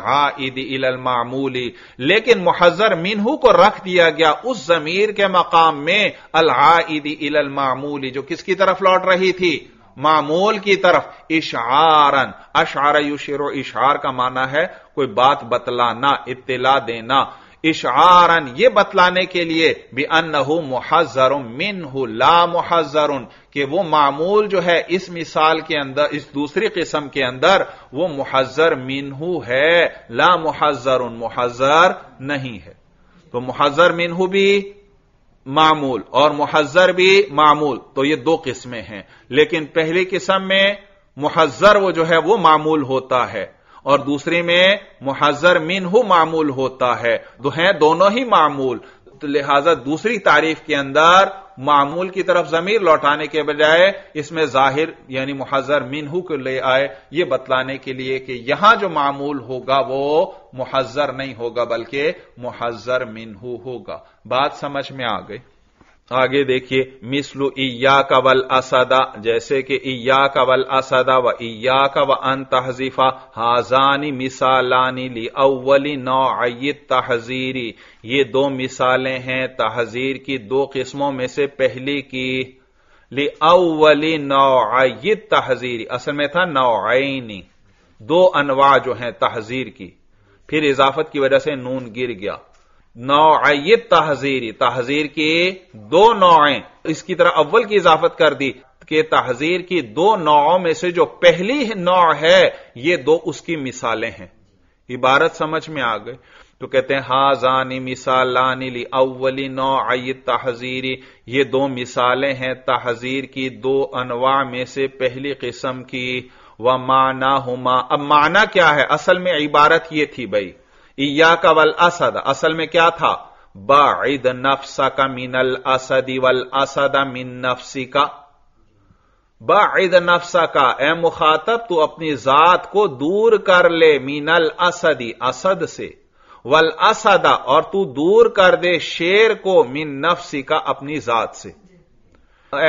मामूली लेकिन मुहजर मिनहू को रख दिया गया उस जमीर के मकाम में अलहाइदी इल मामूली जो किसकी तरफ लौट रही थी मामूल की तरफ इशारन अशार युशर इशार का माना है कोई बात बतलाना इतला देना इशारन ये बतलाने के लिए भी अन्नहु मुहजर मिनहु ला मुहजर कि वो मामूल जो है इस मिसाल के अंदर इस दूसरी किस्म के अंदर वो मुहजर मिनहू है ला मुहजर मुहजर नहीं है तो मुहजर मिनहू भी मामूल और मुहजर भी मामूल तो ये दो किस्में हैं लेकिन पहली किस्म में मुहजर वो जो है वो मामूल होता है और दूसरे में मुहजर मिन हु मामूल होता है तो है दोनों ही मामूल तो लिहाजा दूसरी तारीफ के अंदर मामूल की तरफ जमीर लौटाने के बजाय इसमें जाहिर यानी मुहजर मिनहू को ले आए यह बतलाने के लिए कि यहां जो मामूल होगा वो मुहजर नहीं होगा बल्कि मुहजर मिनहू होगा बात समझ में आ गई आगे देखिए मिसलु इया कवल असदा जैसे कि इया कवल असदा व इया कव अन तहजीफा हाजानी मिसालानी ली अव्वली नौ तहजीरी ये दो मिसालें हैं तहजीर की दो किस्मों में से पहली की ली अव्वली नौ तहजीरी असल में था नौनी दो अनवा जो हैं तहजीर की फिर इजाफत की वजह से नून गिर गया नौय तहजीरी तहजीर के दो नौएं इसकी तरह अव्वल की इजाफत कर दी कि तहजीर की दो नौओं में से जो पहली नौ है ये दो उसकी मिसालें हैं इबारत समझ में आ गई तो कहते हैं हाजानी मिसालानी ली अव्वली नौ आई तहजीरी ये दो मिसालें हैं तहजीर की दो अनवा में से पहली किस्म की व माना हुमा अब माना क्या है असल में इबारत ये थी भाई इया का वल असद असल में क्या था बाइद नफसा का मिनल असदी वल असदा मिन नफसी का बाइद नफसा का ए मुखातब तू अपनी जात को दूर कर ले मीनल असदी असद से वल असदा और तू दूर कर दे शेर को मिन नफसी का अपनी जात से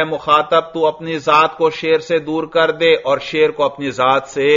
ए मुखातब तू अपनी जात को शेर से दूर कर दे और शेर को अपनी जात से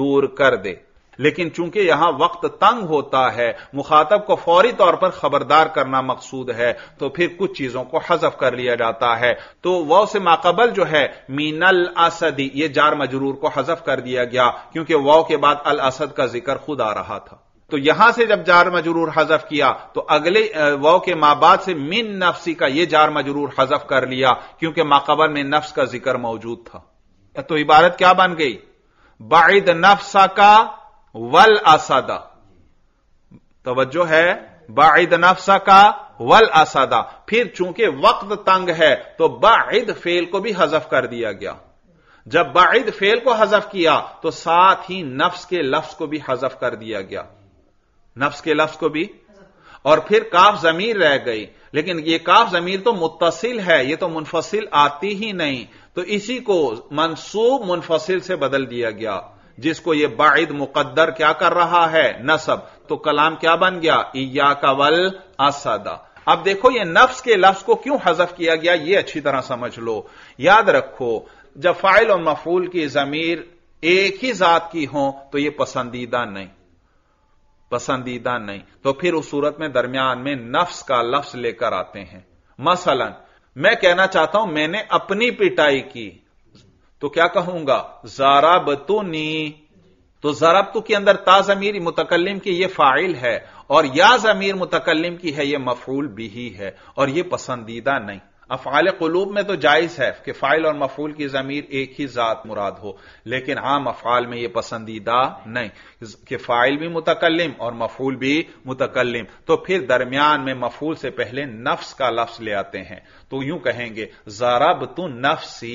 दूर कर दे लेकिन चूंकि यहां वक्त तंग होता है मुखातब को फौरी तौर पर खबरदार करना मकसूद है तो फिर कुछ चीजों को हजफ कर लिया जाता है तो वौ से माकबल जो है मीनल असदी ये जार मजरूर को हजफ कर दिया गया क्योंकि वौ के बाद अल असद का जिक्र खुद आ रहा था तो यहां से जब जार मजरूर हजफ किया तो अगले वह के बाद से मिन नफ्सी का यह जार मजरूर हजफ कर लिया क्योंकि माकबल में नफ्स का जिक्र मौजूद था तो इबारत क्या बन गई बाइद नफ्सा का वल असदा तोज्जो है बाइद नफसा का वल असदा फिर चूंकि वक्त तंग है तो बाइद फेल को भी हजफ कर दिया गया जब बाइद फेल को हजफ किया तो साथ ही नफ्स के लफ्ज को भी हजफ कर दिया गया नफ्स के लफ्ज को भी और फिर काफ जमीर रह गई लेकिन ये काफ जमीर तो मुतसिल है ये तो मुनफसिल आती ही नहीं तो इसी को मनसूब मुनफसिल से बदल दिया गया जिसको ये बाइद मुकद्दर क्या कर रहा है नसब तो कलाम क्या बन गया इया का वल असदा अब देखो ये नफ्स के लफ्ज को क्यों हजफ किया गया ये अच्छी तरह समझ लो याद रखो जब फाइल और मफूल की जमीर एक ही जात की हो तो ये पसंदीदा नहीं पसंदीदा नहीं तो फिर उस सूरत में दरमियान में नफ्स का लफ्ज लेकर आते हैं मसलन मैं कहना चाहता हूं मैंने अपनी पिटाई की तो क्या कहूंगा जाराबतुनी तो तो के अंदर ताज अमीर मुतकलम की यह फाइल है और या जमीर मुतकलम की है यह मफूल भी है और यह पसंदीदा नहीं अफाल कलूब में तो जायज है कि फाइल और मफूल की जमीर एक ही जात मुराद हो लेकिन आम अफाल में यह पसंदीदा नहीं कि फाइल भी मुतकलम और मफूल भी मुतकलम तो फिर दरमियान में मफूल से पहले नफ्स का लफ्स ले आते हैं तो यूं कहेंगे जराब तू नफ्सी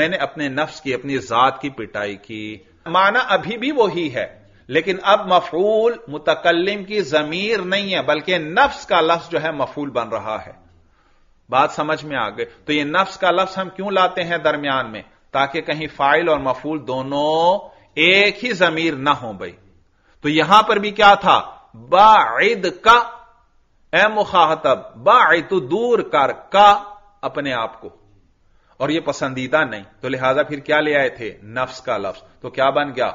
मैंने अपने नफ्स की अपनी जात की पिटाई की माना अभी भी वही है लेकिन अब मफूल मुतकलम की जमीर नहीं है बल्कि नफ्स का लफ्ज जो है मफूल बन रहा है बात समझ में आ गई तो ये नफ्स का लफ्स हम क्यों लाते हैं दरमियान में ताकि कहीं फाइल और मफूल दोनों एक ही जमीर ना हो भाई तो यहां पर भी क्या था बाइद का ए मुखातब तो दूर कर का अपने आप को और यह पसंदीदा नहीं तो लिहाजा फिर क्या ले आए थे नफ्स का लफ्ज तो क्या बन गया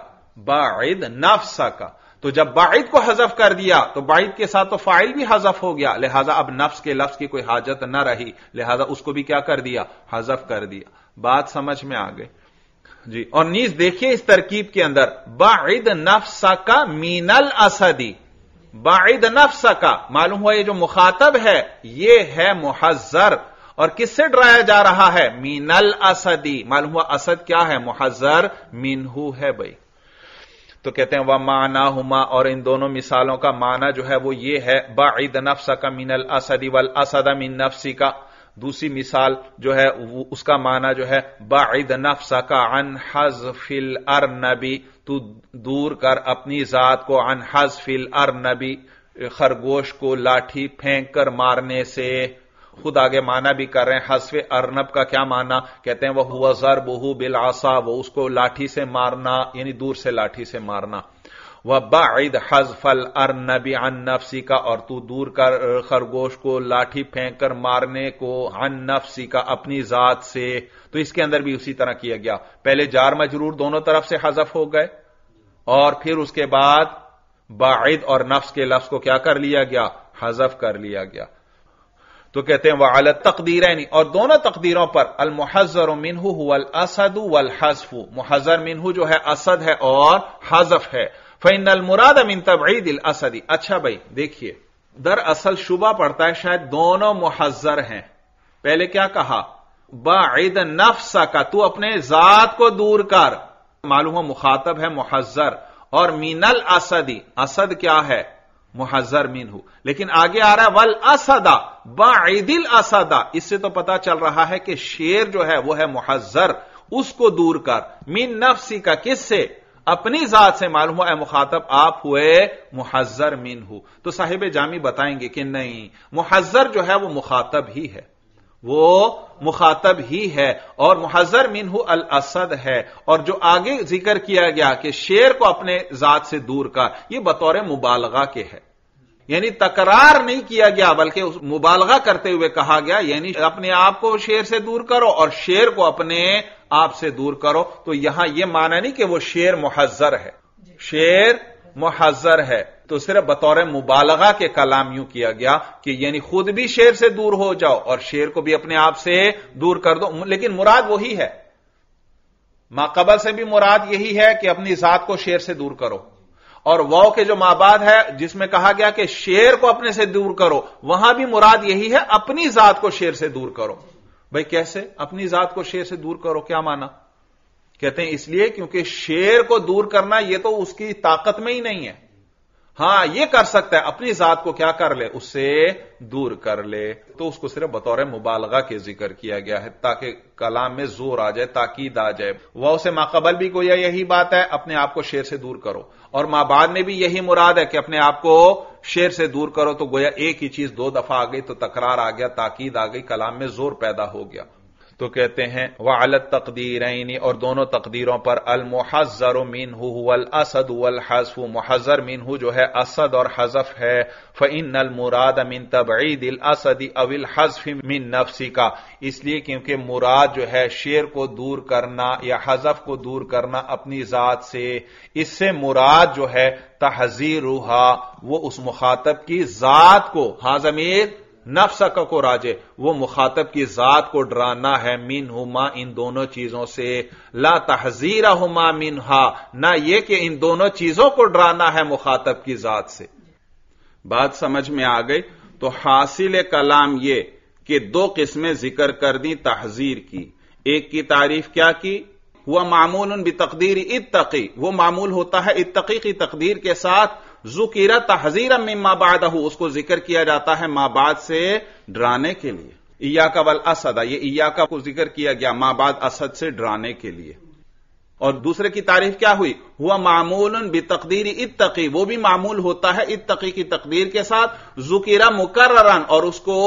बाइद नफ्स का तो जब बाइद को हजफ कर दिया तो बाइद के साथ तो फाइल भी हजफ हो गया लिहाजा अब नफ्स के लफ्ज की कोई हाजत ना रही लिहाजा उसको भी क्या कर दिया हजफ कर दिया बात समझ में आ गई जी और नीज देखिए इस तरकीब के अंदर बाइद नफ्सा का मीनल असदी बाइद नफ्सा का मालूम हुआ ये जो मुखातब है ये है मुहजर और किससे डराया जा रहा है मीनल असदी मालूम हुआ असद क्या है मुहजर मीनहू है भाई तो कहते हैं वह माना हुमा और इन दोनों मिसालों का माना जो है वो ये है बाइद नफ्स का मिनल असदी वल असद मिन नफसी का दूसरी मिसाल जो है उसका माना जो है बाइद नफ्सा का अन हज फिल अर नबी तू दूर कर अपनी जात को अन हज फिल अर नबी खरगोश को लाठी फेंक कर मारने से खुद आगे माना भी कर रहे हैं हसफ अरनब का क्या माना कहते हैं वह हुआ जर बहू बिल आसा वो उसको लाठी से मारना यानी दूर से लाठी से मारना वह बाइद हजफल अरनबी अन नफसी का और तू दूर कर खरगोश को लाठी फेंक कर मारने को अन नफसी का अपनी जात से तो इसके अंदर भी उसी तरह किया गया पहले जार मजरूर दोनों तरफ से हजफ हो गए और फिर उसके बाद बाइद और नफ्स के लफ्ज को क्या कर लिया गया हजफ कर लिया गया तो कहते हैं वह अल तकदीर और दोनों तकदीरों पर अल मुहजर मिनहू वल असद वल हजफू मुहजर मिनहू जो है असद है और हजफ है फैन अल मुराद मिन तबईद अल असदी अच्छा भाई देखिए दरअसल शुबा पड़ता है शायद दोनों मुहजर हैं पहले क्या कहा बाइद नफ्स का तू अपने जात को दूर कर मालूम हो मुखातब है मुहजर और मीनल असदी असद क्या है मुहजर मीन हो लेकिन आगे आ रहा है वल असदा बादिल असदा इससे तो पता चल रहा है कि शेर जो है वह है मुहजर उसको दूर कर मीन नफसी का किससे अपनी जात से मालूम हो मुखातब आप हुए मुहजर मीन हो तो साहिब जामी बताएंगे कि नहीं मुहजर जो है वह मुखातब ही है वो मुखातब ही है और मुहजर मिनहू अल असद है और जो आगे जिक्र किया गया कि शेर को अपने जात से दूर का यह बतौर मुबालगा के है यानी तकरार नहीं किया गया बल्कि उस मुबालगा करते हुए कहा गया यानी अपने आप को शेर से दूर करो और शेर को अपने आप से दूर करो तो यहां यह माना नहीं कि वह शेर मुहजर है शेर मुहजर है तो सिर्फ बतौर मुबालगा के कलाम यूं किया गया कि यानी खुद भी शेर से दूर हो जाओ और शेर को भी अपने आप से दूर कर दो लेकिन मुराद वही है माकबल से भी मुराद यही है कि अपनी जात को शेर से दूर करो और वो के जो माबाद है जिसमें कहा गया कि शेर को अपने से दूर करो वहां भी मुराद यही है अपनी जात को शेर से दूर करो भाई कैसे अपनी जात को शेर से दूर करो क्या माना कहते हैं इसलिए क्योंकि शेर को दूर करना यह तो उसकी ताकत में ही नहीं है हां यह कर सकता है अपनी जात को क्या कर ले उससे दूर कर ले तो उसको सिर्फ बतौर मुबालगा के जिक्र किया गया है ताकि कलाम में जोर आ जाए ताकीद आ जाए वह उसे माकबल भी गोया यही बात है अपने आप को शेर से दूर करो और मां बाद में भी यही मुराद है कि अपने आप को शेर से दूर करो तो गोया एक ही चीज दो दफा आ गई तो तकरार आ गया ताकीद आ गई कलाम में जोर पैदा हो गया तो कहते हैं वह अलत तकदीर और दोनों तकदीरों पर अल मुहजर मीन हुल असद वल हसफ मुहजर मीन जो है असद और हजफ है फ इन अल मुराद ई दिल असद अविल हजफ मीन नफसी का इसलिए क्योंकि मुराद जो है शेर को दूर करना या हजफ को दूर करना अपनी जात से इससे मुराद जो है तहजीर वो उस मुखातब की जात को हाजमीर नफसक को राजे वो मुखातब की जात को डराना है मिन हुमा इन दोनों चीजों से ला तहजीरा हुमा मिन हा ना ये कि इन दोनों चीजों को डराना है मुखातब की जात से बात समझ में आ गई तो हासिल कलाम ये कि दो किस्में जिक्र कर दी तहजीर की एक की तारीफ क्या की वह मामूल भी तकदीर इतकी वो मामूल होता है इतकी की तकदीर के साथ जुकीरा तहजीर मिम्मा बादहू उसको जिक्र किया जाता है माबाद से डराने के लिए इयाका वल असद ये इयाका को जिक्र किया गया माबाद असद से डराने के लिए और दूसरे की तारीफ क्या हुई हुआ मामूल बे तकदीर इतकी वो भी मामूल होता है इतकी की तकदीर के साथ जुकीरा मुकर्रन और उसको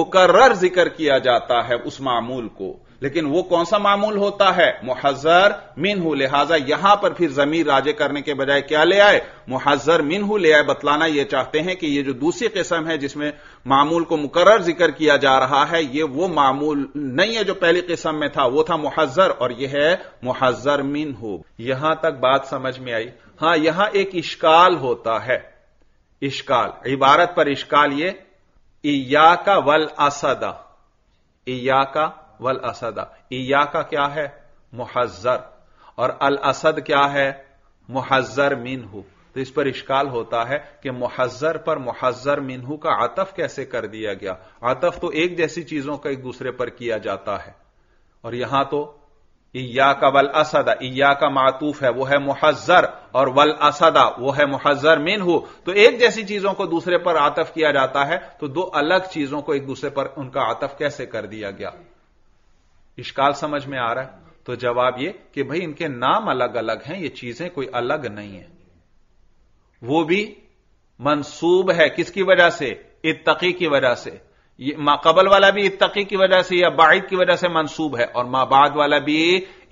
मुकर्र जिक्र किया जाता है उस मामूल को लेकिन वो कौन सा मामूल होता है मुहजर मिनहू लिहाजा यहां पर फिर जमीर राजे करने के बजाय क्या ले आए मुहजर मिनहू ले आए बतलाना यह चाहते हैं कि यह जो दूसरी किस्म है जिसमें मामूल को मुकर्र जिक्र किया जा रहा है यह वो मामूल नहीं है जो पहली किस्म में था वो था मुहजर और यह है मुहजर मिनहू यहां तक बात समझ में आई हां यहां एक इश्काल होता है इश्काल इबारत पर इश्काल ये इया का वल असदा इया का वल असदा ईया का क्या है मुहजर और अल असद क्या है मुहजर मिनहू तो इस पर इश्काल होता है कि मुहजर पर मुहजर मिनहू का आतफ कैसे कर दिया गया आतफ तो एक जैसी चीजों का एक दूसरे पर किया जाता है और यहां तो इया का वल असदा इया का मातूफ है वो है मुहजर और वल असदा वो है मुहजर मीनहू तो एक जैसी चीजों को दूसरे पर आतफ किया जाता है तो दो अलग चीजों को एक दूसरे पर उनका आतफ कैसे कर दिया गया इश्काल समझ में आ रहा है तो जवाब ये कि भाई इनके नाम अलग अलग हैं ये चीजें कोई अलग नहीं है वो भी मंसूब है किसकी वजह से इतकी की वजह से ये माकबल वाला भी इतकी की वजह से या बाइद की वजह से मनसूब है और माबाद वाला भी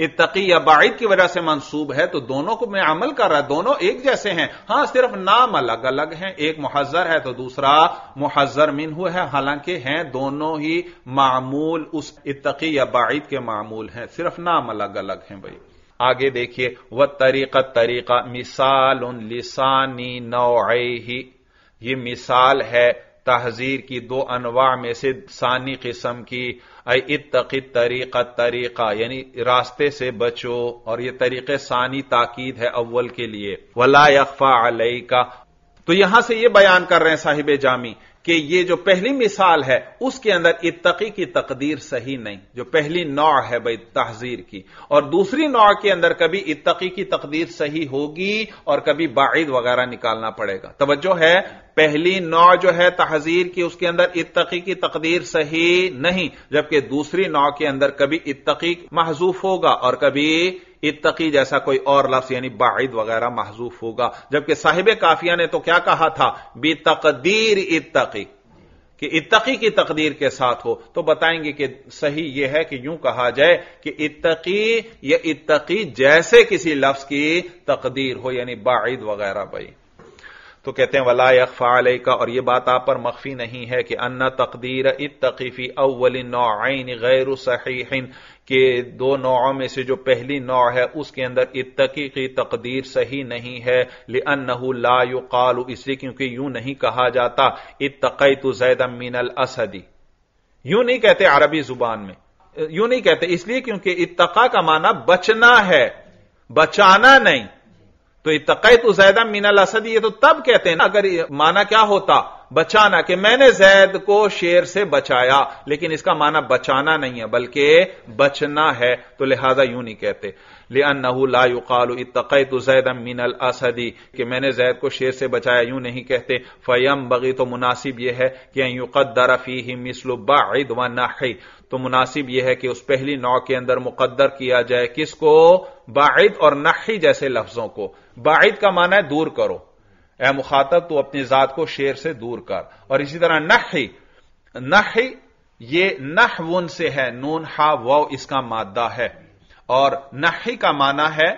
इतकी या बाइद की वजह से मनसूब है तो दोनों को मैं अमल कर रहा दोनों एक जैसे हैं हां सिर्फ नाम अलग अलग हैं एक मुहजर है तो दूसरा मुहजर मिन हुआ है हालांकि हैं दोनों ही मामूल उस इतकी या बाइद के मामूल हैं सिर्फ नाम अलग अलग हैं भाई आगे देखिए वह तरीका तरीका मिसाल उन लिसानी नौ ये मिसाल है तहजीर की दो अनवा में से सानी किस्म की इतकित तरीका तरीका यानी रास्ते से बचो और ये तरीके सानी ताकीद है अव्वल के लिए वला यकफा अलई का तो यहां से ये बयान कर रहे हैं साहिब जामी कि ये जो पहली मिसाल है उसके अंदर इतकी की तकदीर सही नहीं जो पहली नौ है भाई तहजीर की और दूसरी नौ के अंदर कभी इतकी की तकदीर सही होगी और कभी बाइद वगैरह निकालना पड़ेगा तवज्जो है पहली नौ जो है तहजीर की उसके अंदर इतकी की तकदीर सही नहीं जबकि दूसरी नौ के अंदर कभी इतकी महजूफ होगा और कभी इतकी जैसा कोई और लफ्स यानी बाइद वगैरह महजूफ होगा जबकि साहिब काफिया ने तो क्या कहा था बी तकदीर इतकी कि इतकी की तकदीर के साथ हो तो बताएंगे कि सही यह है कि यूं कहा जाए कि इतकी या इतकी जैसे किसी लफ्ज की तकदीर हो यानी बाइद वगैरह बई तो कहते हैं वला यकफा का और ये बात आप पर मखफी नहीं है कि अन्ना तकदीर इत तकीफी अवली नौन गैर सहीन के दो नौओं में से जो पहली नौ है उसके अंदर इतकी की तकदीर सही नहीं है लेन ला यु कालू इसलिए क्योंकि यूं नहीं कहा जाता इतकई तो जैद मीनल असदी यूं नहीं कहते अरबी जुबान में यूं नहीं कहते इसलिए क्योंकि इतका का माना बचना है बचाना नहीं तो इतकैत उजैदा मीनल असद ये तो तब कहते हैं ना अगर माना क्या होता बचाना कि मैंने जैद को शेर से बचाया लेकिन इसका माना बचाना नहीं है बल्कि बचना है तो लिहाजा यूं नहीं कहते लेअनहू ला युकालु इतकैत जैदम मीनल असदी कि मैंने जैद को शेर से बचाया यूं नहीं कहते फयम बगी तो मुनासिब यह है कि युकदर फी ही मिसल बाद व नाही तो मुनासिब यह है कि उस पहली नौ के अंदर मुकद्दर किया जाए किसको बाद और नाही जैसे लफ्जों को बाइद का माना है दूर करो ए मुखातब तो अपनी जात को शेर से दूर कर और इसी तरह नही नही ये वन से है नून हा व इसका मादा है और नही का माना है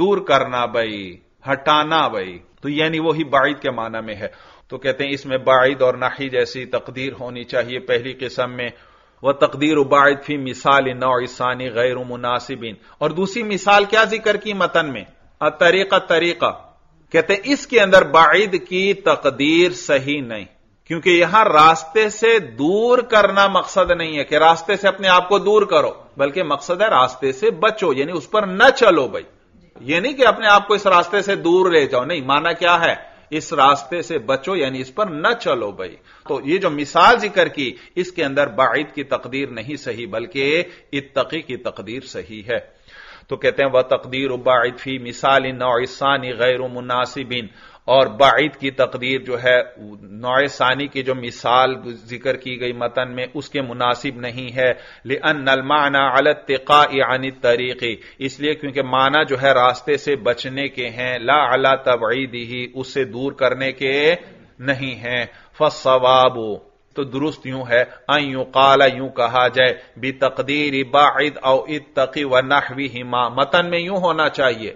दूर करना बई हटाना बई तो यानी वही बाइद के माना में है तो कहते हैं इसमें बाइद और नही जैसी तकदीर होनी चाहिए पहली किस्म में वह तकदीर बाइद फी मिसाल नौसानी गैर मुनासिबिन और दूसरी मिसाल क्या जिक्र की मतन में तरीका तरीका कहते हैं इसके अंदर बाइद की तकदीर सही नहीं क्योंकि यहां रास्ते से दूर करना मकसद नहीं है कि रास्ते से अपने आप को दूर करो बल्कि मकसद है रास्ते से बचो यानी उस पर न चलो भाई ये नहीं कि अपने आप को इस रास्ते से दूर ले जाओ नहीं माना क्या है इस रास्ते से बचो यानी इस पर न चलो भाई तो ये जो मिसाल जिक्र की इसके अंदर बाइद की तकदीर नहीं सही बल्कि इतकी की तकदीर सही है तो कहते हैं वह तकदीर बाइद फी मिसाल नौसानी गैर मुनासिबिन और बाइद की तकदीर जो है नौसानी की जो मिसाल जिक्र की गई मतन में उसके मुनासिब नहीं है ले अन नलमाना अलत तिका यानी तरीके इसलिए क्योंकि माना जो है रास्ते से बचने के हैं ला अला ही उससे दूर करने के नहीं है फसवाबू तो दुरुस्त यूं है अयू काला यूं कहा जाए बी तकदीर बाद और इतकी व नाहवी हिमा मतन में यूं होना चाहिए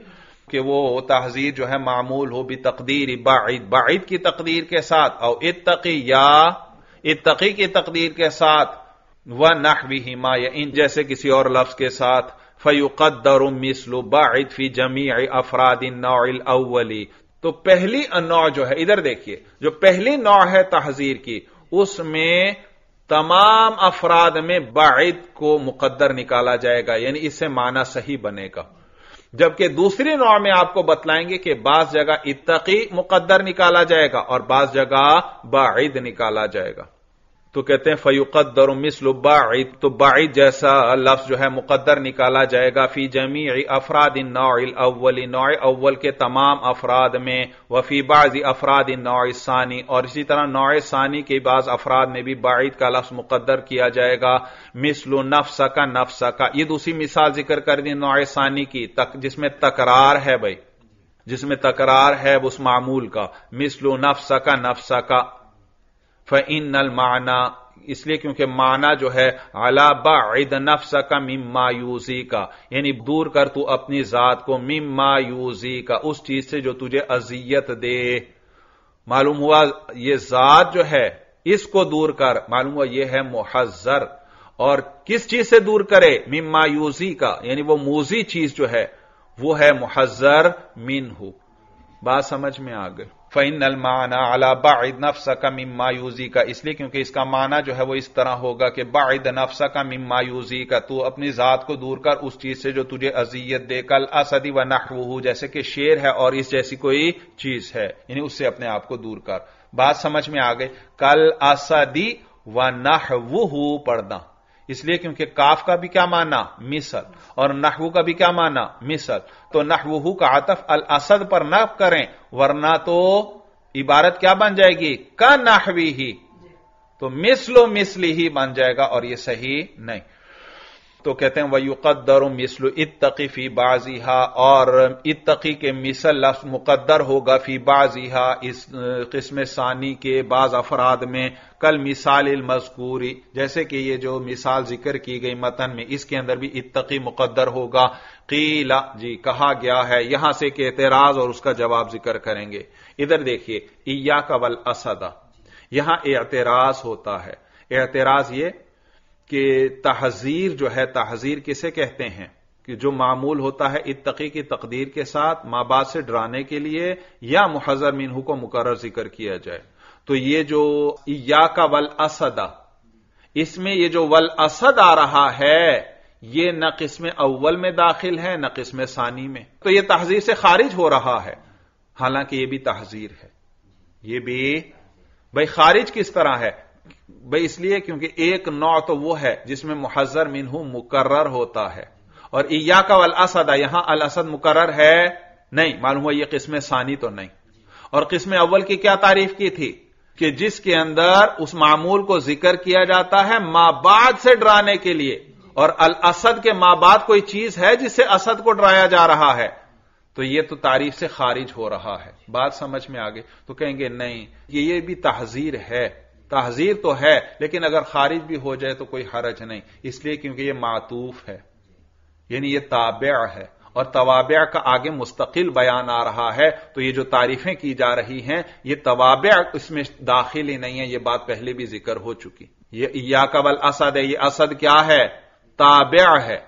कि वो तहजीर जो है मामूल हो बी तकदीर बाद बाद की तकदीर के साथ और इतकी या इतकी की तकदीर के साथ व नाहवी हिमा या इन जैसे किसी और लफ्ज के साथ फयुकदर मिसलु बाद फी जमी अफरादिन नौल अवली तो पहली नौ जो है इधर देखिए जो पहली नौ है तहजीर की उसमें तमाम अफराद में बाइद को मुकद्दर निकाला जाएगा यानी इससे माना सही बनेगा जबकि दूसरी नौ में आपको बतलाएंगे कि बास जगह इतकी मुकद्दर निकाला जाएगा और बास जगह बाइद निकाला जाएगा तो कहते हैं फयुकदर मिसल बाइद तो बाइद जैसा लफ्ज जो है मुकदर निकाला जाएगा फी जमी अफराद इन नौल अव्वल नौ अव्वल के तमाम अफराद में वफी बाज अफराद इन नौ सानी और इसी तरह नौ सानी के बाद अफराद में भी बाइद का लफ्ज मुकदर किया जाएगा मिसल नफ्स का नफ्स का ये दूसरी मिसाल जिक्र कर दी नौ सानी की तक, जिसमें तकरार है भाई जिसमें तकरार है उस मामूल का मिसलो नफ्स का नफ्स का फ इन नल माना इसलिए क्योंकि माना जो है अला बाद नफ्स का मिम मायूजी का यानी दूर कर तू अपनी जात को मिम यूजी का उस चीज से जो तुझे अजियत दे मालूम हुआ ये जात जो है इसको दूर कर मालूम हुआ यह है मुहजर और किस चीज से दूर करे मिम मायूजी का यानी वो मूजी चीज जो है वो है मुहजर मिन बात समझ में आ गई फ़ैन माना अला बाद नफसा का मायूजी का इसलिए क्योंकि इसका माना जो है वो इस तरह होगा कि बाद नफसा का मायूजी का तू अपनी ज़ात को दूर कर उस चीज से जो तुझे अजियत दे कल असदी व नहवू जैसे कि शेर है और इस जैसी कोई चीज है यानी उससे अपने आप को दूर कर बात समझ में आ गई कल असदी व नहवू पढ़ना इसलिए क्योंकि काफ का भी क्या माना मिसल और नहवू का भी क्या माना मिसल तो नहवू का आतफ अल असद पर न करें वरना तो इबारत क्या बन जाएगी का नाहवी ही तो मिसलो मिसली ही बन जाएगा और यह सही नहीं तो कहते हैं वयुकदर मिसल इतकी फी बाजीहा और इतकी के मिसल लफ्ज मुकदर होगा फी बाजीहा इस किस्म सानी के बाज अफराद में कल मिसाल मजकूरी जैसे कि ये जो मिसाल जिक्र की गई मतन में इसके अंदर भी इतकी मुकदर होगा कीला जी कहा गया है यहां से एक एतराज और उसका जवाब जिक्र करेंगे इधर देखिए इया कवल असदा यहां एतराज होता है एतराज ये कि तहजीर जो है तहजीर किसे कहते हैं कि जो मामूल होता है इतकी की तकदीर के साथ मां बाप से डराने के लिए या मुहजर मीनू को मुकर जिक्र किया जाए तो ये जो या का वल असदा इसमें ये जो वल असद आ रहा है ये न किस्म अव्वल में दाखिल है न किस्म सानी में तो ये तहजीर से खारिज हो रहा है हालांकि ये भी तहजीर है ये भी भाई खारिज किस तरह है भाई इसलिए क्योंकि एक नौ तो वो है जिसमें मुहजर मिनहू मुकर्र होता है और इया का अल असद यहां अल असद मुकर्र है नहीं मालूम हुआ यह किस्म सानी तो नहीं और किस्म अव्वल की क्या तारीफ की थी कि जिसके अंदर उस मामूल को जिक्र किया जाता है मां बाद से डराने के लिए और अल असद के मां बाद कोई चीज है जिससे असद को डराया जा रहा है तो ये तो तारीफ से खारिज हो रहा है बात समझ में आ गई तो कहेंगे नहीं ये, ये भी तहजीर है तहजीर तो है लेकिन अगर खारिज भी हो जाए तो कोई हरज नहीं इसलिए क्योंकि यह मातूफ है यानी यह ताब्या है और तवाब्या का आगे मुस्तकिल बयान आ रहा है तो ये जो तारीफें की जा रही हैं ये तवाब्या इसमें दाखिल ही नहीं है ये बात पहले भी जिक्र हो चुकी ये याकबल असद है ये असद क्या है ताब्या है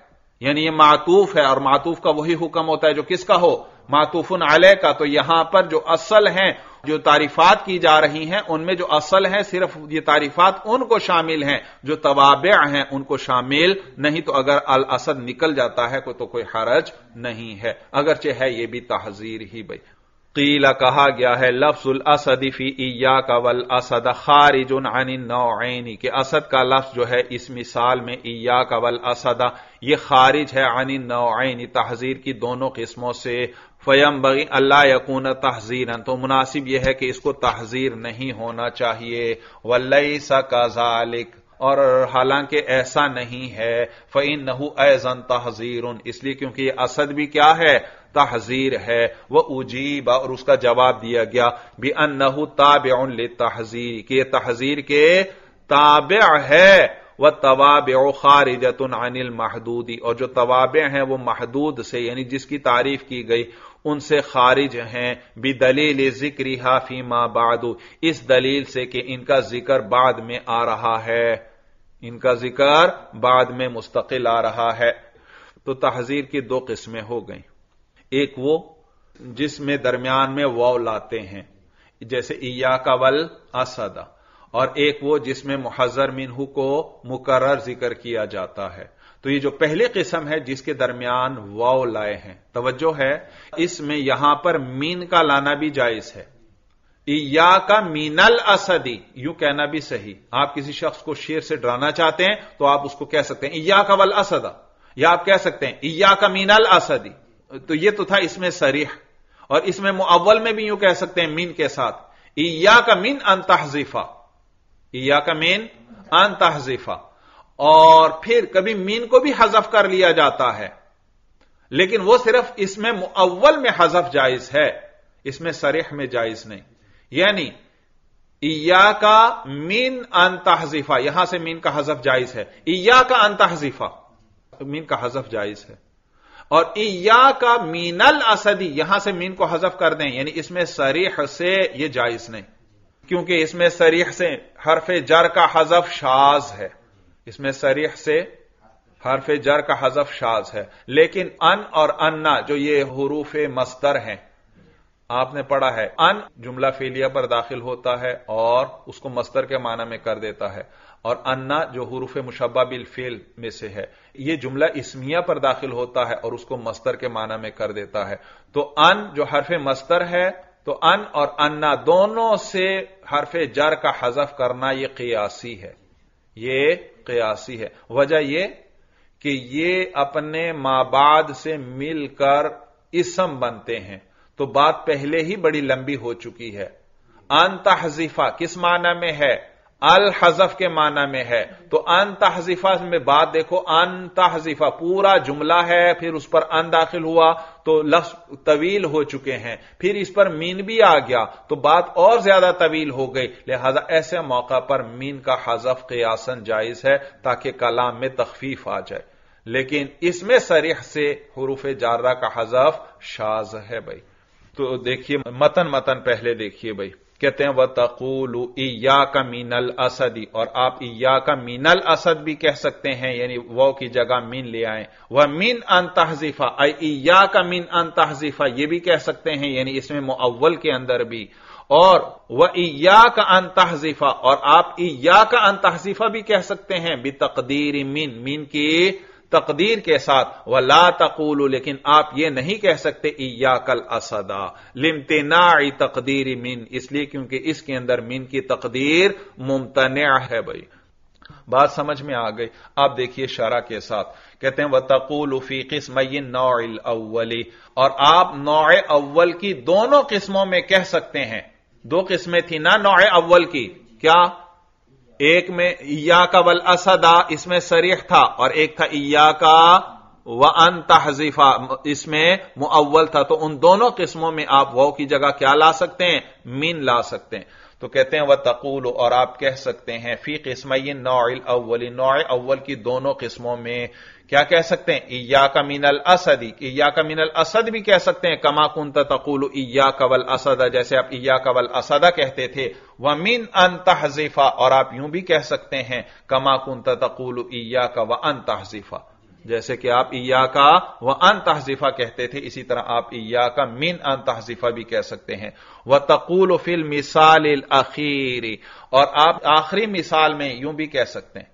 यानी ये मातूफ है और मातूफ का वही हुक्म होता है जो किसका हो मातूफ उन का तो यहां पर जो असल हैं जो तारीफात की जा रही हैं उनमें जो असल है सिर्फ ये तारीफात उनको शामिल हैं जो तवाबे हैं उनको शामिल नहीं तो अगर अल असद निकल जाता है को तो कोई हरज नहीं है अगरचे है ये भी तहजीर ही भाई कीला कहा गया है असद फी इया का वल असद खारिज उन नौनी के असद का लफ्ज जो है इस मिसाल में इया का वल असदा ये खारिज है अन नौनी तहजीर की दोनों किस्मों से फयम बगी अल्लाह यकून तहजीर तो मुनासिब यह है कि इसको तहजीर नहीं होना चाहिए वल्लई सा काजालिक और हालांकि ऐसा नहीं है फईन नहू एजन तहजीर इसलिए क्योंकि ये असद भी क्या है तहजीर है वह उजीब और उसका जवाब दिया गया भी अन नहू ताब तहजीर के तहजीर के ताब है वह तवाब खारिजतन अनिल महदूदी और जो तवाबे हैं वो महदूद से यानी जिसकी तारीफ की गई उनसे खारिज हैं बी दलील जिक्र हाफी मा बादू इस दलील से कि इनका जिक्र बाद में आ रहा है इनका जिक्र बाद में मुस्तकिल आ रहा है तो तहजीर की दो किस्में हो गई एक वो जिसमें दरमियान में वाव लाते हैं जैसे इया का वल असदा और एक वो जिसमें मुहजर मिनहू को मुकर्र जिक्र किया जाता है तो ये जो पहली किस्म है जिसके दरमियान वाव लाए हैं तवज्जो है इसमें यहां पर मीन का लाना भी जायज है या का मीनल असदी यूं कहना भी सही आप किसी शख्स को शेर से डराना चाहते हैं तो आप उसको कह सकते हैं इया का वल असदा या आप कह सकते हैं इया का मीनल असदी तो ये तो था इसमें सरीह और इसमें मुअव्वल में भी यूं कह सकते हैं मीन के साथ इया का मीन अन तहजीफा इया का मीन अन तहजीफा और फिर कभी मीन को भी हजफ कर लिया जाता है लेकिन वो सिर्फ इसमें मुअव्वल में हजफ जायज है इसमें सरेह में जायज नहीं यानी इया का मीन अंतहजीफा यहां से मीन का हजफ जायज है इया का अंतहजीफा मीन का हजफ जायज है और इया का मीनल असदी यहां से मीन को हजफ कर दें यानी इसमें सरीह से यह जायज नहीं क्योंकि इसमें सरीह से हरफ जर का हजफ शाज है इसमें सरीह से हरफ जर का हजफ शाज है लेकिन अन और अन्ना जो ये हरूफ मस्तर हैं आपने पढ़ा है अन जुमला फेलिया पर दाखिल होता है और उसको मस्तर के माना में कर देता है और अन्ना जो हरूफ मुशबा बिल फेल में से है यह जुमला इसमिया पर दाखिल होता है और उसको मस्तर के माना में कर देता है तो अन जो हरफ मस्तर है तो अन और अन्ना दोनों से हरफ जर का हजफ करना यह कियासी है ये कयासी है वजह यह कि ये अपने मां बाद से मिलकर इसम बनते हैं तो बात पहले ही बड़ी लंबी हो चुकी है अनतहजीफा किस माना में है अल हजफ के माना में है तो अन तहजीफा में बात देखो अन तहजीफा पूरा जुमला है फिर उस पर अन दाखिल हुआ तो लफ्ज तवील हो चुके हैं फिर इस पर मीन भी आ गया तो बात और ज्यादा तवील हो गई लिहाजा ऐसे मौका पर मीन का हजफ कयासन जायज है ताकि कलाम में तखफीफ आ जाए लेकिन इसमें सरीह से हरूफ जारा का हजफ शाज है भाई तो देखिए मतन मतन पहले देखिए भाई कहते हैं वह तकूल इया का मीनल असदी और आप इया का मीनल असद भी कह सकते हैं यानी वह की जगह मीन ले आए वह मीन अन तहजीफा आई का मीन अन तहजीफा यह भी कह सकते हैं यानी इसमें मुअव्वल के अंदर भी और वह इया का अन तहजीफा और आप इया का अन तहजीफा भी कह सकते हैं बी तकदीर मीन मीन की तकदीर के साथ व ला तकूल लेकिन आप ये नहीं कह सकते इया कल असदा लिमतना तकदीर मिन इसलिए क्योंकि इसके अंदर मिन की तकदीर मुमतना है भाई बात समझ में आ गई आप देखिए शरा के साथ कहते हैं वह तकूल उफी किस्म नौल अव्वली और आप नौ अव्वल की दोनों किस्मों में कह सकते हैं दो किस्में थी ना नौ अव्वल की क्या एक में इया का वल असदा इसमें सरीख था और एक था इया का व अन तहजीफा इसमें मुअव्वल था तो उन दोनों किस्मों में आप वह की जगह क्या ला सकते हैं मीन ला सकते हैं तो कहते हैं वह तकूल और आप कह सकते हैं फी किस्मय नौल अव्वल नौ अव्वल की दोनों किस्मों में क्या कह सकते हैं इया का मिनल असदी इया का मिनल असद भी कह सकते हैं कमा कुंत तकुल इया कवल असदा जैसे आप इया कवल असदा कहते थे वह मिन अन तहजीफा और आप यूं भी कह सकते हैं कमा कुंत तकुल इया का व अन तहजीफा जैसे कि आप इया का व अन तहजीफा कहते थे इसी तरह आप इया का मिन अन तहजीफा भी कह सकते हैं वह तकुल फिल मिसाल अखीरी और आप आखिरी मिसाल में यूं भी कह सकते हैं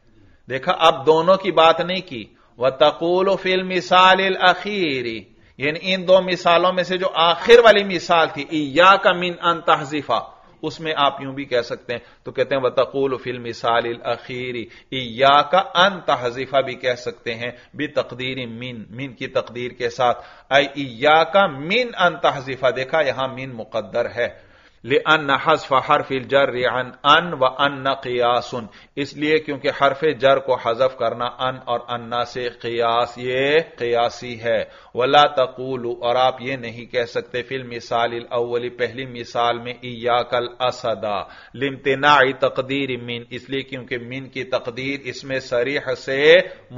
देखा आप दोनों की बात नहीं की व तकूल फिल मिसाल अखीरी यानी इन दो मिसालों में से जो आखिर वाली मिसाल थी इया का मिन अन तहजीफा उसमें आप यूं भी कह सकते हैं तो कहते हैं वतकूल फिल मिसाल अखीरी इया का अन तहजीफा भी कह सकते हैं बी तकदीर मिन मिन की तकदीर के साथ अया का मिन अन तहजीफा देखा यहां मिन मुकद्दर है ले अन हरफ जर अन अन व अन्न कियासन इसलिए क्योंकि हरफ जर को हजफ करना अन और अन्ना से कियास ये कियासी है वला तकूल और आप ये नहीं कह सकते फिल मिसाल अव्वली पहली मिसाल में इयाकल असदा लिमतनाई तकदीर मिन इसलिए क्योंकि मिन की तकदीर इसमें सरीह से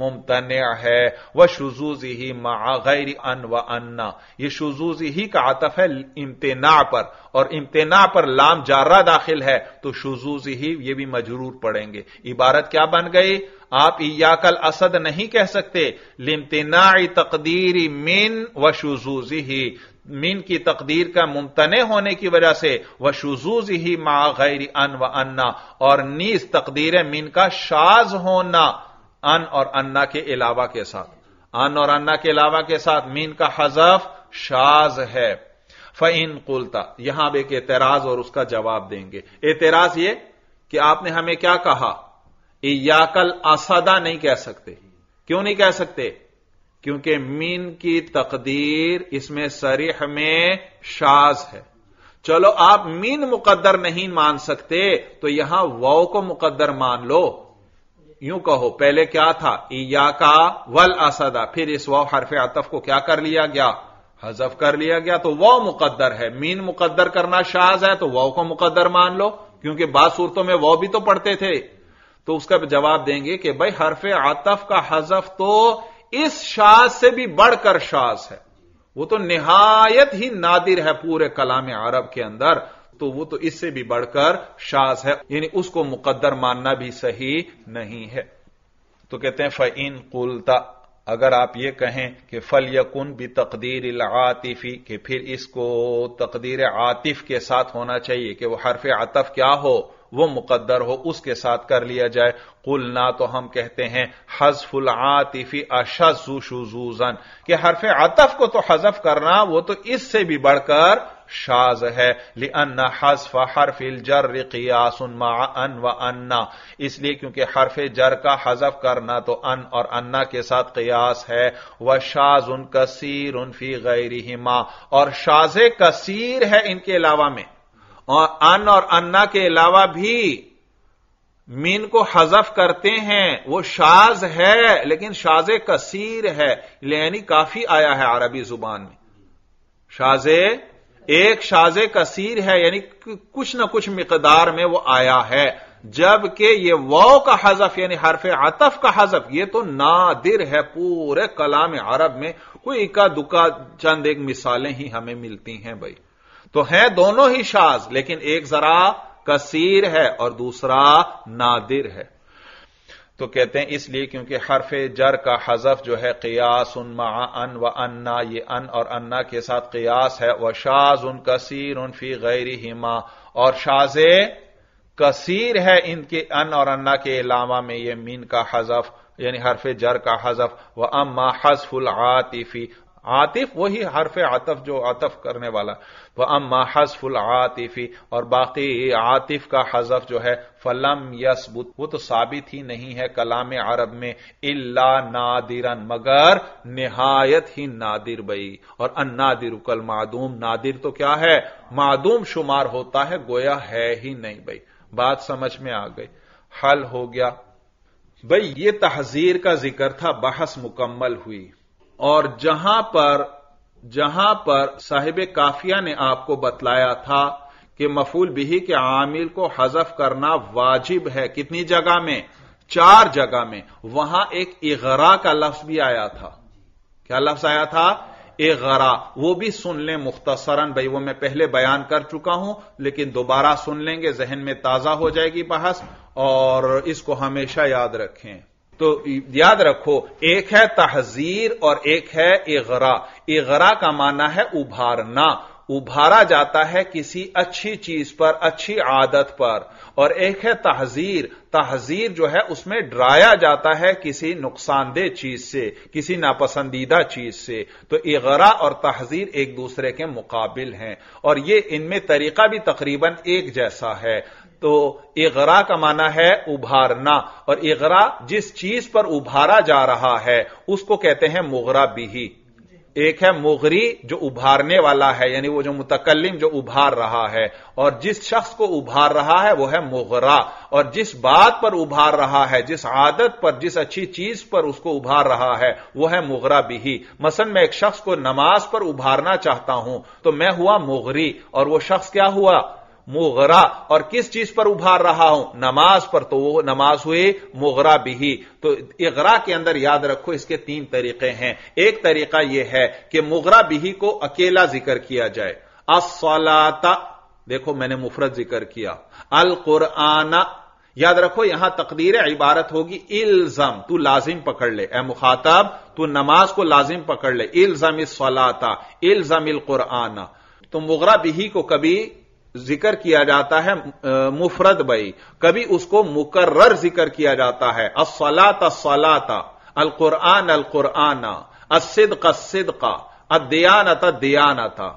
मुमतन है वह शुजूज ही मागैर अन व अन्ना यह शजूज ही का आतफ है इम्तना पर और इम्तना बना पर लाम जारा दाखिल है तो शुजूज ही ये भी मजरूर पड़ेंगे इबारत क्या बन गई आप इयाकल असद नहीं कह सकते लिमतना तकदीरी मीन व शुजूज ही मीन की तकदीर का मुमतने होने की वजह से वह शुजूज ही मा गैर अन व अन्ना और नीज तकदीर मीन का शाज होना अन और अन्ना के अलावा के साथ अन और अन्ना के अलावा के साथ मीन का हजफ शाज है फ़इन कुलता यहां एक एतराज और उसका जवाब देंगे एतराज ये कि आपने हमें क्या कहा याकल असदा नहीं कह सकते क्यों नहीं कह सकते क्योंकि मीन की तकदीर इसमें सरीह में शाज है चलो आप मीन मुकद्दर नहीं मान सकते तो यहां वौ को मुकद्दर मान लो यूं कहो पहले क्या था इया का वल असदा फिर इस वौ हरफ आतफ को क्या कर लिया गया हजफ कर लिया गया तो वह मुकदर है मीन मुकदर करना शाज है तो वह को मुकदर मान लो क्योंकि बाद सूरतों में वह भी तो पढ़ते थे तो उसका जवाब देंगे कि भाई हरफ आतफ का हजफ तो इस शाज से भी बढ़कर शाज है वो तो निहायत ही नादिर है पूरे कलाम अरब के अंदर तो वो तो इससे भी बढ़कर शाज है यानी उसको मुकद्दर मानना भी सही नहीं है तो कहते हैं इन कुलता अगर आप ये कहें कि फल यकुन भी तकदीर आतिफी कि फिर इसको तकदीर आतिफ के साथ होना चाहिए कि वह हरफ आतफ क्या हो वो मुकद्दर हो उसके साथ कर लिया जाए कुल ना तो हम कहते हैं हजफुल आतिफी अशजू शुजूजन कि हरफ आतफ को तो हजफ करना वो तो इससे भी बढ़कर शाज है लि अन्ना हसफ हरफ जर कियासन मा अन व अन्ना इसलिए क्योंकि हरफ जर का हजफ करना तो अन और अन्ना के साथ कियास है वह शाज उन कसीर उनफी गैरी हिमा और शाज कसीर है इनके अलावा में और अन और अन्ना के अलावा भी मीन को हजफ करते हैं वो शाज है लेकिन शाज कसीर है यानी काफी आया है अरबी जुबान में शाज एक शाज कसीर है यानी कुछ ना कुछ मकदार में वो आया है जबकि ये वो का हजफ यानी हरफ आतफ का हजफ यह तो नादिर है पूरे कलाम अरब में कोई इक्का दुका चंद एक मिसालें ही हमें मिलती हैं भाई तो है दोनों ही शाज लेकिन एक जरा कसीर है और दूसरा नादिर है तो कहते हैं इसलिए क्योंकि हरफ जर का हजफ जो है कयास उन मा अन व अन्ना ये अन और अन्ना के साथ कयास है व शाज उन कसीर उन फी गैरी हिमा और शाजे कसीर है इनके अन और अन्ना के अलावा में ये मीन का हजफ यानी हरफ जर का हजफ व अम्मा हजफुल आतिफी आतिफ वही हरफ आतफ जो आतफ करने वाला वह अम्मा हजफुल आतिफी और बाकी आतिफ का हजफ जो है फलम यसबुत वो तो साबित ही नहीं है कलाम अरब में इला नादिरन मगर निहायत ही नादिर बई और अन नादिर कल मादूम नादिर तो क्या है मादूम शुमार होता है गोया है ही नहीं बई बात समझ में आ गई हल हो गया भाई ये तहजीर का जिक्र था बहस मुकम्मल हुई और जहां पर जहां पर साहिब काफिया ने आपको बतलाया था कि मफूल बिही के आमिल को हजफ करना वाजिब है कितनी जगह में चार जगह में वहां एक इगरा का लफ्ज भी आया था क्या लफ्ज आया था गरा वो भी सुन लें मुख्तसरन भाई वो मैं पहले बयान कर चुका हूं लेकिन दोबारा सुन लेंगे जहन में ताजा हो जाएगी बहस और इसको हमेशा याद रखें तो याद रखो एक है तहजीर और एक है एगरा एगरा का माना है उभारना उभारा जाता है किसी अच्छी चीज पर अच्छी आदत पर और एक है तहजीर तहजीर जो है उसमें डराया जाता है किसी नुकसानदेह चीज से किसी नापसंदीदा चीज से तो इगरा और तहजीर एक दूसरे के मुकाबिल हैं और ये इनमें तरीका भी तकरीबन एक जैसा है तो एगरा का माना है उभारना और इगरा जिस चीज पर उभारा जा रहा है उसको कहते हैं मुगरा बिही एक है मुगरी जो उभारने वाला है यानी वो जो मुतकलम जो उभार रहा है और जिस शख्स को उभार रहा है वो है मुगरा और जिस बात पर उभार रहा है जिस आदत पर जिस अच्छी चीज पर उसको उभार रहा है वो है मुगरा बिही मसन मैं एक शख्स को नमाज पर उभारना चाहता हूं तो मैं हुआ मुगरी और वो शख्स क्या हुआ मुगरा और किस चीज पर उभार रहा हूं नमाज पर तो वो नमाज हुए मुगरा बिही तो इगरा के अंदर याद रखो इसके तीन तरीके हैं एक तरीका यह है कि मुगरा बिही को अकेला जिक्र किया जाए असलाता देखो मैंने मुफरत जिक्र किया अल कुराना याद रखो यहां तकदीर इबारत होगी इल्जम तू लाजिम पकड़ ले ए मुखातब तू नमाज को लाजिम पकड़ ले इल्जम इस सलाता इल्जम इल कुराना तो मुगरा बिही को कभी जिक्र किया जाता है मुफरत बई कभी उसको मुकर्र जिक्र किया जाता है असलात असलाता अल कुरान अल कुराना का अस्द का दयान था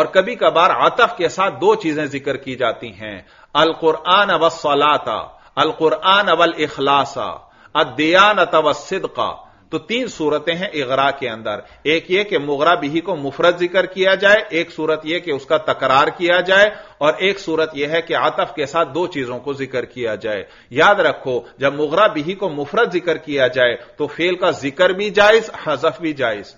और कभी कभार आतफ के साथ दो चीजें जिक्र की जाती हैं अल अवसलाता वसलाता अल कुरान अवल इखलासा अदयानत वसद का तो तीन सूरतें हैं इगरा के अंदर एक ये कि मुगरा बिही को मुफरत जिक्र किया जाए एक सूरत यह कि उसका तकरार किया जाए और एक सूरत यह है कि आतफ के साथ दो चीजों को जिक्र किया जाए याद रखो जब मुगरा बिही को मुफरत जिक्र किया जाए तो फेल का जिक्र भी जायज हजफ भी जायज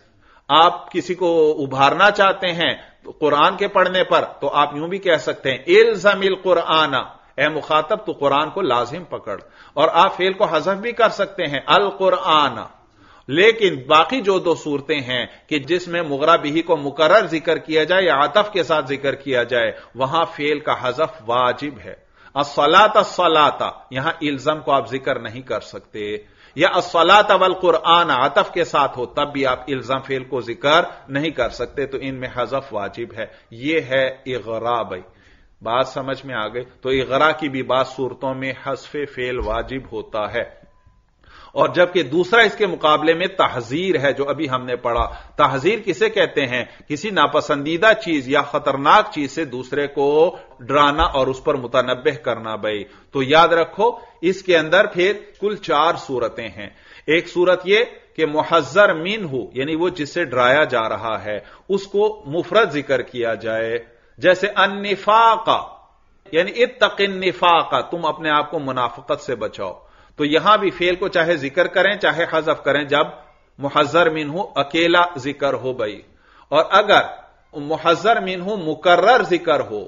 आप किसी को उभारना चाहते हैं तो कुरान के पढ़ने पर तो आप यूं भी कह सकते हैं इल्जमिल कुराना ए मुखातब तो कुरान को लाजिम पकड़ और आप फेल को हजफ भी कर सकते हैं अल कुराना लेकिन बाकी जो दो सूरतें हैं कि जिसमें मुगरा बिही को मुकर्र जिक्र किया जाए या आतफ के साथ जिक्र किया जाए वहां फेल का हजफ वाजिब है असलात असलाता यहां इल्जम को आप जिक्र नहीं कर सकते या असलात अवल कुरान आतफ के साथ हो तब भी आप इल्जाम फेल को जिक्र नहीं कर सकते तो इनमें हजफ वाजिब है यह है इगरा भाई बात समझ में आ गई तो इगरा की भी बात सूरतों में हसफ फेल वाजिब होता है और जबकि दूसरा इसके मुकाबले में तहजीर है जो अभी हमने पढ़ा तहजीर किसे कहते हैं किसी नापसंदीदा चीज या खतरनाक चीज से दूसरे को डराना और उस पर मुतनबह करना भाई तो याद रखो इसके अंदर फिर कुल चार सूरतें हैं एक सूरत यह कि मुहजर मीन हो यानी वो जिससे डराया जा रहा है उसको मुफरत जिक्र किया जाए जैसे का यानी का तुम अपने आप को मुनाफकत से बचाओ तो यहां भी फेल को चाहे जिक्र करें चाहे हजफ करें जब मुहजर मिनहू अकेला जिक्र हो भाई और अगर मुहजर मिनहू मुकर्र जिक्र हो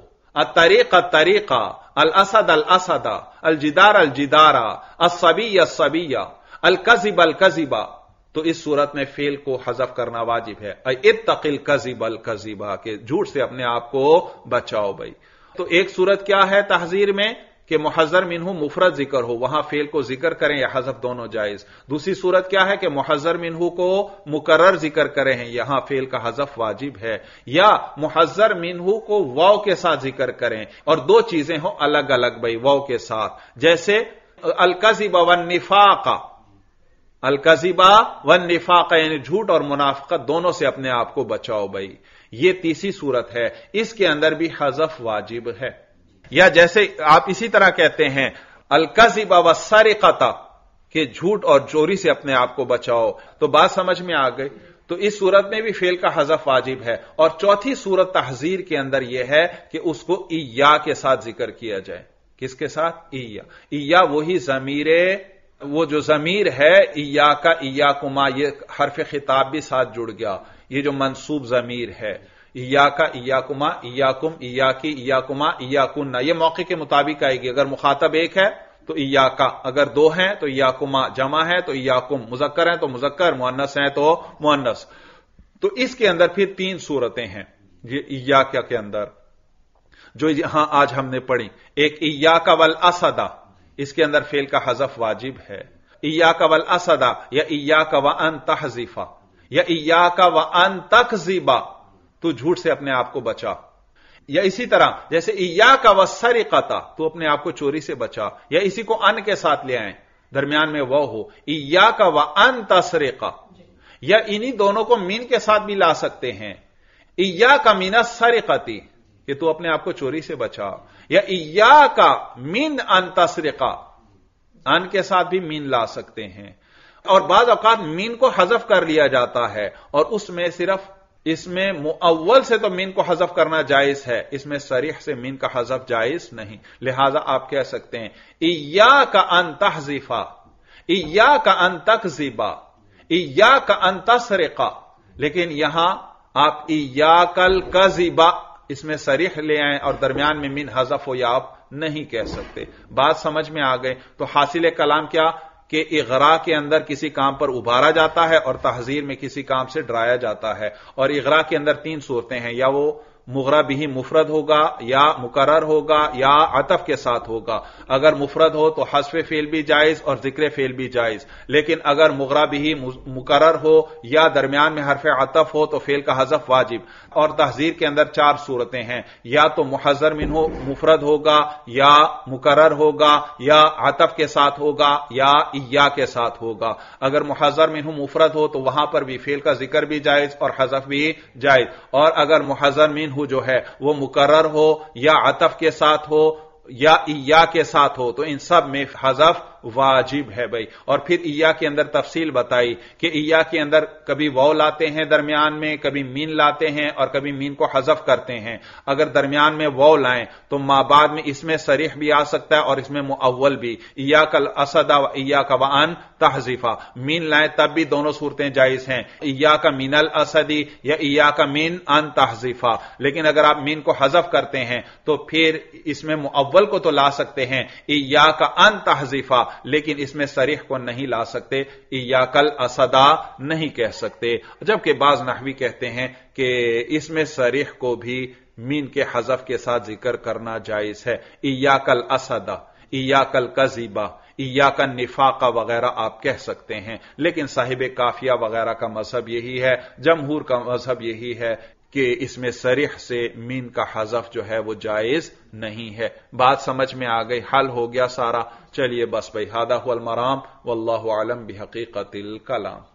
अतरीक तरीका अल असद अल असदा अल जिदार अल जिदारा असबी असबिया अल कजिब अल कजिबा तो इस सूरत में फेल को हजफ करना वाजिब है इत कजिब अल कजिबा के झूठ से अपने आप को बचाओ भाई तो एक सूरत क्या है तहजीर में कि मुहजर मिनहू मुफरत जिक्र हो वहां फेल को जिक्र करें या हजफ दोनों जायज दूसरी सूरत क्या है कि मुहजर मिनहू को मुकर्र जिक्र करें यहां फेल का हजफ वाजिब है या मुहजर मिनहू को वाव के साथ जिक्र करें और दो चीजें हो अलग अलग भाई वाव के साथ जैसे अलकजीबा वन निफाका अलकजिबा वन निफाका यानी झूठ और मुनाफकत दोनों से अपने आप को बचाओ भाई ये तीसरी सूरत है इसके अंदर भी हजफ वाजिब है या जैसे आप इसी तरह कहते हैं अलकाजी बाबा सारे कता के झूठ और चोरी से अपने आप को बचाओ तो बात समझ में आ गई तो इस सूरत में भी फेल का हजफ वाजिब है और चौथी सूरत तहजीर के अंदर यह है कि उसको इया के साथ जिक्र किया जाए किसके साथ इया इया वही जमीर वो जो जमीर है इया का इया कुमा ये हरफ खिताब भी साथ जुड़ गया ये जो मनसूब जमीर है इया का इयाकुमा इयाकुम इयाकी इयाकुमा इयाकुन्ना यह मौके के मुताबिक आएगी अगर मुखातब एक है तो इया का अगर दो हैं तो इयाकुमा जमा है तो इयाकुम मुजक्कर है तो मुजक्कर मुन्नस है तो मुन्नस तो इसके अंदर फिर तीन सूरतें हैं ये इया के अंदर जो यहां आज हमने पढ़ी एक इया का वल असदा इसके अंदर फेल का हजफ वाजिब है इया का वल असदा या इया का व अन तहजीफा या इया का व अन तकजीबा तो झूठ से अपने आप को बचा या इसी तरह जैसे इया का वसर कता तो अपने आप को चोरी से बचा या इसी को अन के साथ ले आए दरमियान में वह हो इया का व अन तसरेका या इन्हीं दोनों को मीन के साथ भी ला सकते हैं इया का मीना सर ये तो अपने आप को चोरी से बचा या इया का मीन अन अन के साथ भी मीन ला सकते हैं और बाद अवकात मीन को हजफ कर लिया जाता है और उसमें सिर्फ इसमें मुअव्वल से तो मीन को हजफ करना जायज है इसमें सरीह से मीन का हजफ जायज नहीं लिहाजा आप कह सकते हैं इया का अंतजीफा इया का अंतकजीबा इया का अंतसरेका लेकिन यहां आप इया कल कजीबा इसमें सरीह ले आए और दरमियान में मीन हजफ हो या आप नहीं कह सकते बात समझ में आ गए तो हासिल कलाम क्या कि इगरा के अंदर किसी काम पर उभारा जाता है और तहजीर में किसी काम से डराया जाता है और इगरा के अंदर तीन सूरतें हैं या वो मुगरा भी मुफरद होगा या मुकर होगा या अतफ के साथ होगा अगर मुफरद हो तो हसफ फेल भी जायज और जिक्र फेल भी जायज लेकिन अगर मुगरा भी मुकर हो या दरमियान में हरफ अतफ हो तो फेल का हजफ वाजिब और तहजीर के अंदर चार सूरतें हैं या तो मुहजर मिन हो मुफरद होगा या मुकरर होगा या आतफ के साथ होगा या इया के साथ होगा अगर मुहजर मिन हो मुफरद हो तो वहां पर भी फेल का जिक्र भी जायज और हजफ भी जायज और अगर मुहजर मिन हो जो है वह मुकरर हो या आतफ के साथ हो या इया के साथ हो तो इन सब में हजफ वाजिब है भाई और फिर इया के अंदर तफसील बताई कि इया के अंदर कभी वौ लाते हैं दरमियान में कभी मीन लाते हैं और कभी मीन को हजफ करते हैं अगर दरमियान में वौ लाएं तो मां बाद में इसमें सरीह भी आ सकता है और इसमें मुअव्वल भी इया कल असदा व ईया का वन तहजीफा मीन लाएं तब भी दोनों सूरतें जायज हैं इया का मीनल असदी या इया का मीन अन तहजीफा लेकिन अगर आप मीन को हजफ करते हैं तो फिर इसमें मुअव्वल को तो ला सकते हैं इया का अन तहजीफा लेकिन इसमें सरीह को नहीं ला सकते इयाकल असदा नहीं कह सकते जबकि बाज नहवी कहते हैं कि इसमें सरीह को भी मीन के हजफ के साथ जिक्र करना जायज है इयाकल असदा इयाकल कजीबा इयाकल निफाका वगैरह आप कह सकते हैं लेकिन साहिब काफिया वगैरह का मजहब यही है जमहूर का मजहब यही है कि इसमें सरिह से मीन का हजफ जो है वो जायज नहीं है बात समझ में आ गई हल हो गया सारा चलिए बस भाई हादा हुआ मराम वल्लाम भी हकीकत कलाम